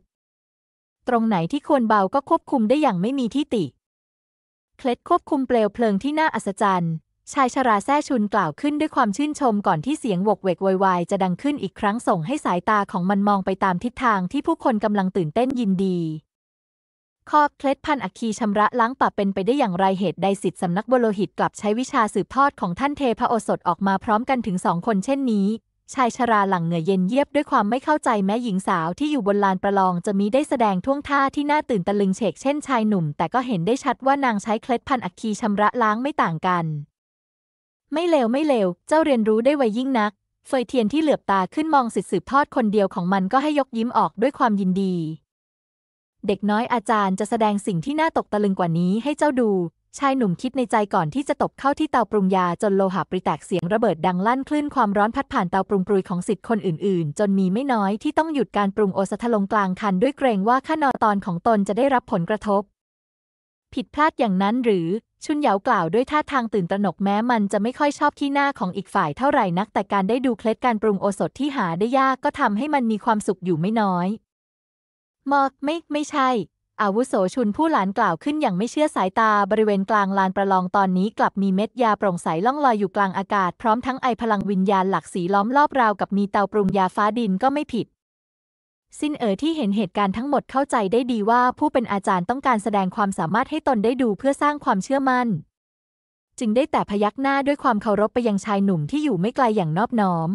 ตรงไหนที่ควรเบาก็ควบคุมได้อย่างไม่มีที่ติเคล็ดควบคุมเปลวเพลิงที่น่าอัศจรรย์ชายชราแซ่ชุนกล่าวขึ้นด้วยความชื่นชมก่อนที่เสียงวกเวกวอยวายจะดังขึ้นอีกครั้งส่งให้สายตาของมันมองไปตามทิศทางที่ผู้คนกำลังตื่นเต้นยินดี ข้อเคล็ดพันอักคีชำระล้างปับเป็นไปได้อย่างไรเหตุใดสิทธิสำนักบโลหิตกลับใช้วิชาสืบทอดของท่านเทพโอสถออกมาพร้อมกันถึงสองคนเช่นนี้ ชายชราหลังเหงื่อเย็นเยียบด้วยความไม่เข้าใจแม้หญิงสาวที่อยู่บนลานประลองจะมีได้แสดงท่วงท่าที่น่าตื่นตะลึงเฉกเช่นชายหนุ่มแต่ก็เห็นได้ชัดว่านางใช้เคล็ดพันอักคีชำระล้างไม่ต่างกันไม่เลวไม่เลว เจ้าเรียนรู้ได้ไวยิ่งนัก เฟยเทียนที่เหลือบตาขึ้นมองสิทธิสืบทอดคนเดียวของมันก็ให้ยกยิ้มออกด้วยความยินดี เด็กน้อยอาจารย์จะแสดงสิ่งที่น่าตกตะลึงกว่านี้ให้เจ้าดู ชายหนุ่มคิดในใจก่อนที่จะตบเข้าที่เตาปรุงยาจนโลหะปริแตกเสียงระเบิดดังลั่น คลื่นความร้อนพัดผ่านเตาปรุงปรุยของสิทธิ์คนอื่น ๆ จนมีไม่น้อยที่ต้องหยุดการปรุงโอสถลงกลางคันด้วยเกรงว่าข้านตอนของตนจะได้รับผลกระทบ ผิดพลาดอย่างนั้นหรือชุนเหยากล่าวด้วยท่าทางตื่นตระหนกแม้มันจะไม่ค่อยชอบที่หน้าของอีกฝ่ายเท่าไหร่นัก แต่การได้ดูเคล็ดการปรุงโอสถที่หาได้ยากก็ทำให้มันมีความสุขอยู่ไม่น้อยมอกไม่ไม่ใช่อาวุโสชุนผู้หลานกล่าวขึ้นอย่างไม่เชื่อสายตาบริเวณกลางลานประลองตอนนี้ กลับมีเม็ดยาโปร่งใสล่องลอยอยู่กลางอากาศ พร้อมทั้งไอพลังวิญญาณหลักสีล้อมรอบราวกับมีเตาปรุงยาฟ้าดินก็ไม่ผิดซินเอ๋อที่เห็นเหตุการณ์ทั้งหมดเข้าใจได้ดีว่า ผู้เป็นอาจารย์ต้องการแสดงความสามารถให้ตนได้ดูเพื่อสร้างความเชื่อมั่น จึงได้แต่พยักหน้าด้วยความเคารพไปยังชายหนุ่มที่อยู่ไม่ไกลอย่างนอบน้อม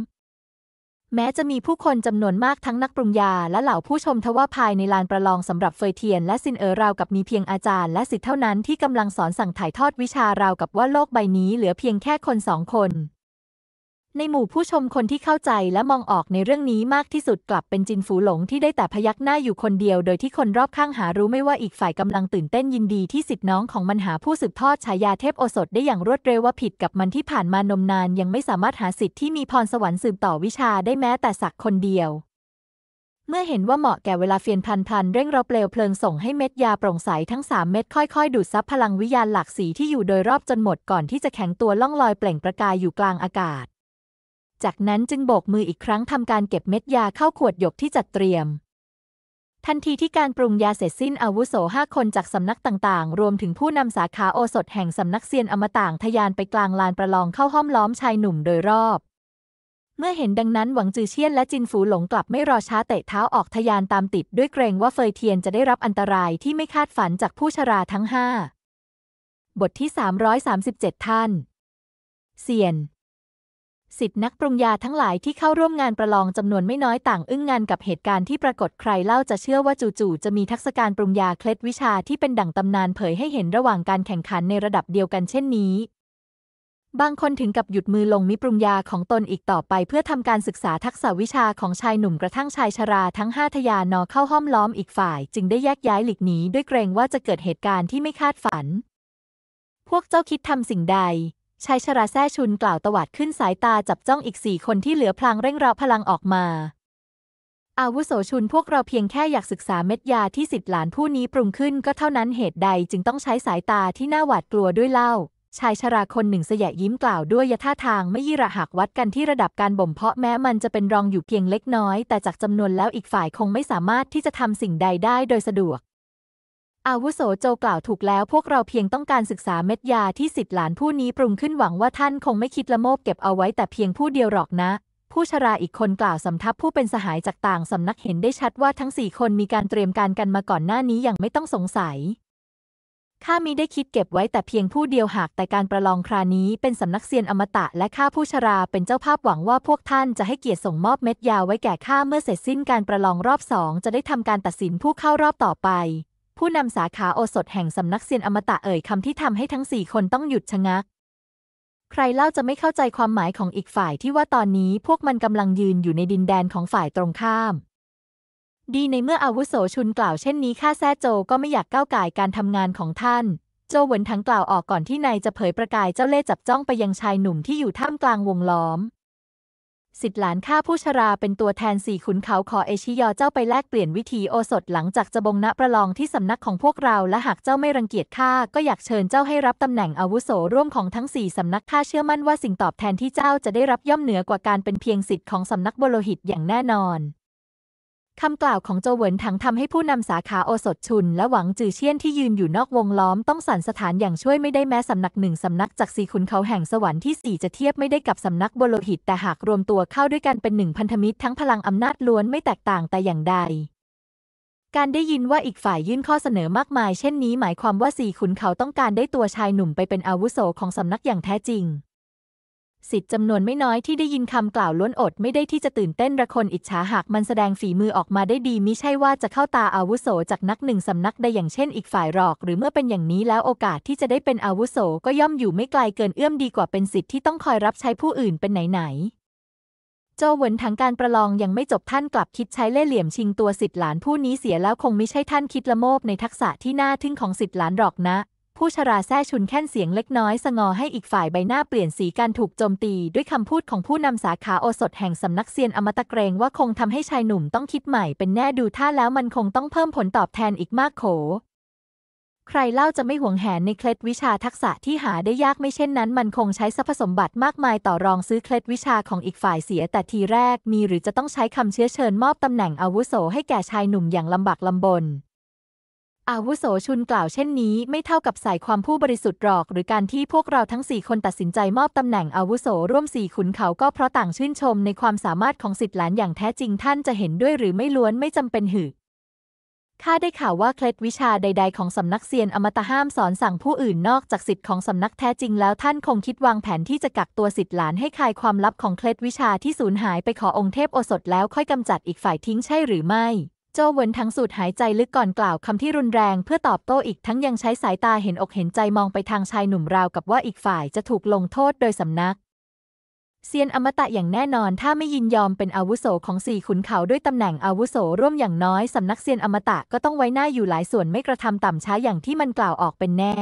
แม้จะมีผู้คนจำนวนมากทั้งนักปรุงยาและเหล่าผู้ชมทว่าภายในลานประลองสำหรับเฟยเทียน และซินเอ๋อราวกับมีเพียงอาจารย์และสิทธิ์เท่านั้นที่กำลังสอนสั่งถ่ายทอดวิชาราวกับว่าโลกใบนี้เหลือเพียงแค่คนสองคนในหมู่ผู้ชมคนที่เข้าใจและมองออกในเรื่องนี้มากที่สุดกลับเป็นจินฝูหลงที่ได้แต่พยักหน้าอยู่คนเดียว โดยที่คนรอบข้างหารู้ไม่ว่าอีกฝ่ายกำลังตื่นเต้นยินดีที่สิทธิ์น้องของมันหาผู้สืบทอดฉายาเทพโอสถได้อย่างรวดเร็วว่าผิดกับมันที่ผ่านมานมนานยังไม่สามารถหาสิทธิ์ที่มีพรสวรรค์สืบต่อวิชาได้แม้แต่สักคนเดียว เมื่อเห็นว่าเหมาะแก่เวลาเฟียนพันพันเร่งรรบเปลวเพลิงส่งให้เม็ดยาโปร่งใสทั้ง3เม็ดค่อยๆ ดูดซับพลังวิญญาณหลักสีที่อยู่โดยรอบจนหมดก่อนที่จะแข็งตัวล่องลอยเปล่งประกายอยู่กลางอากาศจากนั้นจึงโบกมืออีกครั้งทำการเก็บเม็ดยาเข้าขวดหยกที่จัดเตรียม ทันทีที่การปรุงยาเสร็จสิ้นอาวุโสห้าคนจากสำนักต่างๆ รวมถึงผู้นำสาขาโอสถแห่งสำนักเซียนอมต่าง ทยานไปกลางลานประลองเข้าห้อมล้อมชายหนุ่มโดยรอบ เมื่อเห็นดังนั้นหวังจือเชียนและจินฝูหลงกลับไม่รอช้าเตะเท้าออกทยานตามติดด้วยเกรงว่าเฟยเทียนจะได้รับอันตรายที่ไม่คาดฝันจากผู้ชราทั้งห้าบทที่ 337 ท่าน เซียนสิทธินักปรุงยาทั้งหลายที่เข้าร่วมงานประลองจำนวนไม่น้อยต่าง อึ้งงานกับเหตุการณ์ที่ปรากฏใครเล่าจะเชื่อว่าจู่ๆจะมีทักษการปรุงยาเคล็ดวิชาที่เป็นดั่งตำนานเผยให้เห็นระหว่างการแข่งขันในระดับเดียวกันเช่นนี้ บางคนถึงกับหยุดมือลงมิปรุงยาของตนอีกต่อไปเพื่อทำการศึกษาทักษะวิชาของชายหนุ่มกระทั่งชายชราทั้งห้าทยานอเข้าห้อมล้อมอีกฝ่าย จึงได้แยกย้ายหลีกหนีด้วยเกรงว่าจะเกิดเหตุการณ์ที่ไม่คาดฝัน พวกเจ้าคิดทำสิ่งใดชายชราแซ่ชุนกล่าวตวาดขึ้นสายตาจับจ้องอีกสี่คนที่เหลือพลางเร่งเร้าพลังออกมา อาวุโสชุนพวกเราเพียงแค่อยากศึกษาเม็ดยาที่สิทธิหลานผู้นี้ปรุงขึ้นก็เท่านั้นเหตุใดจึงต้องใช้สายตาที่น่าหวาดกลัวด้วยเล่า ชายชราคนหนึ่งเสยยิ้มกล่าวด้วยยท่าทางไม่ยี่ระหักวัดกันที่ระดับการบ่มเพาะแม้มันจะเป็นรองอยู่เพียงเล็กน้อยแต่จากจำนวนแล้วอีกฝ่ายคงไม่สามารถที่จะทำสิ่งใดได้โดยสะดวกอาวุโสโจกล่าวถูกแล้วพวกเราเพียงต้องการศึกษาเม็ดยาที่สิทธิหลานผู้นี้ปรุงขึ้นหวังว่าท่านคงไม่คิดละโมบเก็บเอาไว้แต่เพียงผู้เดียวหรอกนะ ผู้ชราอีกคนกล่าวสำทับผู้เป็นสหายจากต่างสำนักเห็นได้ชัดว่าทั้งสี่คนมีการเตรียมการกันมาก่อนหน้านี้อย่างไม่ต้องสงสัยข้ามิได้คิดเก็บไว้แต่เพียงผู้เดียวหากแต่การประลองครานี้เป็นสำนักเซียนอมตะและข้าผู้ชราเป็นเจ้าภาพหวังว่าพวกท่านจะให้เกียรติส่งมอบเม็ดยาไว้แก่ข้าเมื่อเสร็จสิ้นการประลองรอบสองจะได้ทำการตัดสินผู้เข้ารอบต่อไปผู้นำสาขาโอสถแห่ง สำนักเซียนอมตะเอ่ย คำที่ทำให้ทั้งสี่คนต้องหยุดชะงัก ใครเล่าจะไม่เข้าใจความหมายของอีกฝ่ายที่ว่าตอนนี้พวกมันกำลังยืนอยู่ในดินแดนของฝ่ายตรงข้าม ดีในเมื่ออาวุโสชุนกล่าวเช่นนี้ข้าแซ่โจก็ไม่อยากก้าวไก่การทำงานของท่าน โจหวนทั้งกล่าวออกก่อนที่นายจะเผยประกายเจ้าเล่จับจ้องไปยังชายหนุ่มที่อยู่ท่ามกลางวงล้อมสิทธิหลานข้าผู้ชราเป็นตัวแทนสี่ขุนเขา ขอเอชิยอเจ้าไปแลกเปลี่ยนวิธีโอสถหลังจากจะบงณประลองที่สำนักของพวกเราและหากเจ้าไม่รังเกียจข้าก็อยากเชิญเจ้าให้รับตำแหน่งอาวุโสร่วมของทั้งสี่สำนักข้าเชื่อมั่นว่าสิ่งตอบแทนที่เจ้าจะได้รับย่อมเหนือกว่าการเป็นเพียงสิทธิ์ของสำนักบโลหิตอย่างแน่นอนคำกล่าวของโจเหวินถังทำให้ผู้นำสาขาโอสถชุน และหวังจือเชี่ยนที่ยืนอยู่นอกวงล้อมต้องสั่นสถานอย่างช่วยไม่ได้แม้สำนักหนึ่งสำนักจากสีขุนเขาแห่งสวรรค์ที่สี่จะเทียบไม่ได้กับสำนักบบโลหิตแต่หากรวมตัวเข้าด้วยกันเป็นหนึ่งพันธมิตร ทั้งพลังอำนาจล้วนไม่แตกต่างแต่อย่างใด การได้ยินว่าอีกฝ่ายยื่นข้อเสนอมากมาย เช่นนี้ หมายความว่าสี่ขุนเขาต้องการได้ตัวชายหนุ่มไปเป็นอาวุโสของสำนักอย่างแท้จริงสิทธิ์จำนวนไม่น้อยที่ได้ยินคำกล่าวล้วนอด ไม่ได้ที่จะตื่นเต้นระคนอิจฉาหาก มันแสดงฝีมือออกมาได้ดีมิใช่ว่าจะเข้าตาอาวุโสจากนักหนึ่งสำนักใดอย่างเช่นอีกฝ่ายหรอก หรือเมื่อเป็นอย่างนี้แล้วโอกาสที่จะได้เป็นอาวุโสก็ย่อมอยู่ไม่ไกลเกินเอื้อมดีกว่าเป็นสิทธิ์ที่ต้องคอยรับใช้ผู้อื่นเป็นไหนไหน โจหวนทังการประลองยังไม่จบท่านกลับคิดใช้เล่ห์เหลี่ยมชิงตัวสิทธิหลานผู้นี้เสียแล้วคงไม่ใช่ท่านคิดละโมบในทักษะที่น่าทึ่งของสิทธิหลานหรอกนะผู้ชราแซ่ชุนแค่นเสียงเล็กน้อยสงอให้อีกฝ่ายใบหน้าเปลี่ยนสีการถูกโจมตีด้วยคำพูดของผู้นำสาขาโอสถแห่งสำนักเซียนอมตะเกรงว่าคงทำให้ชายหนุ่มต้องคิดใหม่เป็นแน่ดูท่าแล้วมันคงต้องเพิ่มผลตอบแทนอีกมากโข ใครเล่าจะไม่หวงแหนในเคล็ดวิชาทักษะที่หาได้ยากไม่เช่นนั้นมันคงใช้ทรัพสมบัติมากมายต่อรองซื้อเคล็ดวิชาของอีกฝ่ายเสียแต่ทีแรกมีหรือจะต้องใช้คำเชื้อเชิญมอบตำแหน่งอาวุโสให้แก่ชายหนุ่มอย่างลำบากลำบนอาวุโสชุนกล่าวเช่นนี้ ไม่เท่ากับสายความผู้บริสุทธิ์หรอก หรือการที่พวกเราทั้งสี่คนตัดสินใจมอบตำแหน่งอาวุโสร่วมสี่ขุนเขาก็เพราะต่างชื่นชมในความสามารถของสิทธิหลานอย่างแท้จริงท่านจะเห็นด้วยหรือไม่ล้วนไม่จำเป็นหรือข้าได้ข่าวว่าเคล็ดวิชาใดๆของสำนักเซียนอมตะห้ามสอนสั่งผู้อื่นนอกจากสิทธิ์ของสำนักแท้จริงแล้ว ท่านคงคิดวางแผนที่จะกักตัวสิทธิหลาน ให้คลายความลับของเคล็ดวิชาที่สูญหายไปขอองค์เทพโอสถแล้วค่อยกำจัดอีกฝ่ายทิ้งใช่หรือไม่้จเวินทั้งสูดหายใจลึกก่อนกล่าวคำที่รุนแรงเพื่อตอบโต้อีกทั้งยังใช้สายตาเห็นอกเห็นใจมองไปทางชายหนุ่มราวกับว่าอีกฝ่ายจะถูกลงโทษโดยสำนัก เซียนอมตะอย่างแน่นอนถ้าไม่ยินยอมเป็นอาวุโสของสี่ขุนเขาด้วยตำแหน่งอาวุโสร่วมอย่างน้อยสำนักเซียนอมตะก็ต้องไว้หน้าอยู่หลายส่วนไม่กระทำต่ำช้าอย่างที่มันกล่าวออกเป็นแน่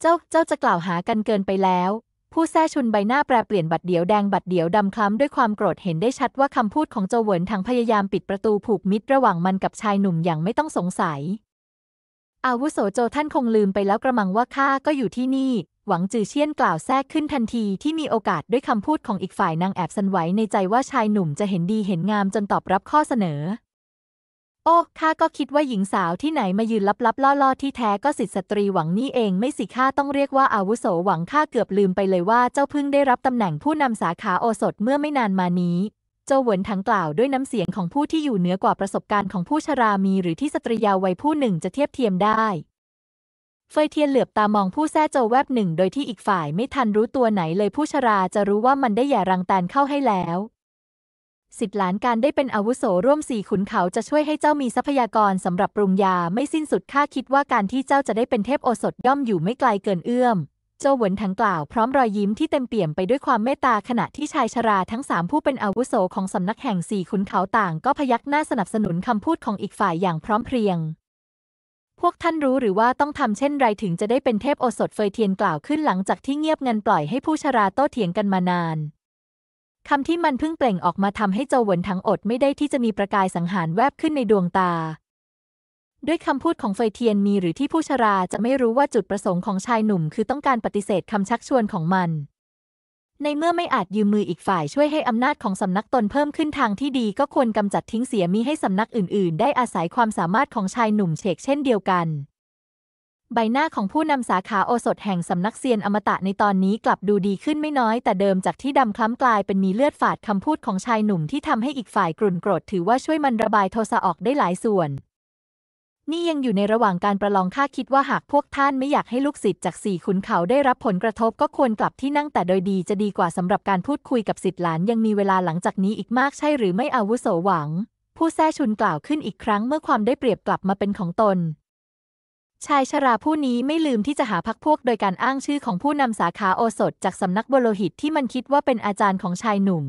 เจ้าเจ้าจะกล่าวหากันเกินไปแล้วผู้แซ่ชุนใบหน้าแปรเปลี่ยนบัดเดียวแดงบัดเดียวดำคล้ำด้วยความโกรธเห็นได้ชัดว่าคำพูดของโจเหวินทั้งพยายามปิดประตูผูกมิตรระหว่างมันกับชายหนุ่มอย่างไม่ต้องสงสัยอาวุโสโจท่านคงลืมไปแล้วกระมังว่าข้าก็อยู่ที่นี่ หวังจือเชียนกล่าวแทรกขึ้นทันทีที่มีโอกาสด้วยคำพูดของอีกฝ่ายนางแอบสันไหวในใจว่าชายหนุ่มจะเห็นดีเห็นงามจนตอบรับข้อเสนอโอ้ข้าก็คิดว่าหญิงสาวที่ไหนมายืนลับๆล่อๆ ที่แท้ก็สิทธิสตรีหวังนี่เองไม่สิข้าต้องเรียกว่าอาวุโสหวังข้าเกือบลืมไปเลยว่า เจ้าพึ่งได้รับตำแหน่งผู้นำสาขาโอสถเมื่อไม่นานมานี้ โจหวนทั้งกล่าวด้วยน้ำเสียงของผู้ที่อยู่เหนือกว่าประสบการณ์ของผู้ชรามีหรือที่สตรียาววัยผู้หนึ่งจะเทียบเทียมได้เฟยเทียนเหลือบตามองผู้แซ่โจแวบหนึ่งโดยที่อีกฝ่ายไม่ทันรู้ตัวไหนเลยผู้ชราจะรู้ว่ามันได้แย่รังแตนเข้าให้แล้วสิทธิหลานการได้เป็นอาวุโสร่วมสี่ขุนเขาจะช่วยให้เจ้ามีทรัพยากรสำหรับปรุงยาไม่สิ้นสุดข้าคิดว่าการที่เจ้าจะได้เป็นเทพโอสถย่อมอยู่ไม่ไกลเกินเอื้อม โจหวนทั้งกล่าวพร้อมรอยยิ้มที่เต็มเปี่ยมไปด้วยความเมตตาขณะที่ชายชราทั้งสามผู้เป็นอาวุโสของสำนักแห่งสี่ขุนเขาต่างก็พยักหน้าสนับสนุนคำพูดของอีกฝ่ายอย่างพร้อมเพรียง พวกท่านรู้หรือว่าต้องทำเช่นไรถึงจะได้เป็นเทพโอสถเฟยเทียนกล่าวขึ้นหลังจากที่เงียบงันปล่อยให้ผู้ชราโต้เถียงกันมานานคำที่มันเพิ่งเปล่งออกมาทำให้โจวเหวินทั้งอดไม่ได้ที่จะมีประกายสังหารแวบขึ้นในดวงตา ด้วยคำพูดของเฟยเทียนมีหรือที่ผู้ชราจะไม่รู้ว่าจุดประสงค์ของชายหนุ่มคือต้องการปฏิเสธคำชักชวนของมัน ในเมื่อไม่อาจยืมมืออีกฝ่ายช่วยให้อำนาจของสำนักตนเพิ่มขึ้นทางที่ดีก็ควรกำจัดทิ้งเสียมีให้สำนักอื่น ๆ ได้อาศัยความสามารถของชายหนุ่ม เฉกเช่นเดียวกันใบหน้าของผู้นำสาขาโอสถแห่งสำนักเซียนอมตะในตอนนี้กลับดูดีขึ้นไม่น้อย แต่เดิมจากที่ดำคล้ำกลายเป็นมีเลือดฝาดคำพูดของชายหนุ่มที่ทำให้อีกฝ่ายกลุ่นโกรธถือว่าช่วยมันระบายโทสะออกได้หลายส่วน นี่ยังอยู่ในระหว่างการประลองข้าคิดว่าหากพวกท่านไม่อยากให้ลูกศิษย์จากสี่ขุนเขาได้รับผลกระทบก็ควรกลับที่นั่งแต่โดยดีจะดีกว่าสำหรับการพูดคุยกับศิษย์หลานยังมีเวลาหลังจากนี้อีกมากใช่หรือไม่อาวุโสหวังผู้แท้ชุนกล่าวขึ้นอีกครั้งเมื่อความได้เปรียบกลับมาเป็นของตนชายชราผู้นี้ไม่ลืมที่จะหาพักพวกโดยการอ้างชื่อของผู้นำสาขาโอสถ จากสำนักบโลหิตที่มันคิดว่าเป็นอาจารย์ของชายหนุ่ม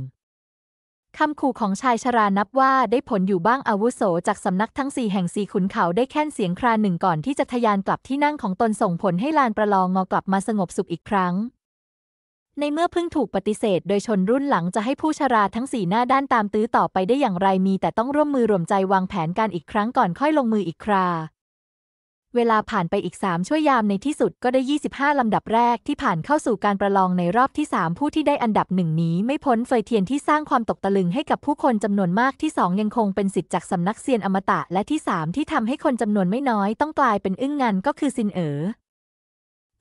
คำขู่ของชายชรานับว่าได้ผลอยู่บ้างอาวุโสจากสำนักทั้งสี่แห่งสีขุนเขาได้แค่นเสียงคราหนึ่งก่อนที่จะทยานกลับที่นั่งของตนส่งผลให้ลานประลองงอกลับมาสงบสุขอีกครั้งในเมื่อเพิ่งถูกปฏิเสธ โดยชนรุ่นหลังจะให้ผู้ชราทั้งสี่หน้าด้านตามตื้อต่อไปได้อย่างไรมีแต่ต้องร่วมมือรวมใจวางแผนการอีกครั้งก่อนค่อยลงมืออีกคราเวลาผ่านไปอีก 3ชั่วยามในที่สุดก็ได้ 25 ลำดับแรกที่ผ่านเข้าสู่การประลองในรอบที่ 3 ผู้ที่ได้อันดับหนึ่งนี้ ไม่พ้นเฟยเทียนที่สร้างความตกตะลึงให้กับผู้คนจำนวนมากที่ 2 ยังคงเป็นสิทธิ์จากสำนักเซียนอมตะ และที่ 3 ที่ทำให้คนจำนวนไม่น้อยต้องกลายเป็นอึ้งงันก็คือซินเอ๋อ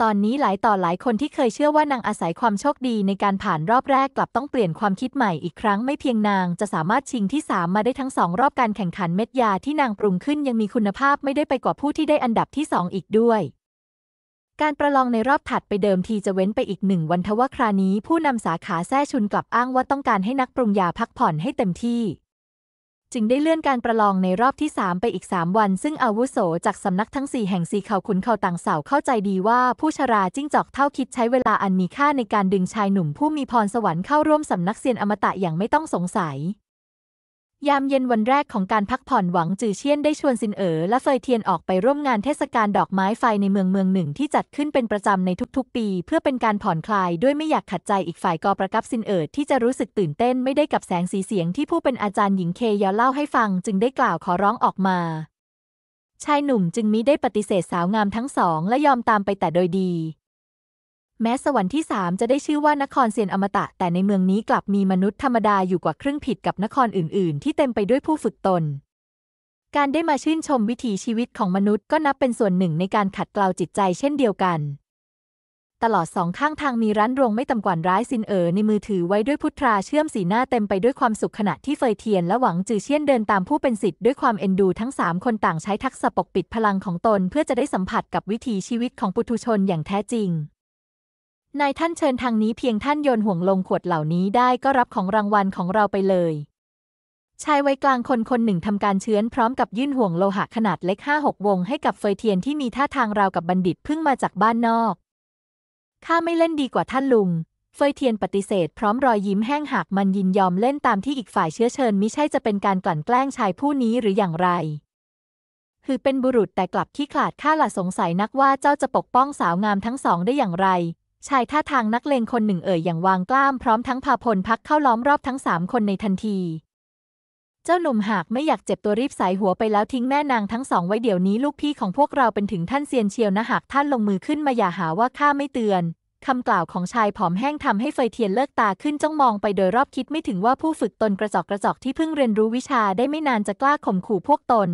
ตอนนี้หลายต่อหลายคนที่เคยเชื่อว่านางอาศัยความโชคดีในการผ่านรอบแรกกลับต้องเปลี่ยนความคิดใหม่อีกครั้งไม่เพียงนางจะสามารถชิงที่ 3 มาได้ทั้งสองรอบการแข่งขันเม็ดยาที่นางปรุง ขึ้นยังมีคุณภาพไม่ได้ไปกว่าผู้ที่ได้อันดับที่ 2 อีกด้วย การประลองในรอบถัดไปเดิมทีจะเว้นไปอีกหนึ่งวันทว่าครานี้ผู้นำสาขาแท้ชุนกลับอ้างว่าต้องการให้นักปรุงยาพักผ่อนให้เต็มที่ึงได้เลื่อนการประลองในรอบที่ 3 ไปอีก 3 วัน ซึ่งอาวุโสจากสำนักทั้ง 4 แห่งสีเขาขุนเขาต่างเสาเข้าใจดีว่าผู้ชราจิ้งจอกเท่าคิดใช้เวลาอันมีค่าในการดึงชายหนุ่มผู้มีพรสวรรค์เข้าร่วมสำนักเซียนอมตะอย่างไม่ต้องสงสัยยามเย็นวันแรกของการพักผ่อนหวังจือเชียนได้ชวนซินเอ๋อและเฟยเทียนออกไปร่วมงานเทศกาลดอกไม้ไฟในเมืองเมืองหนึ่งที่จัดขึ้นเป็นประจำในทุกๆ ปีเพื่อเป็นการผ่อนคลายด้วยไม่อยากขัดใจอีกฝ่ายกอประกับซินเอ๋อที่จะรู้สึกตื่นเต้นไม่ได้กับแสงสีเสียงที่ผู้เป็นอาจารย์หญิงเคยอเล่าให้ฟังจึงได้กล่าวขอร้องออกมา ชายหนุ่มจึงมิได้ปฏิเสธสาวงามทั้งสองและยอมตามไปแต่โดยดีแม้สวรรค์ที่สามจะได้ชื่อว่านครเซียนอมตะ แต่ในเมืองนี้กลับมีมนุษย์ธรรมดาอยู่กว่าครึ่งผิดกับนครอื่น ๆ ที่เต็มไปด้วยผู้ฝึกตน การได้มาชื่นชมวิถีชีวิตของมนุษย์ก็นับเป็นส่วนหนึ่งในการขัดเกลาจิตใจเช่นเดียวกัน ตลอดสองข้างทางมีร้านรวงไม่ต่ำกว่าร้ายซินเอ๋อในมือถือไว้ด้วยพุทราเชื่อมสีหน้าเต็มไปด้วยความสุขขณะที่เฟยเทียนและหวังจือเชี่ยนเดินตามผู้เป็นสิทธิ์ด้วยความเอ็นดูทั้งสามคนต่างใช้ทักษะปกปิดพลังของตน เพื่อจะได้สัมผัสกับวิถีชีวิตของปุถุชนอย่างแท้จริงนายท่านเชิญทางนี้เพียงท่านโยนห่วงลงขวดเหล่านี้ได้ก็รับของรางวัลของเราไปเลย ชายวัยกลางคนคนหนึ่งทำการเชื้อนพร้อมกับยื่นห่วงโลหะขนาดเล็กห้าหกวงให้กับเฟยเทียนที่มีท่าทางราวกับบัณฑิตเพิ่งมาจากบ้านนอก ข้าไม่เล่นดีกว่าท่านลุง เฟยเทียนปฏิเสธพร้อมรอยยิ้มแห้งหากมันยินยอมเล่นตามที่อีกฝ่ายเชื้อเชิญมิใช่จะเป็นการกลั่นแกล้งชายผู้นี้หรืออย่างไร คือเป็นบุรุษแต่กลับขี้ขลาดข้าละสงสัยนักว่าเจ้าจะปกป้องสาวงามทั้งสองได้อย่างไรชายท่าทางนักเลงคนหนึ่งเอ่ยอย่างวางกล้ามพร้อมทั้งพาพลพักเข้าล้อมรอบทั้งสามคนในทันที เจ้าหนุ่มหากไม่อยากเจ็บตัวรีบสายหัวไปแล้วทิ้งแม่นางทั้งสองไว้เดี๋ยวนี้ ลูกพี่ของพวกเราเป็นถึงท่านเซียนเชียวนะหากท่านลงมือขึ้นมาอย่าหาว่าข้าไม่เตือน คำกล่าวของชายผอมแห้งทำให้เฟยเทียนเลิกตาขึ้นจ้องมองไปโดยรอบคิดไม่ถึงว่าผู้ฝึกตนกระจอกกระจอกที่เพิ่งเรียนรู้วิชาได้ไม่นานจะกล้าข่มขู่พวกตน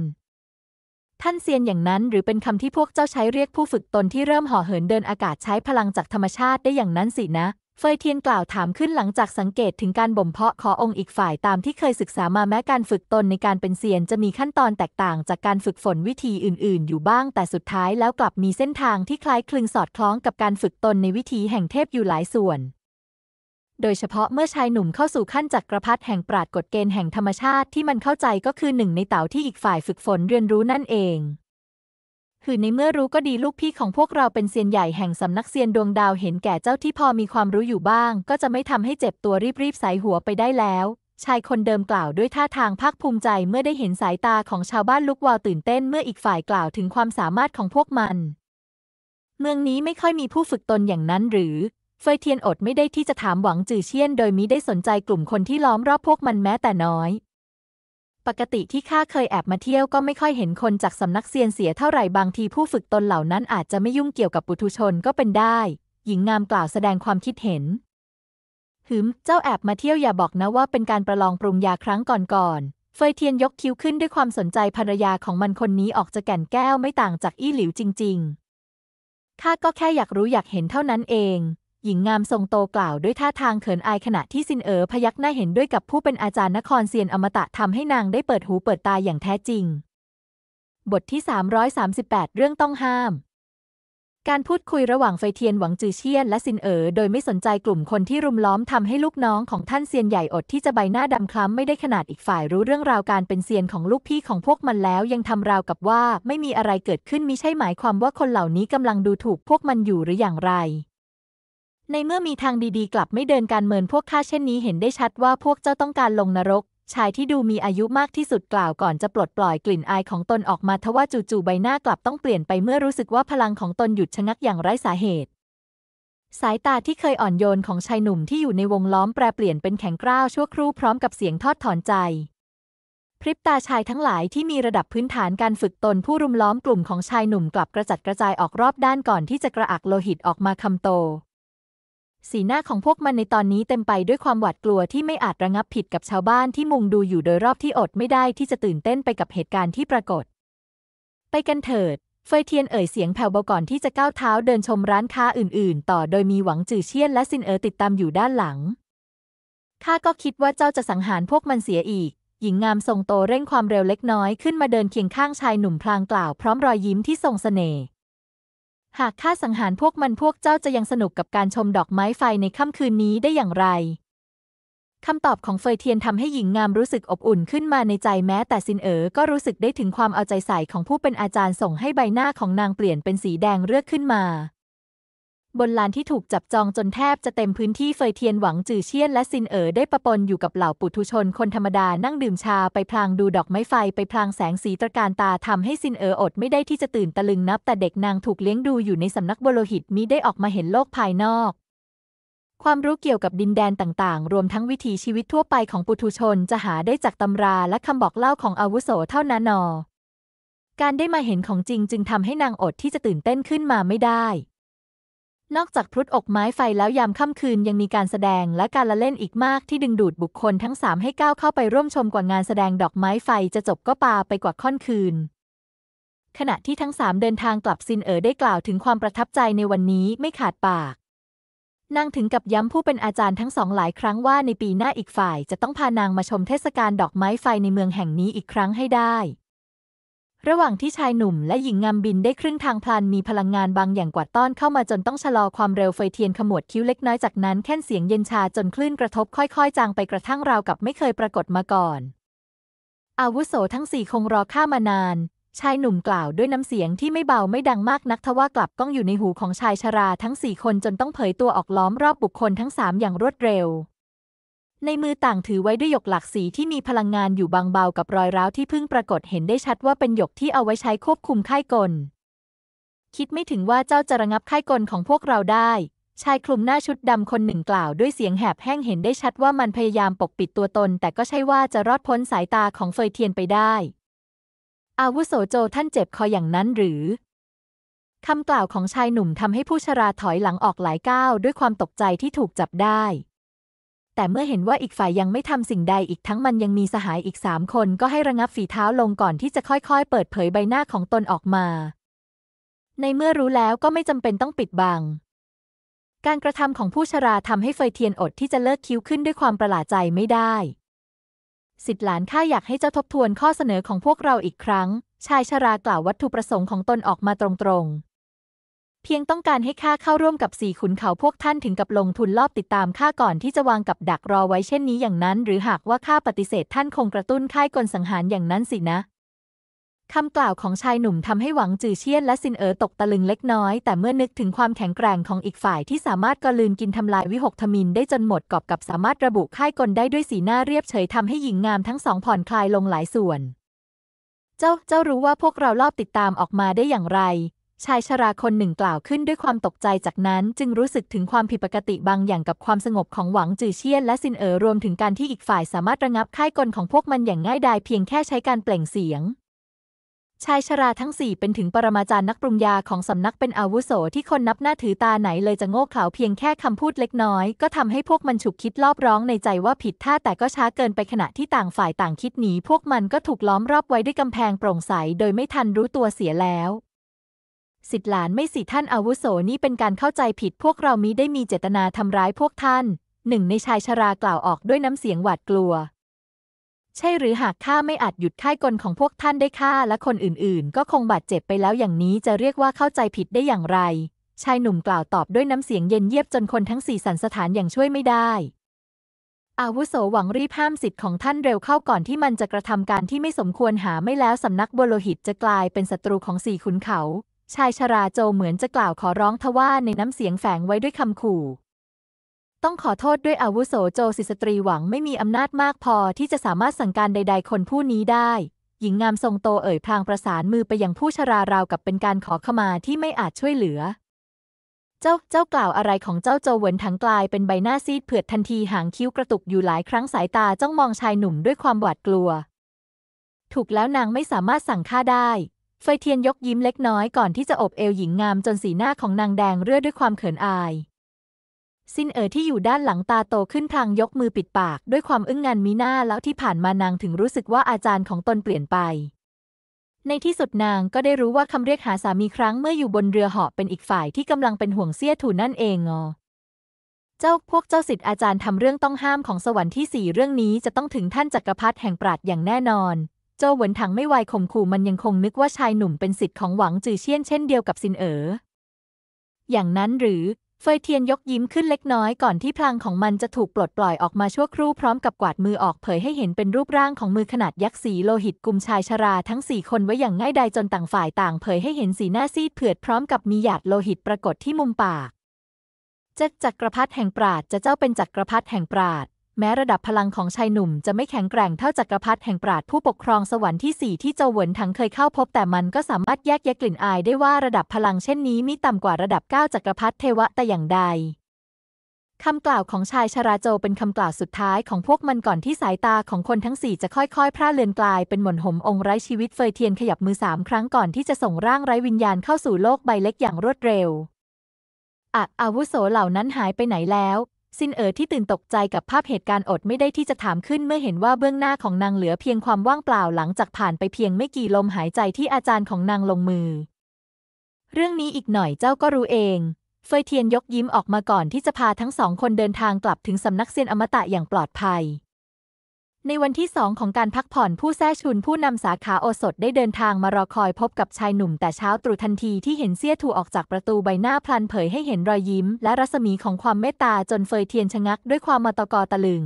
ท่านเซียนอย่างนั้นหรือเป็นคำที่พวกเจ้าใช้เรียกผู้ฝึกตนที่เริ่มห่อเหินเดินอากาศใช้พลังจากธรรมชาติได้อย่างนั้นสินะ เฟยเทียนกล่าวถามขึ้นหลังจากสังเกตถึงการบ่มเพาะขอองค์อีกฝ่ายตามที่เคยศึกษามาแม้การฝึกตนในการเป็นเซียนจะมีขั้นตอนแตกต่างจากการฝึกฝนวิธีอื่น ๆ อยู่บ้างแต่สุดท้ายแล้วกลับมีเส้นทางที่คล้ายคลึงสอดคล้องกับการฝึกตนในวิธีแห่งเทพอยู่หลายส่วนโดยเฉพาะเมื่อชายหนุ่มเข้าสู่ขั้นจักรพรรดิแห่งปราดกฎเกณฑ์แห่งธรรมชาติที่มันเข้าใจก็คือหนึ่งในเต่าที่อีกฝ่ายฝึกฝนเรียนรู้นั่นเองหือในเมื่อรู้ก็ดีลูกพี่ของพวกเราเป็นเซียนใหญ่แห่งสำนักเซียนดวงดาวเห็นแก่เจ้าที่พอมีความรู้อยู่บ้าง ก็จะไม่ทำให้เจ็บตัวรีบรีบสายหัวไปได้แล้ว ชายคนเดิมกล่าวด้วยท่าทางภาคภูมิใจเมื่อได้เห็นสายตาของชาวบ้านลุกวาวตื่นเต้นเมื่ออีกฝ่ายกล่าวถึงความสามารถของพวกมันเมืองนี้ไม่ค่อยมีผู้ฝึกตนอย่างนั้นหรือเฟยเทียนอดไม่ได้ที่จะถามหวังจือเชียนโดยมิได้สนใจกลุ่มคนที่ล้อมรอบพวกมันแม้แต่น้อย ปกติที่ข้าเคยแอบมาเที่ยวก็ไม่ค่อยเห็นคนจากสำนักเซียนเสียเท่าไหร่บางทีผู้ฝึกตนเหล่านั้นอาจจะไม่ยุ่งเกี่ยวกับปุถุชนก็เป็นได้ หญิงงามกล่าวแสดงความคิดเห็น หืม เจ้าแอบมาเที่ยวอย่าบอกนะว่าเป็นการประลองปรุงยาครั้งก่อนก่อนเฟยเทียนยกคิ้วขึ้นด้วยความสนใจภรรยาของมันคนนี้ออกจะแก่นแก้วไม่ต่างจากอี้หลิวจริงๆข้าก็แค่อยากรู้อยากเห็นเท่านั้นเองหญิงงามทรงโตกล่าวด้วยท่าทางเขินอายขณะที่ซินเอ๋อพยักหน้าเห็นด้วยกับผู้เป็นอาจารย์นครเซียนอมตะทำให้นางได้เปิดหูเปิดตาอย่างแท้จริง บทที่ 338 เรื่องต้องห้าม การพูดคุยระหว่างไฟเทียนหวังจือเชียนและซินเอ๋อโดยไม่สนใจกลุ่มคนที่รุมล้อมทำให้ลูกน้องของท่านเซียนใหญ่อดที่จะใบหน้าดำคล้ำไม่ได้ขนาดอีกฝ่ายรู้เรื่องราวการเป็นเซียนของลูกพี่ของพวกมันแล้วยังทำราวกับว่าไม่มีอะไรเกิดขึ้นมิใช่หมายความว่าคนเหล่านี้กำลังดูถูกพวกมันอยู่หรืออย่างไรในเมื่อมีทางดีๆ กลับไม่เดินการเมินพวกข้าเช่นนี้เห็นได้ชัดว่าพวกเจ้าต้องการลงนรก ชายที่ดูมีอายุมากที่สุดกล่าวก่อนจะปลดปล่อยกลิ่นอายของตนออกมาทว่าจู่ๆใบหน้ากลับต้องเปลี่ยนไปเมื่อรู้สึกว่าพลังของตนหยุดชะงักอย่างไร้สาเหตุ สายตาที่เคยอ่อนโยนของชายหนุ่มที่อยู่ในวงล้อมแปรเปลี่ยนเป็นแข็งกร้าวชั่วครู่พร้อมกับเสียงทอดถอนใจ พริบตาชายทั้งหลายที่มีระดับพื้นฐานการฝึกตนผู้รุมล้อมกลุ่มของชายหนุ่มกลับกระจัดกระจายออกรอบด้านก่อนที่จะกระอักโลหิตออกมาคำโตสีหน้าของพวกมันในตอนนี้เต็มไปด้วยความหวาดกลัวที่ไม่อาจระงับผิดกับชาวบ้านที่มุงดูอยู่โดยรอบที่อดไม่ได้ที่จะตื่นเต้นไปกับเหตุการณ์ที่ปรากฏ ไปกันเถิดเฟยเทียนเอ่ยเสียงแผ่วเบาก่อนที่จะก้าวเท้าเดินชมร้านค้าอื่นๆ ต่อโดยมีหวังจือเชียนและซินเอ๋อติดตามอยู่ด้านหลัง ข้าก็คิดว่าเจ้าจะสังหารพวกมันเสียอีก หญิงงามทรงโตเร่งความเร็วเล็กน้อยขึ้นมาเดินเคียงข้างชายหนุ่มพลางกล่าวพร้อมรอยยิ้มที่ทรงสเสน่ห์หากข้าสังหารพวกมันพวกเจ้าจะยังสนุกกับการชมดอกไม้ไฟในค่ำคืนนี้ได้อย่างไร คำตอบของเฟยเทียนทำให้หญิงงามรู้สึกอบอุ่นขึ้นมาในใจแม้แต่ซินเอ๋อก็รู้สึกได้ถึงความเอาใจใส่ของผู้เป็นอาจารย์ส่งให้ใบหน้าของนางเปลี่ยนเป็นสีแดงเลือกขึ้นมาบนลานที่ถูกจับจองจนแทบจะเต็มพื้นที่เฟยเทียนหวังจือเชียนและซินเอ๋อได้ประปนอยู่กับเหล่าปุถุชนคนธรรมดานั่งดื่มชาไปพลางดูดอกไม้ไฟไปพลางแสงสีตระการตาทำให้ซินเอ๋ออดไม่ได้ที่จะตื่นตะลึงนับแต่เด็กนางถูกเลี้ยงดูอยู่ในสำนักบโลหิตมิได้ออกมาเห็นโลกภายนอก ความรู้เกี่ยวกับดินแดนต่างๆ รวมทั้งวิถีชีวิตทั่วไปของปุถุชนจะหาได้จากตำราและคำบอกเล่าของอาวุโสเท่านั้นนอการได้มาเห็นของจริงจึงทำให้นางอดที่จะตื่นเต้นขึ้นมาไม่ได้นอกจากพลุดอกไม้ไฟแล้วยามค่ำคืน ยังมีการแสดงและการละเล่นอีกมากที่ดึงดูดบุคคลทั้งสามให้ก้าวเข้าไปร่วมชมกว่างานแสดงดอกไม้ไฟจะจบก็ปาไปกว่าค่อนคืน ขณะที่ทั้งสามเดินทางกลับซินเอ๋อได้กล่าวถึงความประทับใจในวันนี้ไม่ขาดปากนางถึงกับย้ำผู้เป็นอาจารย์ทั้งสองหลายครั้งว่า ในปีหน้าอีกฝ่ายจะต้องพานางมาชมเทศกาลดอกไม้ไฟในเมืองแห่งนี้อีกครั้งให้ได้ระหว่างที่ชายหนุ่มและหญิงงามบินได้ครึ่งทางพลันมีพลังงานบางอย่างกวาดต้อนเข้ามาจนต้องชะลอความเร็วไฟเทียนขมวดคิ้วเล็กน้อยจากนั้นแค่นเสียงเย็นชาจนคลื่นกระทบค่อยๆจางไปกระทั่งราวกับไม่เคยปรากฏมาก่อนอาวุโสทั้งสี่คงรอข้ามานานชายหนุ่มกล่าวด้วยน้ำเสียงที่ไม่เบาไม่ดังมากนักทว่ากลับก้องอยู่ในหูของชายชราทั้งสี่คนจนต้องเผยตัวออกล้อมรอบบุคคลทั้งสามอย่างรวดเร็วในมือต่างถือไว้ด้วยหยกหลากสีที่มีพลังงานอยู่บางเบากับรอยร้าวที่เพิ่งปรากฏเห็นได้ชัดว่าเป็นหยกที่เอาไว้ใช้ควบคุมค่ายกลคิดไม่ถึงว่าเจ้าจะระงับค่ายกลของพวกเราได้ ชายคลุมหน้าชุดดำคนหนึ่งกล่าวด้วยเสียงแหบแห้งเห็นได้ชัดว่ามันพยายามปกปิดตัวตนแต่ก็ใช่ว่าจะรอดพ้นสายตาของเฟยเทียนไปได้อาวุโสโจท่านเจ็บคออย่างนั้นหรือคำกล่าวของชายหนุ่มทำให้ผู้ชราถอยหลังออกหลายก้าวด้วยความตกใจที่ถูกจับได้แต่เมื่อเห็นว่าอีกฝ่ายยังไม่ทำสิ่งใดอีกทั้งมันยังมีสหายอีกสามคน ก็ให้ระงับฝีเท้าลงก่อนที่จะค่อยๆ เปิดเผยใบหน้าของตนออกมา ในเมื่อรู้แล้วก็ไม่จำเป็นต้องปิดบัง การกระทำของผู้ชราทำให้เฟยเทียนอดที่จะเลิกคิ้วขึ้นด้วยความประหลาดใจไม่ได้ สิทธิหลานข้าอยากให้เจ้าทบทวนข้อเสนอของพวกเราอีกครั้ง ชายชรากล่าววัตถุประสงค์ของตนออกมาตรงๆเพียงต้องการให้ข้าเข้าร่วมกับสี่ขุนเขาพวกท่านถึงกับลงทุนลอบติดตามข้าก่อนที่จะวางกับดักรอไว้เช่นนี้อย่างนั้น หรือหากว่าข้าปฏิเสธท่านคงกระตุ้นค่ายกลสังหารอย่างนั้นสินะ คำกล่าวของชายหนุ่มทำให้หวังจือเชียนและซินเอ๋อตกตะลึงเล็กน้อย แต่เมื่อนึกถึงความแข็งแกร่งของอีกฝ่ายที่สามารถกลืนกินทำลายวิหกทมินได้จนหมดกอบกับสามารถระบุค่ายกลได้ด้วยสีหน้าเรียบเฉยทำให้หญิงงามทั้งสองผ่อนคลายลงหลายส่วน เจ้าเจ้ารู้ว่าพวกเราลอบติดตามออกมาได้อย่างไรชายชราคนหนึ่งกล่าวขึ้นด้วยความตกใจจากนั้นจึงรู้สึกถึงความผิดปกติบางอย่างกับความสงบของหวังจือเชียนและซินเอ๋อรวมถึงการที่อีกฝ่ายสามารถระงับค่ายกลของพวกมันอย่างง่ายดายเพียงแค่ใช้การเปล่งเสียง ชายชราทั้งสี่เป็นถึงปรมาจารย์นักปรุงยาของสำนักเป็นอาวุโสที่คนนับหน้าถือตาไหนเลยจะโง่เขลาเพียงแค่คำพูดเล็กน้อยก็ทำให้พวกมันฉุกคิดรอบร้องในใจว่าผิดท่าแต่ก็ช้าเกินไปขณะที่ต่างฝ่ายต่างคิดหนีพวกมันก็ถูกล้อมรอบไว้ด้วยกำแพงโปร่งใสโดยไม่ทันรู้ตัวเสียแล้วสิทธิหลานไม่สิท่านอาวุโสนี่เป็นการเข้าใจผิดพวกเรามิได้มีเจตนาทำร้ายพวกท่าน หนึ่งในชายชรากล่าวออกด้วยน้ำเสียงหวาดกลัว ใช่หรือหากข้าไม่อาจหยุดค่ายกลของพวกท่านได้ข้าและคนอื่นๆ ก็คงบาดเจ็บไปแล้วอย่างนี้จะเรียกว่าเข้าใจผิดได้อย่างไร ชายหนุ่มกล่าวตอบด้วยน้ำเสียงเย็นเยียบจนคนทั้งสี่สันสถานอย่างช่วยไม่ได้อาวุโสหวังรีบห้ามสิทธิ์ของท่านเร็วเข้าก่อนที่มันจะกระทำการที่ไม่สมควรหาไม่แล้วสำนักบโลหิตจะกลายเป็นศัตรูของสี่ขุนเขาชายชราโจเหมือนจะกล่าวขอร้องทว่าในน้ำเสียงแฝงไว้ด้วยคำขู่ ต้องขอโทษด้วยอาวุโสโจสิสตรีหวังไม่มีอำนาจมากพอที่จะสามารถสั่งการใดๆคนผู้นี้ได้ หญิงงามทรงโตเอ่ยพลางประสานมือไปยังผู้ชราราวกับเป็นการขอขมาที่ไม่อาจช่วยเหลือ เจ้าเจ้ากล่าวอะไรของเจ้าโจเหวินถั้งกลายเป็นใบหน้าซีดเผือดทันทีหางคิ้วกระตุกอยู่หลายครั้งสายตาจ้องมองชายหนุ่มด้วยความหวาดกลัว ถูกแล้วนางไม่สามารถสั่งฆ่าได้เฟยเทียนยกยิ้มเล็กน้อยก่อนที่จะอบเอวหญิงงามจนสีหน้าของนางแดงเรื่อด้วยความเขินอายซินเอ๋อที่อยู่ด้านหลังตาโตขึ้นพลางยกมือปิดปากด้วยความอึ้งงันมีหน้าแล้วที่ผ่านมานางถึงรู้สึกว่าอาจารย์ของตนเปลี่ยนไป ในที่สุดนางก็ได้รู้ว่าคำเรียกหาสามีครั้งเมื่ออยู่บนเรือเหาะเป็นอีกฝ่ายที่กำลังเป็นห่วงเสี้ยถูนั่นเองงอเจ้าพวกเจ้าสิทธิ์อาจารย์ทำเรื่องต้องห้ามของสวรรค์ที่สี่เรื่องนี้จะต้องถึงท่านจักรพรรดิแห่งปราดอย่างแน่นอนโจหวนถังไม่ไวข่มขู่มันยังคงนึกว่าชายหนุ่มเป็นสิทธิ์ของหวังจือเชี่ยนเช่นเดียวกับซินเอ๋อ อย่างนั้นหรือเฟยเทียนยกยิ้มขึ้นเล็กน้อยก่อนที่พลังของมันจะถูกปลดปล่อยออกมาชั่วครู่พร้อมกับกวาดมือออก เผยให้เห็นเป็นรูปร่างของมือขนาดยักษ์สีโลหิตกุมชายชราทั้งสี่คนไว้อย่างง่ายดายจนต่างฝ่ายต่าง เผยให้เห็นสีหน้าซีดเผือดพร้อมกับมีหยาดโลหิตปรากฏที่มุมปากจะจักรพรรดิแห่งปราดจะเจ้าเป็นจักรพรรดิแห่งปราดแม้ระดับพลังของชายหนุ่มจะไม่แข็งแกร่งเท่าจักรพรรดิแห่งปราดผู้ปกครองสวรรค์ที่สี่ที่เจ้าหวนถังเคยเข้าพบ แต่มันก็สามารถแยกแยะกลิ่นอายได้ว่าระดับพลังเช่นนี้มิต่ำกว่าระดับ 9จักรพรรดิเทวะแต่อย่างใดคำกล่าวของชายชราโจเป็นคำกล่าวสุดท้ายของพวกมันก่อนที่สายตาของคนทั้งสี่จะค่อยๆพร่าเลือนกลายเป็นหม่นหมองค์ไร้ชีวิตเฟยเทียนขยับมือสามครั้งก่อนที่จะส่งร่างไร้วิญญาณเข้าสู่โลกใบเล็กอย่างรวดเร็วอะอาวุโสเหล่านั้นหายไปไหนแล้วซินเอ๋อที่ตื่นตกใจกับภาพเหตุการณ์อดไม่ได้ที่จะถามขึ้นเมื่อเห็นว่าเบื้องหน้าของนางเหลือเพียงความว่างเปล่าหลังจากผ่านไปเพียงไม่กี่ลมหายใจที่อาจารย์ของนางลงมือ เรื่องนี้อีกหน่อยเจ้าก็รู้เอง เฟยเทียนยกยิ้มออกมาก่อนที่จะพาทั้งสองคนเดินทางกลับถึงสำนักเซียนอมตะอย่างปลอดภัยในวันที่สองของการพักผ่อนผู้แท้ชุนผู้นำสาขาโอสถได้เดินทางมารอคอยพบกับชายหนุ่มแต่เช้าตรู่ทันทีที่เห็นเซี่ยถูออกจากประตูใบหน้าพลันเผยให้เห็นรอยยิ้ม และรัศมีของความเมตตา จนเฟยเทียนชะงักด้วยความมาตกอตะลึง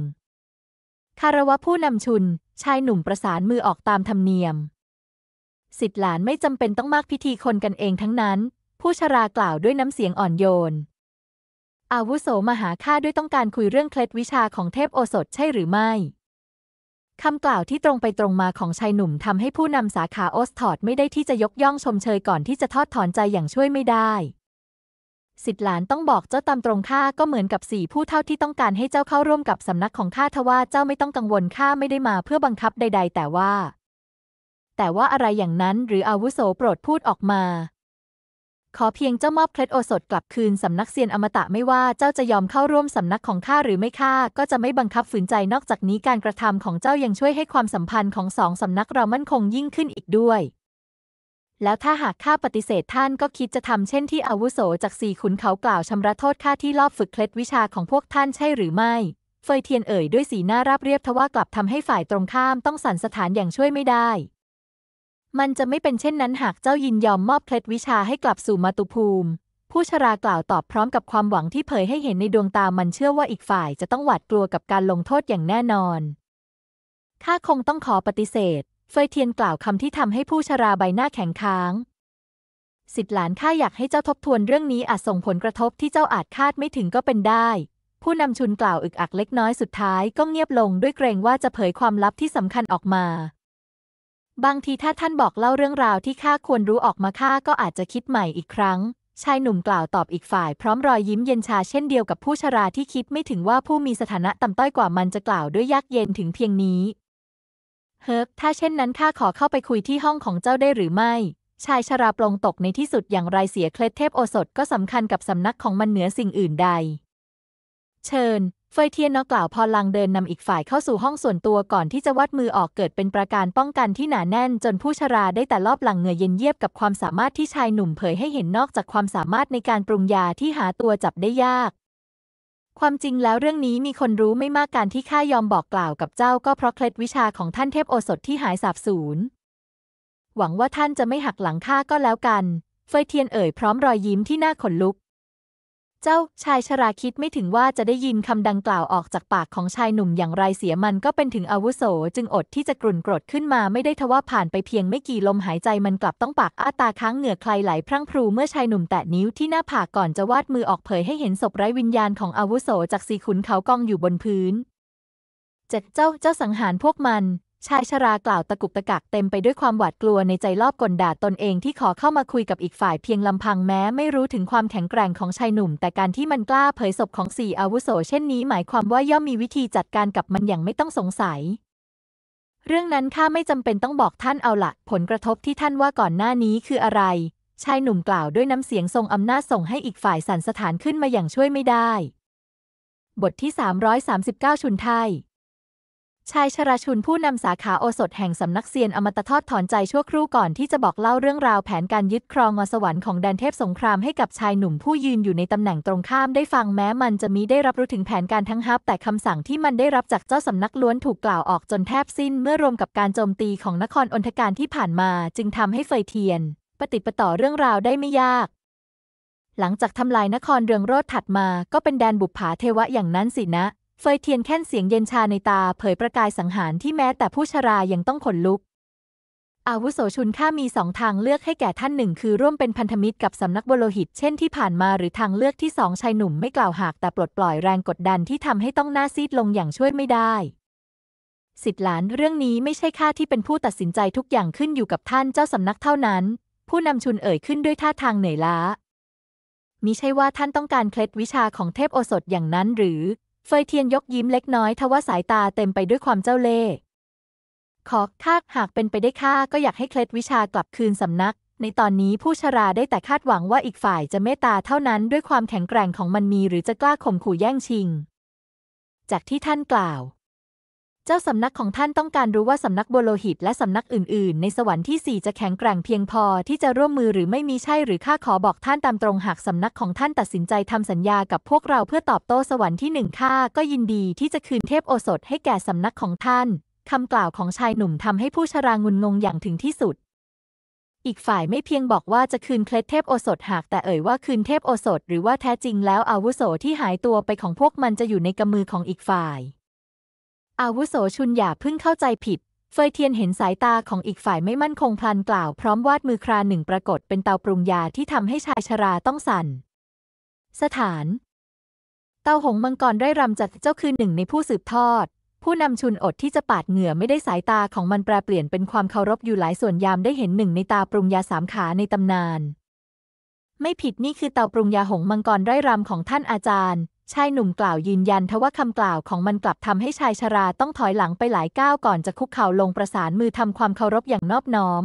คารวะผู้นำชุนชายหนุ่มประสานมือออกตามธรรมเนียม สิทธิหลานไม่จำเป็นต้องมากพิธีคนกันเองทั้งนั้น ผู้ชรากล่าวด้วยน้ำเสียงอ่อนโยนอาวุโสมาหาข้าด้วยต้องการคุยเรื่องเคล็ดวิชาของเทพโอสถใช่หรือไม่คำกล่าวที่ตรงไปตรงมาของชายหนุ่มทำให้ผู้นำสาขาโอสทอดไม่ได้ที่จะยกย่องชมเชยก่อนที่จะทอดถอนใจอย่างช่วยไม่ได้ สิทธิหลานต้องบอกเจ้าตามตรงข้าก็เหมือนกับสี่ผู้เท่าที่ต้องการให้เจ้าเข้าร่วมกับสำนักของข้าทว่าเจ้าไม่ต้องกังวลข้าไม่ได้มาเพื่อบังคับใด ๆ แต่ว่า แต่ว่าอะไรอย่างนั้นหรืออาวุโสโปรดพูดออกมาขอเพียงเจ้ามอบเคล็ดโอสถกลับคืนสำนักเซียนอมตะไม่ว่าเจ้าจะยอมเข้าร่วมสำนักของข้าหรือไม่ข้าก็จะไม่บังคับฝืนใจนอกจากนี้การกระทำของเจ้ายังช่วยให้ความสัมพันธ์ของสองสำนักเรามั่นคงยิ่งขึ้นอีกด้วย แล้วถ้าหากข้าปฏิเสธท่านก็คิดจะทำเช่นที่อาวุโสจากสี่ขุนเขากล่าวชำระโทษข้าที่ลอบฝึกเคล็ดวิชาของพวกท่านใช่หรือไม่เฟยเทียนเอ่ยด้วยสีหน้าราบเรียบทว่ากลับทำให้ฝ่ายตรงข้ามต้องสั่นสะท้านอย่างช่วยไม่ได้มันจะไม่เป็นเช่นนั้นหากเจ้ายินยอมมอบเคล็ดวิชาให้กลับสู่มาตุภูมิ ผู้ชรากล่าวตอบพร้อมกับความหวังที่เผยให้เห็นในดวงตา มันเชื่อว่าอีกฝ่ายจะต้องหวาดกลัวกับการลงโทษอย่างแน่นอน ข้าคงต้องขอปฏิเสธ เฟยเทียนกล่าวคำที่ทำให้ผู้ชราใบหน้าแข็งค้าง สิทธิหลานข้าอยากให้เจ้าทบทวนเรื่องนี้อาจส่งผลกระทบที่เจ้าอาจคาดไม่ถึงก็เป็นได้ ผู้นำชุนกล่าวอึกอักเล็กน้อยสุดท้ายก็เงียบลงด้วยเกรงว่าจะเผยความลับที่สำคัญออกมาบางที ถ้าท่านบอกเล่าเรื่องราวที่ข้าควรรู้ออกมาข้าก็อาจจะคิดใหม่อีกครั้ง ชายหนุ่มกล่าวตอบอีกฝ่ายพร้อมรอยยิ้มเย็นชาเช่นเดียวกับผู้ชราที่คิดไม่ถึงว่าผู้มีสถานะต่ำต้อยกว่ามันจะกล่าวด้วยยักเย็นถึงเพียงนี้ เฮิร์กถ้าเช่นนั้นข้าขอเข้าไปคุยที่ห้องของเจ้าได้หรือไม่ ชายชราปลงตกในที่สุดอย่างไรเสียเคล็ดเทพโอสถก็สำคัญกับสำนักของมันเหนือสิ่งอื่นใด เชิญเฟยเทียนนอกล่าวพอลังเดินนำอีกฝ่ายเข้าสู่ห้องส่วนตัวก่อนที่จะวัดมือออกเกิดเป็นประการป้องกันที่หนาแน่นจนผู้ชราได้แต่รอบหลังเงยเย็นเยียบกับความสามารถที่ชายหนุ่มเผยให้เห็นนอกจากความสามารถในการปรุงยาที่หาตัวจับได้ยาก ความจริงแล้วเรื่องนี้มีคนรู้ไม่มากการที่ข้ายอมบอกกล่าวกับเจ้าก็เพราะเคล็ดวิชาของท่านเทพโอสถที่หายสาบสูญหวังว่าท่านจะไม่หักหลังข้าก็แล้วกัน เฟยเทียนเอ่ยพร้อมรอยยิ้มที่หน้าขนลุกเจ้าชายชราคิดไม่ถึงว่าจะได้ยินคำดังกล่าวออกจากปากของชายหนุ่มอย่างไร เสียมันก็เป็นถึงอาวุโสจึงอดที่จะกรุ่นโกรธขึ้นมาไม่ได้ทว่าผ่านไปเพียงไม่กี่ลมหายใจมันกลับต้องปากอ้าตาค้างเหงื่อใครไหล พรั่งพรูเมื่อชายหนุ่มแตะนิ้วที่หน้าผากก่อนจะวาดมือออกเผยให้เห็นศพไร้วิญญาณของอาวุโสจากสีขุนเขากองอยู่บนพื้น เจ็ดเจ้าเจ้าสังหารพวกมันชายชรากล่าวตะกุกตะกักเต็มไปด้วยความหวาดกลัวในใจรอบกลด่าตนเองที่ขอเข้ามาคุยกับอีกฝ่ายเพียงลำพังแม้ไม่รู้ถึงความแข็งแกร่งของชายหนุ่มแต่การที่มันกล้าเผยศพของสี่อาวุโสเช่นนี้หมายความว่าย่อมมีวิธีจัดการกับมันอย่างไม่ต้องสงสัย เรื่องนั้นข้าไม่จำเป็นต้องบอกท่านเอาละผลกระทบที่ท่านว่าก่อนหน้านี้คืออะไร ชายหนุ่มกล่าวด้วยน้ำเสียงทรงอำนาจส่งให้อีกฝ่ายสันสถานขึ้นมาอย่างช่วยไม่ได้ บทที่ 339 ชุนไทยชายชราชุนผู้นำสาขาโอสถแห่งสำนักเซียนอมตะทอดถอนใจชั่วครู่ก่อนที่จะบอกเล่าเรื่องราวแผนการยึดครองงอสวรรค์ของแดนเทพสงครามให้กับชายหนุ่มผู้ยืนอยู่ในตำแหน่งตรงข้ามได้ฟังแม้มันจะมีได้รับรู้ถึงแผนการทั้งฮับแต่คำสั่งที่มันได้รับจากเจ้าสำนักล้วนถูกกล่าวออกจนแทบสิ้นเมื่อรวมกับการโจมตีของนครอนทการที่ผ่านมาจึงทำให้เฟยเทียนปฏิปต่อเรื่องราวได้ไม่ยาก หลังจากทำลายนครเรืองโรดถัดมาก็เป็นแดนบุปผาเทวะอย่างนั้นสินะเฟยเทียนแค่นเสียงเย็นชาในตาเผยประกายสังหารที่แม้แต่ผู้ชรายังต้องขนลุก อาวุโสชุนข้ามีสองทางเลือกให้แก่ท่านหนึ่งคือร่วมเป็นพันธมิตรกับสำนักบโลหิต เช่นที่ผ่านมาหรือทางเลือกที่สองชายหนุ่มไม่กล่าวหากแต่ปลดปล่อยแรงกดดันที่ทำให้ต้องหน้าซีดลงอย่างช่วยไม่ได้ สิทธิหลานเรื่องนี้ไม่ใช่ข้าที่เป็นผู้ตัดสินใจทุกอย่างขึ้นอยู่กับท่านเจ้าสำนักเท่านั้น ผู้นำชุนเอ่ยขึ้นด้วยท่าทางเหนื่อยล้ามิใช่ว่าท่านต้องการเคล็ดวิชาของเทพโอสถอย่างนั้นหรือเฟยเทียนยกยิ้มเล็กน้อยทว่าสายตาเต็มไปด้วยความเจ้าเล่ห์ขอข้าหากเป็นไปได้ข้าก็อยากให้เคล็ดวิชากลับคืนสำนัก ในตอนนี้ผู้ชราได้แต่คาดหวังว่าอีกฝ่ายจะเมตตาเท่านั้นด้วยความแข็งแกร่งของมันมีหรือจะกล้าข่มขู่แย่งชิง จากที่ท่านกล่าวเจ้าสำนักของท่านต้องการรู้ว่าสำนักบโลหิตและสำนักอื่น ๆ ในสวรรค์ที่สี่จะแข็งแกร่งเพียงพอที่จะร่วมมือหรือไม่มีใช่หรือข้าขอบอกท่านตามตรงหากสำนักของท่านตัดสินใจทำสัญญากับพวกเราเพื่อตอบโต้สวรรค์ที่หนึ่งข้าก็ยินดีที่จะคืนเทพโอสถให้แก่สำนักของท่านคำกล่าวของชายหนุ่มทำให้ผู้ชรางุนงงอย่างถึงที่สุด อีกฝ่ายไม่เพียงบอกว่าจะคืนเคล็ดเทพโอสถ หากแต่เอ่ยว่าคืนเทพโอสถ หรือว่าแท้จริงแล้วอาวุโสที่หายตัวไปของพวกมันจะอยู่ในกำมือของอีกฝ่ายอาวุโสชุนอย่าเพิ่งเข้าใจผิด เฟยเทียนเห็นสายตาของอีกฝ่ายไม่มั่นคงพลันกล่าวพร้อมวาดมือคราหนึ่งปรากฏเป็นเตาปรุงยาที่ทำให้ชายชราต้องสั่น สถาน เตาหงมังกรได้รำจัดเจ้าคือหนึ่งในผู้สืบทอด ผู้นำชุนอดที่จะปาดเหงื่อไม่ได้สายตาของมันแปรเปลี่ยนเป็นความเคารพอยู่หลายส่วนยามได้เห็นหนึ่งในตาปรุงยาสามขาในตำนาน ไม่ผิดนี่คือเตาปรุงยาหงมังกรไร้รำของท่านอาจารย์ชายหนุ่มกล่าวยืนยันทว่าคำกล่าวของมันกลับทำให้ชายชราต้องถอยหลังไปหลายก้าวก่อนจะคุกเข่าลงประสานมือทำความเคารพอย่างนอบน้อม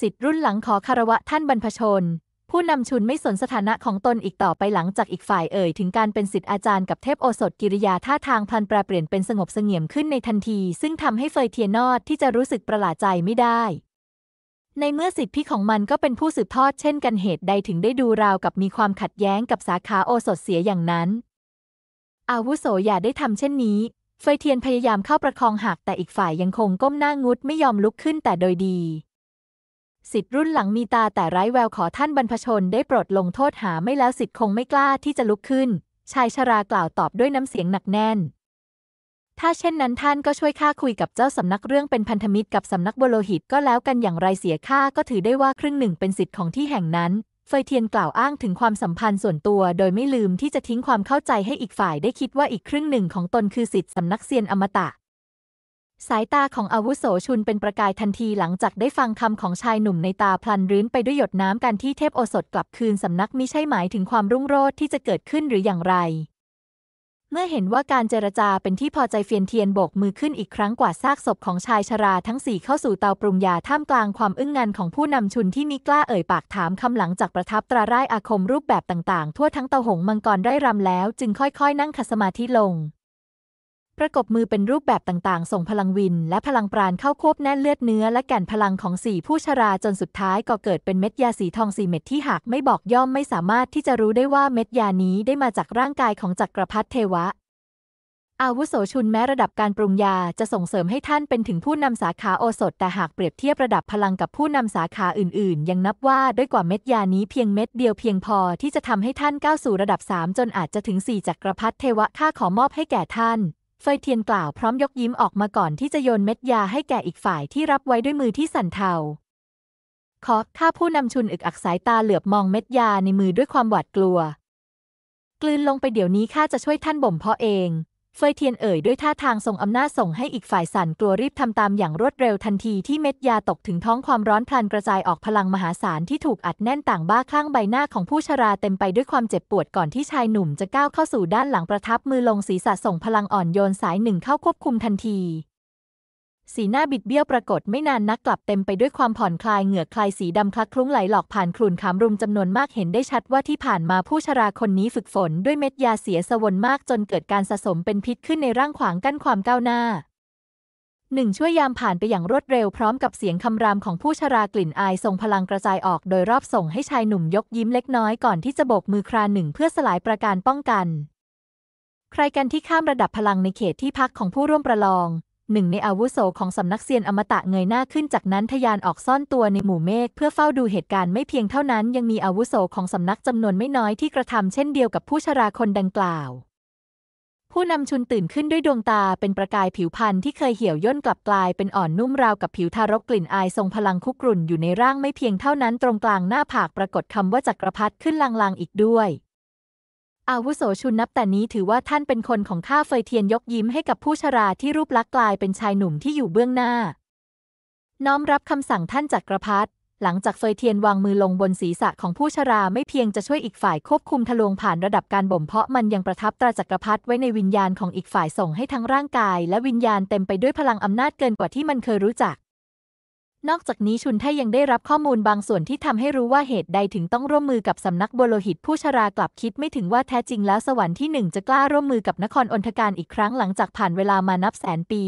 สิทธิ์รุ่นหลังขอคารวะท่านบรรพชน ผู้นำชุนไม่สนสถานะของตนอีกต่อไปหลังจากอีกฝ่ายเอ่ยถึงการเป็นสิทธิ์อาจารย์กับเทพโอสถกิริยาท่าทางพลันแปรเปลี่ยนเป็นสงบเสงี่ยมขึ้นในทันทีซึ่งทำให้เฟยเทียนอดที่จะรู้สึกประหลาดใจไม่ได้ในเมื่อสิทธิของมันก็เป็นผู้สืบทอดเช่นกันเหตุใดถึงได้ดูราวกับมีความขัดแย้งกับสาขาโอสถเสียอย่างนั้น อาวุโสอย่าได้ทำเช่นนี้เฟยเทียนพยายามเข้าประคองหักแต่อีกฝ่ายยังคงก้มหน้างุดไม่ยอมลุกขึ้นแต่โดยดี สิทธิรุ่นหลังมีตาแต่ไร้แววขอท่านบรรพชนได้โปรดลงโทษหาไม่แล้วสิทธิคงไม่กล้าที่จะลุกขึ้น ชายชรากล่าวตอบด้วยน้ำเสียงหนักแน่นถ้าเช่นนั้นท่านก็ช่วยข้าคุยกับเจ้าสำนักเรื่องเป็นพันธมิตรกับสำนักบโลหิตก็แล้วกันอย่างไรเสียข้าก็ถือได้ว่าครึ่งหนึ่งเป็นสิทธิ์ของที่แห่งนั้น เฟยเทียนกล่าวอ้างถึงความสัมพันธ์ส่วนตัวโดยไม่ลืมที่จะทิ้งความเข้าใจให้อีกฝ่ายได้คิดว่าอีกครึ่งหนึ่งของตนคือสิทธิ์สำนักเซียนอมตะ สายตาของอาวุโสชุนเป็นประกายทันทีหลังจากได้ฟังคำของชายหนุ่มในตาพลันรื้นไปด้วยหยดน้ำการที่เทพโอสถกลับคืนสำนักมิใช่หมายถึงความรุ่งโรจน์ที่จะเกิดขึ้นหรืออย่างไรเมื่อเห็นว่าการเจรจาเป็นที่พอใจเฟียนเทียนโบกมือขึ้นอีกครั้งกว่าซากศพของชายชราทั้งสี่เข้าสู่เตาปรุงยาท่ามกลางความอึ้งงันของผู้นำชุนที่มิกล้าเอ่ยปากถามคำหลังจากประทับตราไร้อาคมรูปแบบต่างๆ ทั่วทั้งเตาหงมังกรได้รำแล้ว จึงค่อย ๆ นั่งขัดสมาธิลงประกบมือเป็นรูปแบบต่างๆ ส่งพลังวิน และพลังปราณเข้าควบแน่นเลือดเนื้อ และแก่นพลังของสีผู้ชราจนสุดท้าย ก็เกิดเป็นเม็ดยาสีทองสีเม็ดที่หาก ไม่บอกย่อมไม่สามารถที่จะรู้ได้ว่าเม็ดยานี้ได้มาจากร่างกายของจักรพรรดิเทวะ อาวุโสชุนแม้ระดับการปรุงยาจะส่งเสริมให้ท่านเป็นถึงผู้นำสาขาโอสถแต่หากเปรียบเทียบระดับพลังกับผู้นำสาขาอื่น ๆ ยังนับว่าด้วยกว่าเม็ดยานี้เพียงเม็ดเดียวเพียงพอที่จะทำให้ท่านก้าวสู่ระดับ 3 จนอาจจะถึง 4จักรพรรดิเทวะข้าขอมอบให้แก่ท่านเฟยเทียนกล่าวพร้อมยกยิ้มออกมาก่อนที่จะโยนเม็ดยาให้แก่อีกฝ่ายที่รับไว้ด้วยมือที่สั่นเทา ขอข้าผู้นำชุนอึกอักสายตาเหลือบมองเม็ดยาในมือด้วยความหวาดกลัว กลืนลงไปเดี๋ยวนี้ข้าจะช่วยท่านบ่มเพาะเองเฟยเทียนเอ่ยด้วยท่าทางทรง อำนาจส่งให้อีกฝ่ายสั่นกลัวรีบทำตามอย่างรวดเร็วทันทีที่เม็ดยาตกถึงท้องความร้อนพลันกระจายออกพลังมหาศาลที่ถูกอัดแน่นต่างบ้าคลั่งใบหน้าของผู้ชราเต็มไปด้วยความเจ็บปวดก่อนที่ชายหนุ่มจะก้าวเข้าสู่ด้านหลังประทับมือลงศีรษะส่งพลังอ่อนโยนสายหนึ่งเข้าควบคุมทันทีสีหน้าบิดเบี้ยวปรากฏไม่นานนักกลับเต็มไปด้วยความผ่อนคลายเหงื่อคลายสีดำคลักคลุ้งไหลหลอกผ่านคลุนขามรุมจำนวนมากเห็นได้ชัดว่าที่ผ่านมาผู้ชราคนนี้ฝึกฝนด้วยเม็ดยาเสียสวนมากจนเกิดการสะสมเป็นพิษขึ้นในร่างขวางกั้นความก้าวหน้า หนึ่งช่วยยามผ่านไปอย่างรวดเร็วพร้อมกับเสียงคำรามของผู้ชรากลิ่นอายทรงพลังกระจายออกโดยรอบส่งให้ชายหนุ่มยกยิ้มเล็กน้อยก่อนที่จะโบกมือครานหนึ่งเพื่อสลายประการป้องกัน ใครกันที่ข้ามระดับพลังในเขตที่พักของผู้ร่วมประลองหนึ่งในอาวุโสของสำนักเซียนอมตะเงยหน้าขึ้นจากนั้นทยานออกซ่อนตัวในหมู่เมฆเพื่อเฝ้าดูเหตุการณ์ไม่เพียงเท่านั้นยังมีอาวุโสของสำนักจำนวนไม่น้อยที่กระทำเช่นเดียวกับผู้ชราคนดังกล่าว ผู้นำชุนตื่นขึ้นด้วยดวงตาเป็นประกายผิวพธุ์ที่เคยเหี่ยวย่นกลับกลายเป็นอ่อนนุ่มราวกับผิวทารกกลิ่นอายทรงพลังคุกรุ่นอยู่ในร่างไม่เพียงเท่านั้นตรงกลางหน้าผากปรากฏคำว่าจักรพรรดิขึ้นลางๆอีกด้วยอาวุโสชุนนับ แต่นี้ถือว่าท่านเป็นคนของข้าเฟยเทียนยกยิ้มให้กับผู้ชราที่รูปลักษณ์กลายเป็นชายหนุ่มที่อยู่เบื้องหน้า น้อมรับคำสั่งท่านจักรพรรดิหลังจากเฟยเทียนวางมือลงบนศีรษะของผู้ชราไม่เพียงจะช่วยอีกฝ่ายควบคุมทะลวงผ่านระดับการบ่มเพาะมันยังประทับตราจักรพรรดิไว้ในวิญญาณของอีกฝ่ายส่งให้ทั้งร่างกาย และวิญญาณเต็มไปด้วยพลังอำนาจเกินกว่าที่มันเคยรู้จักนอกจากนี้ชุนไทยังได้รับข้อมูลบางส่วนที่ทำให้รู้ว่าเหตุใดถึงต้องร่วมมือกับสำนักโบโลหิตผู้ชรากลับคิดไม่ถึงว่าแท้จริงแล้วสวรรค์ที่หนึ่งจะกล้าร่วมมือกับนครอนทการอีกครั้งหลังจากผ่านเวลามานับแสนปี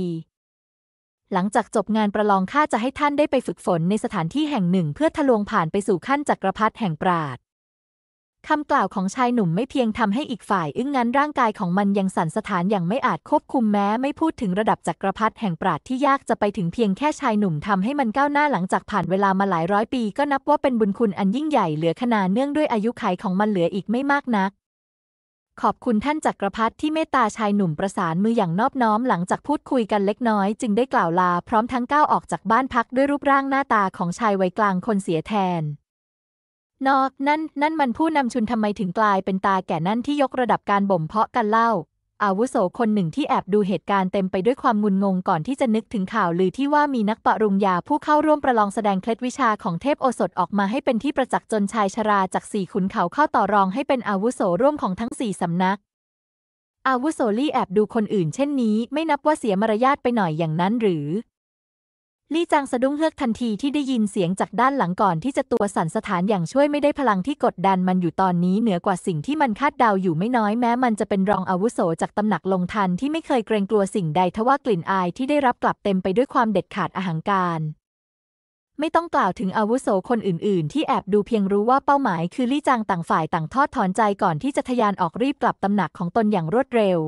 หลังจากจบงานประลองข้าจะให้ท่านได้ไปฝึกฝนในสถานที่แห่งหนึ่งเพื่อทะลวงผ่านไปสู่ขั้นจักรพรรดิแห่งปราดคำกล่าวของชายหนุ่มไม่เพียงทำให้อีกฝ่ายอึ้งงันร่างกายของมันยังสั่นสะท้านอย่างไม่อาจควบคุมแม้ไม่พูดถึงระดับจักรพรรดิแห่งปราดที่ยากจะไปถึงเพียงแค่ชายหนุ่มทำให้มันก้าวหน้าหลังจากผ่านเวลามาหลายร้อยปีก็นับว่าเป็นบุญคุณอันยิ่งใหญ่เหลือขนาดเนื่องด้วยอายุขัยของมันเหลืออีกไม่มากนักขอบคุณท่านจักรพรรดิที่เมตตาชายหนุ่มประสานมืออย่างนอบน้อมหลังจากพูดคุยกันเล็กน้อยจึงได้กล่าวลาพร้อมทั้งก้าวออกจากบ้านพักด้วยรูปร่างหน้าตาของชายวัยกลางคนเสียแทนนอนั่นนั่นมันผู้นำชุนทำไมถึงกลายเป็นตาแก่นั่นที่ยกระดับการบ่มเพาะกันเล่า อาวุโสคนหนึ่งที่แอบดูเหตุการณ์เต็มไปด้วยความงุนงงก่อนที่จะนึกถึงข่าวลือที่ว่ามีนักปรุงยาผู้เข้าร่วมประลองแสดงเคล็ดวิชาของเทพโอสถออกมาให้เป็นที่ประจักษ์จนชายชราจากสี่ขุนเขาเข้าต่อรองให้เป็นอาวุโสร่วมของทั้งสี่สำนักอาวุโสลี่แอบดูคนอื่น เช่นนี้ ไม่นับว่าเสียมารยาทไปหน่อยอย่างนั้นหรือลี่จางสะดุ้งเฮือกทันทีที่ได้ยินเสียงจากด้านหลังก่อนที่จะตัวสั่นสถานอย่างช่วยไม่ได้พลังที่กดดันมันอยู่ตอนนี้เหนือกว่าสิ่งที่มันคาดเดาอยู่ไม่น้อยแม้ มันจะเป็นรองอาวุโส จากตำหนักลงทันที่ไม่เคยเกรงกลัวสิ่งใดทว่ากลิ่นอายที่ได้รับกลับเต็มไปด้วยความเด็ดขาดอหังการ ไม่ต้องกล่าวถึงอาวุโสคนอื่น ๆ ที่แอบดูเพียงรู้ว่าเป้าหมายคือลี่จางต่างฝ่ายต่างทอดถอนใจก่อนที่จะทยานออกรีบกลับตำหนักของตนอย่างรวดเร็ว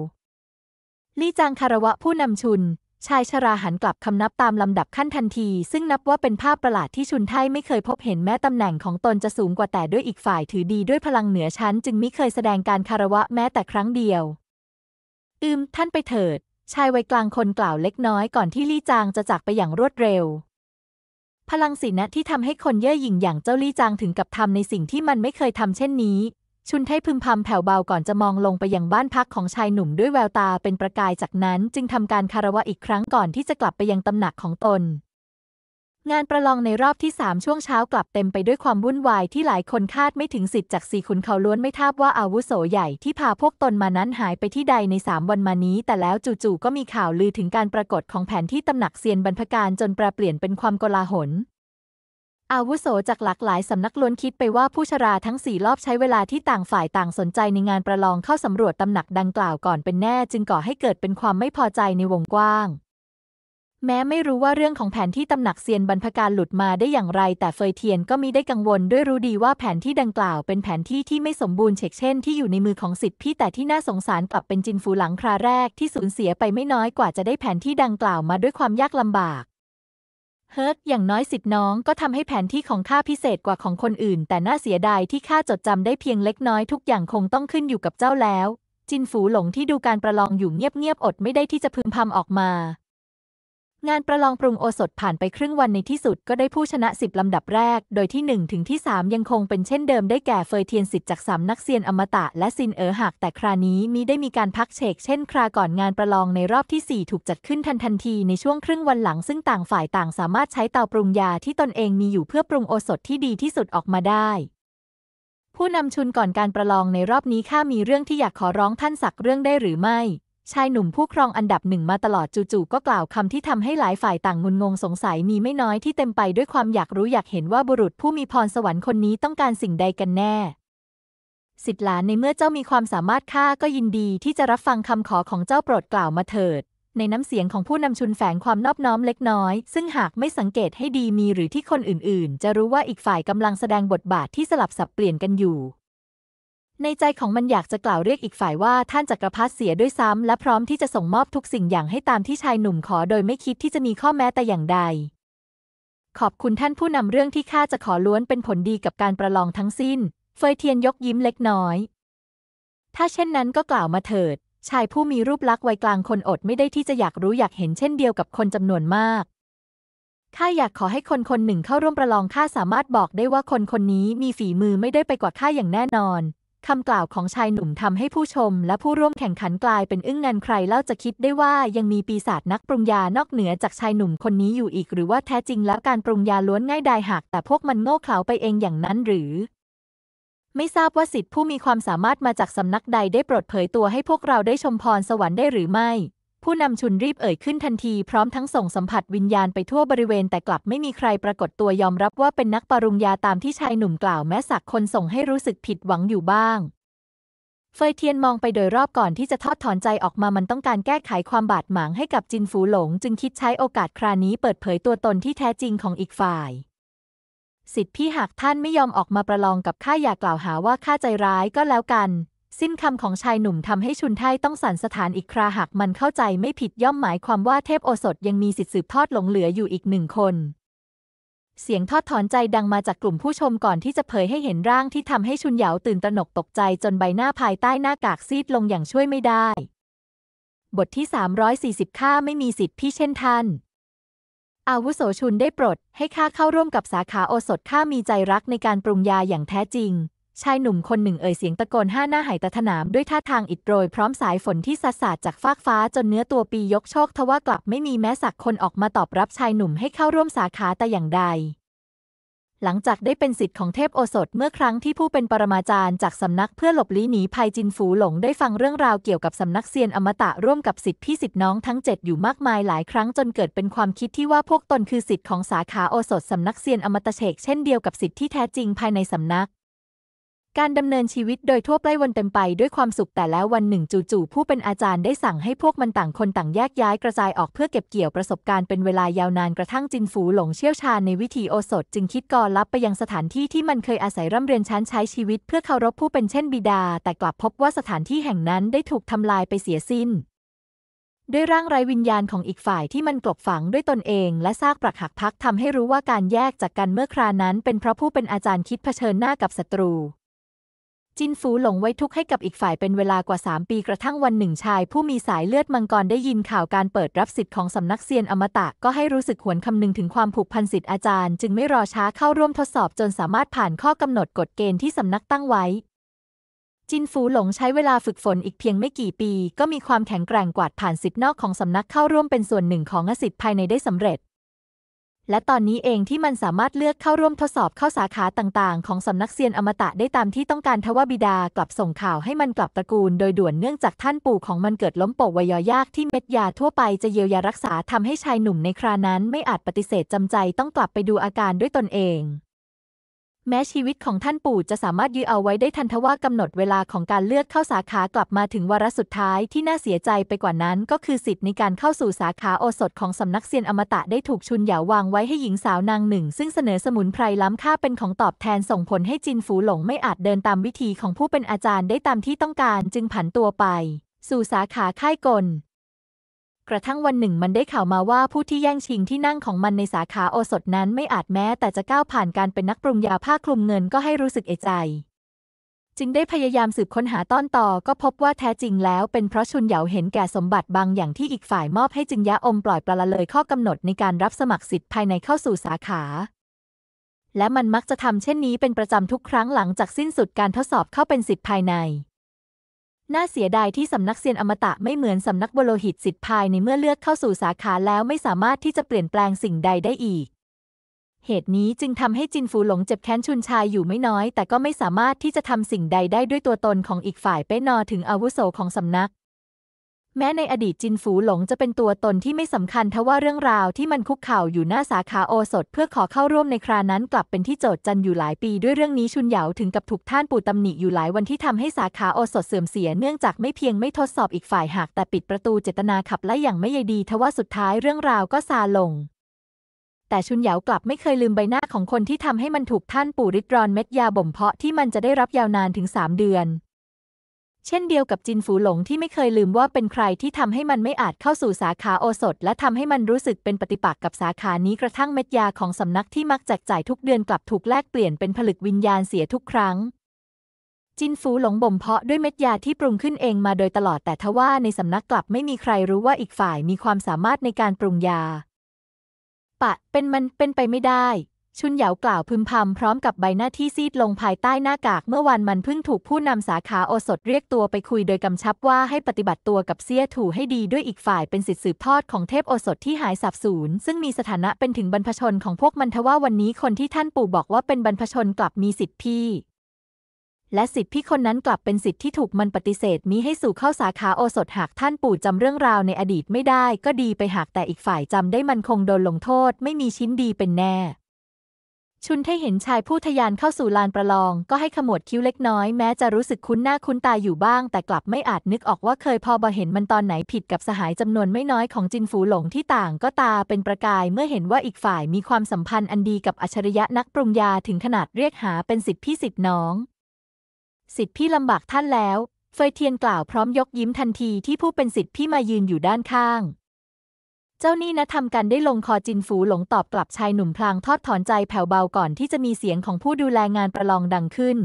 ลี่จางคารวะผู้นำชุนชายชราหันกลับคำนับตามลำดับขั้นทันที ซึ่งนับว่าเป็นภาพประหลาดที่ชุนไทไม่เคยพบเห็นแม้ตำแหน่งของตนจะสูงกว่าแต่ด้วยอีกฝ่ายถือดีด้วยพลังเหนือชั้นจึงมิเคยแสดงการคารวะแม้แต่ครั้งเดียว อืมท่านไปเถิด ชายวัยกลางคนกล่าวเล็กน้อยก่อนที่ลี่จางจะจากไปอย่างรวดเร็ว พลังศีนะที่ทำให้คนเย่อหยิ่งอย่างเจ้าลี่จางถึงกับทำในสิ่งที่มันไม่เคยทำเช่นนี้ชุนไทพึมพำแผ่วเบา ก่อนจะมองลงไปยังบ้านพักของชายหนุ่มด้วยแววตาเป็นประกายจากนั้น จึงทำการคารวะอีกครั้งก่อนที่จะกลับไปยังตำหนักของตน งานประลองในรอบที่สามช่วงเช้ากลับเต็มไปด้วยความวุ่นวายที่หลายคนคาดไม่ถึงสิทธิ์จากสี่ขุนเขาล้วนไม่ทราบว่าอาวุโสใหญ่ที่พาพวกตนมานั้นหายไปที่ใดในสามวันมานี้ แต่แล้วจู่ๆก็มีข่าวลือถึงการปรากฏของแผนที่ตำหนักเซียนบรรพการจนแปลเปลี่ยนเป็นความโกลาหลอาวุโสจากหลากหลายสำนักล้วนคิดไปว่าผู้ชราทั้งสี่รอบใช้เวลาที่ต่างฝ่ายต่างสนใจในงานประลองเข้าสำรวจตำหนักดังกล่าวก่อนเป็นแน่จึงก่อให้เกิดเป็นความไม่พอใจในวงกว้าง แม้ไม่รู้ว่าเรื่องของแผนที่ตำหนักเซียนบรรพการหลุดมาได้อย่างไรแต่เฟยเทียนก็มีได้กังวลด้วยรู้ดีว่าแผนที่ดังกล่าวเป็นแผนที่ที่ไม่สมบูรณ์เช่นเช่นที่อยู่ในมือของสิทธิพี่แต่ที่น่าสงสารกลับเป็นจินฟูหลังคราแรกที่สูญเสียไปไม่น้อยกว่าจะได้แผนที่ดังกล่าวมาด้วยความยากลำบากเฮิร์กอย่างน้อยสิทธิ์น้องก็ทำให้แผนที่ของข้าพิเศษกว่าของคนอื่น แต่น่าเสียดายที่ข้าจดจำได้เพียงเล็กน้อยทุกอย่างคงต้องขึ้นอยู่กับเจ้าแล้ว จินฝูหลงที่ดูการประลองอยู่เงียบๆอดไม่ได้ที่จะพึมพำออกมางานประลองปรุงโอสถผ่านไปครึ่งวันในที่สุดก็ได้ผู้ชนะสิบลำดับแรก โดยที่ 1 ถึงที่ 3 ยังคงเป็นเช่นเดิมได้แก่เฟยเทียนสิทธิ์จากสามนักเซียนอมตะและซินเอ๋อหักแต่ครานี้มีได้มีการพักเชกเช่นคราก่อนงานประลองในรอบที่ 4 ถูกจัดขึ้นทันทันทีในช่วงครึ่งวันหลังซึ่งต่างฝ่ายต่างสามารถใช้เตาปรุงยาที่ตนเองมีอยู่เพื่อปรุงโอสถที่ดีที่สุดออกมาได้ ผู้นำชุนก่อนการประลองในรอบนี้ข้ามีเรื่องที่อยากขอร้องท่านสักเรื่องได้หรือไม่ชายหนุ่มผู้ครองอันดับหนึ่งมาตลอดจู่ๆก็กล่าวคำ ที่ทำให้หลายฝ่ายต่างงุนงงสงสัยมีไม่น้อยที่เต็มไปด้วยความอยากรู้อยากเห็นว่าบุรุษผู้มีพรสวรรค์คนนี้ต้องการสิ่งใดกันแน่สิทธิ์หลานในเมื่อเจ้ามีความสามารถข้าก็ยินดีที่จะรับฟังคำขอของเจ้าโปรดกล่าวมาเถิด ในน้ำเสียงของผู้นำชุนแฝงความนอบน้อมเล็กน้อย ซึ่งหากไม่สังเกตให้ดีมีหรือที่คนอื่นๆ จะรู้ว่าอีกฝ่ายกำลังแสดงบทบาทที่สลับสับเปลี่ยนกันอยู่ในใจของมันอยากจะกล่าวเรียกอีกฝ่ายว่า ท่านจักรพรรดิเสียด้วยซ้ำ และพร้อมที่จะส่งมอบทุกสิ่งอย่างให้ตามที่ชายหนุ่มขอโดยไม่คิดที่จะมีข้อแม้แต่อย่างใด ขอบคุณท่านผู้นำเรื่องที่ข้าจะขอล้วนเป็นผลดีกับการประลองทั้งสิ้น เฟยเทียนยกยิ้มเล็กน้อย ถ้าเช่นนั้นก็กล่าวมาเถิด ชายผู้มีรูปลักษณ์วัยกลางคนอดไม่ได้ที่จะอยากรู้อยากเห็นเช่นเดียวกับคนจำนวนมากข้าอยากขอให้คนคนหนึ่งเข้าร่วมประลองข้าสามารถบอกได้ว่าคนคนนี้มีฝีมือไม่ได้ไปกว่าข้าอย่างแน่นอนคำกล่าวของชายหนุ่มทำให้ผู้ชม และผู้ร่วมแข่งขันกลายเป็นอึ้งนันใครเล่าจะคิดได้ว่ายังมีปีศาจนักปรุงยานอกเหนือจากชายหนุ่มคนนี้อยู่อีก หรือว่าแท้จริงแล้ว การปรุงยาล้วนง่ายดายหักแต่พวกมันโง่เขลาไปเองอย่างนั้นหรือ ไม่ทราบว่าสิทธิผู้มีความสามารถมาจากสำนักใดได้โปรดเผยตัวให้พวกเราได้ชมพรสวรรค์ได้หรือไม่ผู้นำชุนรีบเอ่ยขึ้นทันที พร้อมทั้งส่งสัมผัสวิญญาณไปทั่วบริเวณแต่กลับไม่มีใครปรากฏตัวยอมรับว่าเป็นนักปรุงยาตามที่ชายหนุ่มกล่าวแม้สักคนส่งให้รู้สึกผิดหวังอยู่บ้าง เฟยเทียนมองไปโดยรอบก่อนที่จะทอดถอนใจออกมามันต้องการแก้ไขความบาดหมางให้กับจินฟูหลง จึงคิดใช้โอกาสครานี้เปิดเผยตัวตนที่แท้จริงของอีกฝ่ายสิทธิพี่หากท่านไม่ยอมออกมาประลองกับข้าอย่ากล่าวหาว่าข้าใจร้ายก็แล้วกันสิ้นคำของชายหนุ่มทำให้ชุนไทต้องสั่นสถานอีกคราหักมันเข้าใจไม่ผิดย่อมหมายความว่าเทพโอสถ ยังมีสิทธิสืบทอดหลงเหลืออยู่อีกหนึ่งคน เสียงทอดถอนใจดังมาจากกลุ่มผู้ชมก่อนที่จะเผยให้เห็นร่างที่ทำให้ชุนเหยาตื่นตระหนกตกใจจนใบหน้าภายใต้หน้ากากซีดลงอย่างช่วยไม่ได้ บทที่ 340ข้าไม่มีสิทธิ์พี่เช่นท่านอาวุโสชุนได้ปลดให้ข้าเข้าร่วมกับสาขาโอสถข้ามีใจรักในการปรุงยาอย่างแท้จริงชายหนุ่มคนหนึ่งเอ่ยเสียงตะโกนห้าหน้าหายตะถนามด้วยท่าทางอิดโรยพร้อมสายฝนที่สาดสาดจากฟากฟ้า จนเนื้อตัวปียกโชคทว่ากลับไม่มีแม้สักคนออกมาตอบรับชายหนุ่มให้เข้าร่วมสาขาแต่อย่างใด หลังจากได้เป็นสิทธิ์ของเทพโอสถเมื่อครั้งที่ผู้เป็นปรมาจารย์จากสำนักเพื่อหลบลี้หนีภัยจินฝูหลงได้ฟังเรื่องราวเกี่ยวกับสำนักเซียนอมตะร่วมกับสิทธิพี่สิทธิน้องทั้ง 7 อยู่มากมายหลายครั้งจนเกิดเป็นความคิดที่ว่าพวกตนคือสิทธิ์ของสาขาโอสถสำนักเซียนอมตะเชกเช่นเดียวกับสิทธิที่แท้จริงภายในสำนักการดำเนินชีวิตโดยทั่วไปวันเต็มไปด้วยความสุขแต่แล้ววันหนึ่งจู่ๆผู้เป็นอาจารย์ได้สั่งให้พวกมันต่างคนต่างแยกย้ายกระจายออกเพื่อเก็บเกี่ยวประสบการณ์เป็นเวลายาวนานกระทั่งจินฝูหลงเชี่ยวชาญในวิธีโอสถ จึงคิดก่อลับไปยังสถานที่ที่มันเคยอาศัยร่ำเรียนชั้นใช้ชีวิต เพื่อเคารพผู้เป็นเช่นบิดา แต่กลับพบว่าสถานที่แห่งนั้นได้ถูกทำลายไปเสียสิ้น ด้วยร่างไร้วิญญาณของอีกฝ่ายที่มันกลบฝังด้วยตนเอง และซากปรักหักพักทำให้รู้ว่าการแยกจากกันเมื่อครานั้นเป็นเพราะผู้เป็นอาจารย์คิดเผชิญหน้ากับศัตรูจินฟูหลงไว้ทุกข์ให้กับอีกฝ่ายเป็นเวลากว่า 3 ปีกระทั่งวันหนึ่งชาย ผู้มีสายเลือดมังกรได้ยินข่าวการเปิดรับสิทธิ์ของสำนักเซียนอมตะก็ให้รู้สึกหวนคำนึงถึงความผูกพันสิทธิ์อาจารย์ จึงไม่รอช้าเข้าร่วมทดสอบจนสามารถผ่านข้อกำหนดกฎเกณฑ์ที่สำนักตั้งไว้ จินฟูหลงใช้เวลาฝึกฝนอีกเพียงไม่กี่ปี ก็มีความแข็งแกร่งกวาดผ่านสิทธิ์นอกของสำนักเข้าร่วมเป็นส่วนหนึ่งของอสิทธิ์ภายในได้สำเร็จและตอนนี้เองที่มันสามารถเลือกเข้าร่วมทดสอบเข้าสาขาต่างๆ ของสำนักเซียนอมตะได้ตามที่ต้องการทว่าบิดากลับส่งข่าวให้มันกลับตระกูล โดยด่วนเนื่องจากท่านปู่ของมันเกิดล้มป่วยยอยากที่เม็ดยาทั่วไปจะเยียวยารักษาทำให้ชายหนุ่มในครานั้นไม่อาจปฏิเสธจำใจต้องกลับไปดูอาการด้วยตนเองแม้ชีวิตของท่านปู่จะสามารถยื้อเอาไว้ได้ทันทว่ากำหนดเวลาของการเลือกเข้าสาขากลับมาถึงวาระสุดท้ายที่น่าเสียใจไปกว่านั้นก็คือสิทธิ์ในการเข้าสู่สาขาโอสถของสำนักเซียนอมตะได้ถูกชุนหยาวางไว้ให้หญิงสาวนางหนึ่ง ซึ่งเสนอสมุนไพรล้ำค่าเป็นของตอบแทนส่งผลให้จินฝูหลงไม่อาจเดินตามวิธีของผู้เป็นอาจารย์ได้ตามที่ต้องการ จึงผันตัวไป สู่สาขาค่ายกลกระทั่งวันหนึ่งมันได้ข่าวมาว่าผู้ที่แย่งชิงที่นั่งของมันในสาขาโอสถนั้นไม่อาจแม้ แต่จะก้าวผ่านการเป็นนักปรุงยาผ้าคลุมเงินก็ให้รู้สึกเอใจ จึงได้พยายามสืบค้นหาต้นต่อก็พบว่าแท้จริงแล้วเป็นเพราะชุนเหยาเห็นแก่สมบัติบางอย่างที่อีกฝ่ายมอบให้จึงยะอมปล่อยปละละเลยข้อกำหนดในการรับสมัครสิทธิ์ภายในเข้าสู่สาขา และมันมักจะทำเช่นนี้เป็นประจำทุกครั้งหลังจากสิ้นสุดการทดสอบเข้าเป็นสิทธิ์ภายในน่าเสียดายที่สำนักเซียนอมตะไม่เหมือนสำนักบโลหิตสิทธิภายในเมื่อเลือกเข้าสู่สาขาแล้วไม่สามารถที่จะเปลี่ยนแปลงสิ่งใดได้อีก เหตุนี้จึงทำให้จินฟูหลงเจ็บแค้นชุนชายอยู่ไม่น้อย แต่ก็ไม่สามารถที่จะทำสิ่งใดได้ด้วยตัวตนของอีกฝ่ายเป้นอถึงอาวุโสของสำนักแม้ในอดีตจินฝูหลงจะเป็นตัวตนที่ไม่สำคัญทว่าเรื่องราวที่มันคุกเข่าอยู่หน้าสาขาโอสถเพื่อขอเข้าร่วมในครานั้นกลับเป็นที่โจทย์จันอยู่หลายปีด้วยเรื่องนี้ชุนเหยาถึงกับถูกท่านปู่ตำหนิอยู่หลายวันที่ทำให้สาขาโอสถเสื่อมเสียเนื่องจากไม่เพียงไม่ทดสอบอีกฝ่ายหากแต่ปิดประตูเจตนาขับไล่อย่างไม่ใยดีทว่าสุดท้ายเรื่องราวก็ซาลงแต่ชุนเหยากลับไม่เคยลืมใบหน้าของคนที่ทำให้มันถูกท่านปู่ริดรอนเม็ดยาบ่มเพาะที่มันจะได้รับยาวนานถึง3เดือนเช่นเดียวกับจินฝูหลงที่ไม่เคยลืมว่าเป็นใครที่ทำให้มันไม่อาจเข้าสู่สาขาโอสถ และทำให้มันรู้สึกเป็นปฏิปักษ์กับสาขานี้กระทั่งเม็ดยาของสำนักที่มักแจกจ่ายทุกเดือนกลับถูกแลกเปลี่ยนเป็นผลึกวิญญาณเสียทุกครั้ง จินฟูหลงบ่มเพาะด้วยเม็ดยาที่ปรุงขึ้นเองมาโดยตลอดแต่ทว่าในสำนักกลับไม่มีใครรู้ว่าอีกฝ่ายมีความสามารถในการปรุงยา ปะเป็นมันเป็นไปไม่ได้ชุนเหยากล่าวพึมพำพร้อมกับใบหน้าที่ซีดลงภายใต้หน้ากากเมื่อวันมันเพิ่งถูกผู้นำสาขาโอสถเรียกตัวไปคุยโดยกำชับว่าให้ปฏิบัติตัวกับเซียถูให้ดีด้วยอีกฝ่ายเป็นสิทธิสืบทอดของเทพโอสถที่หายสับสูญซึ่งมีสถานะเป็นถึงบรรพชนของพวกมันทว่าวันนี้คนที่ท่านปู่บอกว่าเป็นบรรพชนกลับมีสิทธิพี่และสิทธิพี่คนนั้นกลับเป็นสิทธิที่ถูกมันปฏิเสธมิให้สู่เข้าสาขาโอสถหากท่านปู่จำเรื่องราวในอดีตไม่ได้ก็ดีไปหากแต่อีกฝ่ายจำได้มันคงโดนลงโทษไม่มีชิ้นดีเป็นแน่ชุนเท้เห็นชายผู้ทยานเข้าสู่ลานประลอง ก็ให้ขมวดคิ้วเล็กน้อยแม้จะรู้สึกคุ้นหน้าคุ้นตาอยู่บ้าง แต่กลับไม่อาจนึกออกว่าเคยพอบอเห็นมันตอนไหนผิดกับสหายจำนวนไม่น้อยของจินฝูหลงที่ต่างก็ตาเป็นประกายเมื่อเห็นว่าอีกฝ่ายมีความสัมพันธ์อันดีกับอัจฉริยะนักปรุงยาถึงขนาดเรียกหาเป็นสิทธิพี่สิทธิน้องสิทธิพี่ลำบากท่านแล้วเฟยเทียนกล่าวพร้อมยกยิ้มทันทีที่ผู้เป็นสิทธิพี่มายืนอยู่ด้านข้างจ้านี่นะทำกันได้ลงคอจินฝูหลงตอบกลับชายหนุ่มพลางทอดถอนใจแผ่วเบาก่อนที่จะมีเสียงของผู้ดูแลงานประลองดังขึ้น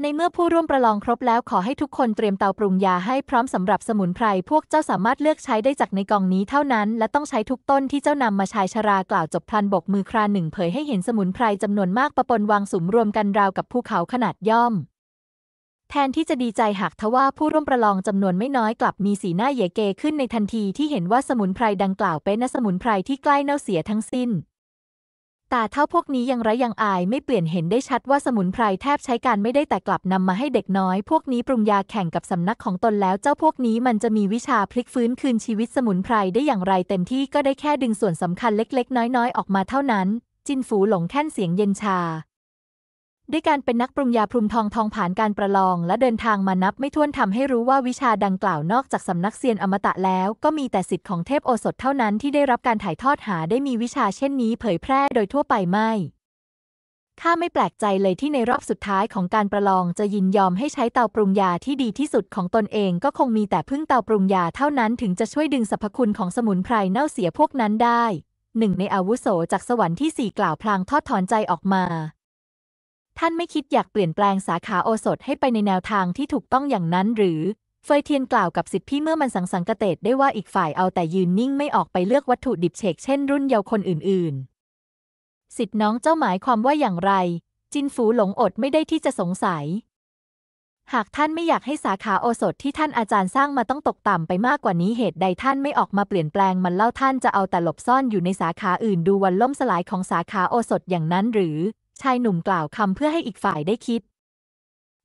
ในเมื่อผู้ร่วมประลองครบแล้วขอให้ทุกคนเตรียมเตาปรุงยาให้พร้อมสำหรับสมุนไพรพวกเจ้าสามารถเลือกใช้ได้จากในกองนี้เท่านั้น และต้องใช้ทุกต้นที่เจ้านำมาชายชรากล่าวจบพลันบกมือคราหนึ่ง เผยให้เห็นสมุนไพรจำนวนมากประปนวางสุมรวมกันราวกับภูเขาขนาดย่อมแทนที่จะดีใจหากทว่าผู้ร่วมประลองจำนวนไม่น้อยกลับมีสีหน้าเยเกขึ้นในทันที ที่เห็นว่าสมุนไพรดังกล่าวเป็นสมุนไพรที่ใกล้เน่าเสียทั้งสิ้น ตาเท่าพวกนี้ยังไรยังอายไม่เปลี่ยนเห็นได้ชัดว่าสมุนไพรแทบใช้การไม่ได้แต่กลับนำมาให้เด็กน้อย พวกนี้ปรุงยาแข่งกับสำนักของตนแล้ว เจ้าพวกนี้มันจะมีวิชาพลิกฟื้นคืนชีวิตสมุนไพรได้อย่างไรเต็มที่ก็ได้แค่ดึงส่วนสำคัญเล็กๆ น้อยๆออกมาเท่านั้น จินฝูหลงแค่นเสียงเย็นชาด้วยการเป็นนักปรุงยาพรุมทองทองผ่านการประลองและเดินทางมานับไม่ถ้วนทำให้รู้ว่าวิชาดังกล่าวนอกจากสำนักเซียนอมตะแล้วก็มีแต่สิทธิ์ของเทพโอสถเท่านั้นที่ได้รับการถ่ายทอดหาได้มีวิชาเช่นนี้เผยแพร่โดยทั่วไปไม่ข้าไม่แปลกใจเลยที่ในรอบสุดท้ายของการประลองจะยินยอมให้ใช้เตาปรุงยาที่ดีที่สุดของตนเองก็คงมีแต่พึ่งเตาปรุงยาเท่านั้นถึงจะช่วยดึงสรรพคุณของสมุนไพรเน่าเสียพวกนั้นได้ หนึ่งในอาวุโสจากสวรรค์ที่สี่กล่าวพลางทอดถอนใจออกมาท่านไม่คิดอยากเปลี่ยนแปลงสาขาโอสถให้ไปในแนวทางที่ถูกต้องอย่างนั้นหรือเฟยเทียนกล่าวกับสิทธิพี่เมื่อมันสังสังกเตดได้ว่าอีกฝ่ายเอาแต่ยืนนิ่งไม่ออกไปเลือกวัตถุดิบเชกเช่นรุ่นเยาว์คนอื่นๆ สิทธิน้องเจ้าหมายความว่าอย่างไร จินฝูหลงอดไม่ได้ที่จะสงสัย หากท่านไม่อยากให้สาขาโอสถที่ท่านอาจารย์สร้างมาต้องตกต่ำไปมากกว่านี้เหตุใดท่านไม่ออกมาเปลี่ยนแปลงมันเล่าท่านจะเอาแต่หลบซ่อนอยู่ในสาขาอื่นดูวันล่มสลายของสาขาโอสถอย่างนั้นหรือชายหนุ่มกล่าวคำ เพื่อให้อีกฝ่ายได้คิด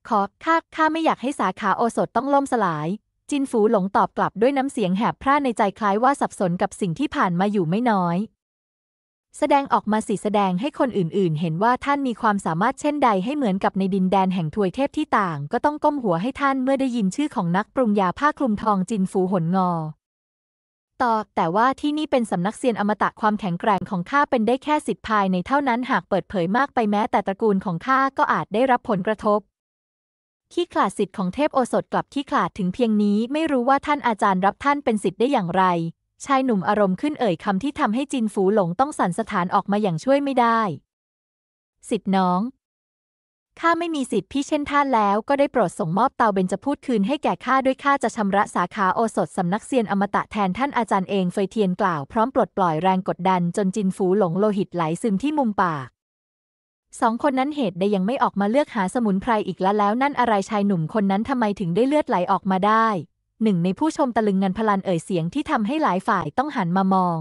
ขอ ข้า ข้า ไม่อยากให้สาขาโอสถต้องล่มสลาย จินฝูหลงตอบกลับด้วยน้ำเสียงแหบ พร่าในใจคล้ายว่าสับสนกับสิ่งที่ผ่านมาอยู่ไม่น้อย แสดงออกมาสิแสดงให้คนอื่นๆ เห็นว่าท่านมีความสามารถเช่นใดให้เหมือนกับในดินแดนแห่งทวยเทพที่ต่าง ก็ต้องก้มหัวให้ท่านเมื่อได้ยินชื่อของนักปรุงยาผ้าคลุมทองจินฝูหนงอต่อแต่ว่าที่นี่เป็นสำนักเซียนอมตะความแข็งแกร่งของข้าเป็นได้แค่สิทธิภายในเท่านั้นหากเปิดเผยมากไปแม้แต่ตระกูลของข้าก็อาจได้รับผลกระทบขี้ขลาดสิทธิ์ของเทพโอสถกลับขี้ขลาดถึงเพียงนี้ ไม่รู้ว่าท่านอาจารย์รับท่านเป็นสิทธิ์ได้อย่างไร ชายหนุ่มอารมณ์ขึ้นเอ่ยคำที่ทำให้จินฝูหลงต้องสั่นสถานออกมาอย่างช่วยไม่ได้สิทธิ์น้องข้าไม่มีสิทธิ์พี่เช่นท่านแล้วก็ได้โปรดส่งมอบเตาเบญจพูดคืนให้แก่ข้าด้วยข้าจะชำระสาขาโอสถสำนักเซียนอมตะแทนท่านอาจารย์เองเฟยเทียนกล่าว พร้อมปลดปล่อยแรงกดดันจนจินฝูหลงโลหิตไหลซึมที่มุมปาก สองคนนั้นเหตุใดยังไม่ออกมาเลือกหาสมุนไพรอีกลวแล้วนั่นอะไรชายหนุ่มคนนั้นทำไมถึงได้เลือดไหลออกมาได้ หนึ่ง ในผู้ชมตะลึงงันพลันเอ่ยเสียงที่ทำให้หลายฝ่ายต้องหันมามอง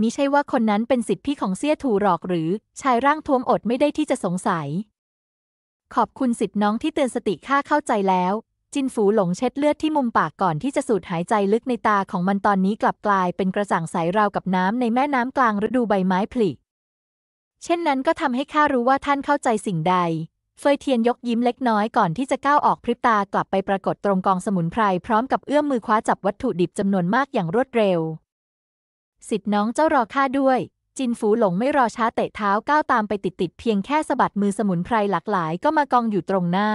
มิใช่ว่าคนนั้นเป็นสิทธิพี่ของเสี่ยถูหรอกหรือชายร่างท้วมอดไม่ได้ที่จะสงสัยขอบคุณสิทธิ์น้องที่เตือนสติข้าเข้าใจแล้ว จินฝูหลงเช็ดเลือดที่มุมปากก่อนที่จะสูดหายใจลึกในตาของมันตอนนี้กลับกลายเป็นกระสังงใสราวกับน้ำในแม่น้ำกลางฤดูใบไม้ผลิ เช่นนั้นก็ทำให้ข้ารู้ว่าท่านเข้าใจสิ่งใด เฟยเทียนยกยิ้มเล็กน้อยก่อนที่จะก้าวออกพริบตากลับไปปรากฏตรงกองสมุนไพรพร้อมกับเอื้อมมือคว้าจับวัตถุดิบจำนวนมากอย่างรวดเร็ว สิทธิ์น้องเจ้ารอข้าด้วยจินฝูหลงไม่รอช้าเตะเท้าก้าวตามไปติดติดเพียงแค่สะบัดมือสมุนไพรหลากหลายก็มากองอยู่ตรงหน้า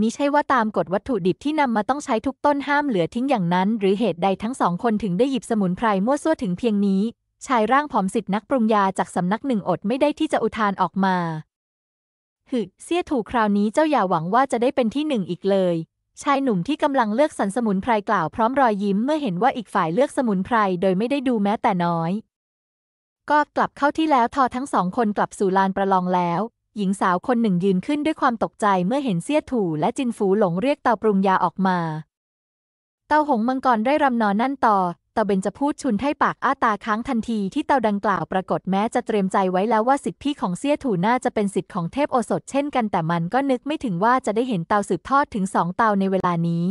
มิใช่ว่าตามกฎวัตถุดิบที่นำมาต้องใช้ทุกต้นห้ามเหลือทิ้งอย่างนั้นหรือเหตุใดทั้งสองคนถึงได้หยิบสมุนไพรมั่วซั่วถึงเพียงนี้ ชายร่างผอมสิทธิ์นักปรุงยาจากสำนักหนึ่งอดไม่ได้ที่จะอุทานออกมา หึ เสี้ยถูกคราวนี้เจ้าอย่าหวังว่าจะได้เป็นที่หนึ่งอีกเลย ชายหนุ่มที่กำลังเลือกสรรสมุนไพรกล่าวพร้อมรอยยิ้มเมื่อเห็นว่าอีกฝ่ายเลือกสมุนไพรโดยไม่ได้ดูแม้แต่น้อยก็กลับเข้าที่แล้วทอทั้งสองคนกลับสู่ลานประลองแล้ว หญิงสาวคนหนึ่งยืนขึ้นด้วยความตกใจเมื่อเห็นเสี้ยถูและจินฝูหลงเรียกเตาปรุงยาออกมา เตาหงมังกรได้รำนอนนั่นต่อตาเบนจะพูดชุนให้ปากอ้าตาค้างทันทีที่เตาดังกล่าวปรากฏแม้จะเตรียมใจไว้แล้วว่าสิทธิพี่ของเสี้ยถูน่าจะเป็นสิทธิของเทพโอสถเช่นกัน แต่มันก็นึกไม่ถึงว่าจะได้เห็นเตาสืบทอดถึงสองเตาในเวลานี้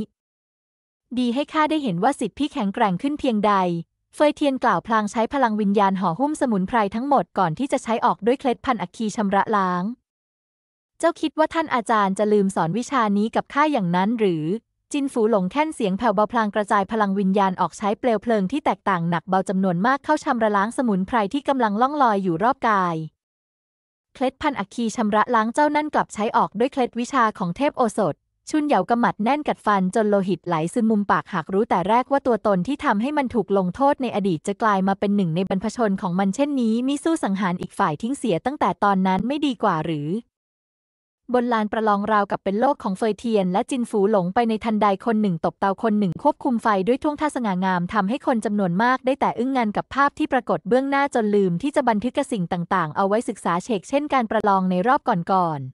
ดีให้ข้าได้เห็นว่าสิทธิพี่แข็งแกร่งขึ้นเพียงใดเฟยเทียนกล่าวพลางใช้พลังวิญญาณห่อหุ้มสมุนไพรทั้งหมดก่อนที่จะใช้ออกด้วยเคล็ดพันอัคคีชำระล้าง เจ้าคิดว่าท่านอาจารย์จะลืมสอนวิชานี้กับข้าอย่างนั้นหรือ จินฝูหลงแค่นเสียงแผ่วเบาพลางกระจายพลังวิญญาณออกใช้เปลวเพลิงที่แตกต่างหนักเบาจำนวนมากเข้าชำระล้างสมุนไพรที่กำลังล่องลอยอยู่รอบกาย เคล็ดพันอัคคีชำระล้างเจ้านั่นกลับใช้ออกด้วยเคล็ดวิชาของเทพโอสถชุนเหยากำหมัดแน่นกัดฟันจนโลหิตไหลซึมมุมปากหากรู้แต่แรกว่าตัวตนที่ทำให้มันถูกลงโทษในอดีตจะกลายมาเป็นหนึ่งในบรรพชนของมันเช่นนี้มิสู้สังหารอีกฝ่ายทิ้งเสียตั้งแต่ตอนนั้นไม่ดีกว่าหรือ บนลานประลองราวกับเป็นโลกของเฟยเทียนและจินฝูหลงไปในทันใดคนหนึ่ง ตบเตาคนหนึ่งควบคุมไฟด้วยท่วงท่าสง่างามทำให้คนจำนวนมาก ได้แต่อึ้งงันกับภาพที่ปรากฏเบื้องหน้าจนลืมที่จะบันทึกสิ่งต่าง ๆเอาไว้ศึกษาเชกเช่นการประลองในรอบก่อนๆ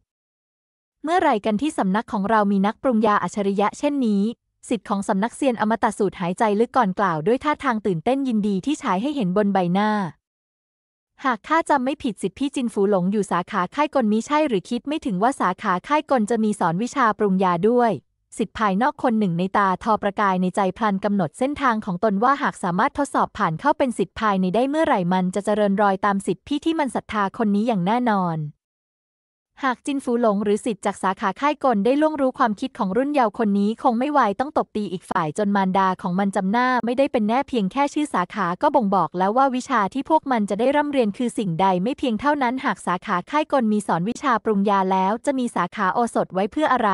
เมื่อไรกันที่สำนักของเรามีนักปรุงยาอัจฉริยะเช่นนี้สิทธิ์ของสำนักเซียนอมตะสูตรหายใจลึกก่อนกล่าวด้วยท่าทางตื่นเต้นยินดีที่ฉายให้เห็นบนใบหน้า หากข้าจำไม่ผิดสิทธิ์พี่จินฝูหลงอยู่สาขาค่ายกลมิใช่หรือคิดไม่ถึงว่าสาขาค่ายกลจะมีสอนวิชาปรุงยาด้วยสิทธิ์ภายนอกคนหนึ่งในตาทอประกายในใจพลันกำหนดเส้นทางของตนว่าหากสามารถทดสอบผ่านเข้าเป็นสิทธิ์ภายในได้เมื่อไหร่มันจะเจริญรอยตามสิทธิ์พี่ที่มันศรัทธาคนนี้อย่างแน่นอนหากจินฟูหลง หรือสิทธิ์จากสาขาค่ายกลได้ล่วงรู้ความคิดของรุ่นเยาว์คนนี้ คงไม่ไหวต้องตบตีอีกฝ่าย จนมารดาของมันจำหน้าไม่ได้เป็นแน่เพียงแค่ชื่อสาขาก็บ่งบอก แล้วว่าวิชาที่พวกมันจะได้ร่ำเรียนคือสิ่งใด ไม่เพียงเท่านั้นหากสาขาค่ายกลมีสอนวิชาปรุงยาแล้ว จะมีสาขาโอสถไว้เพื่ออะไร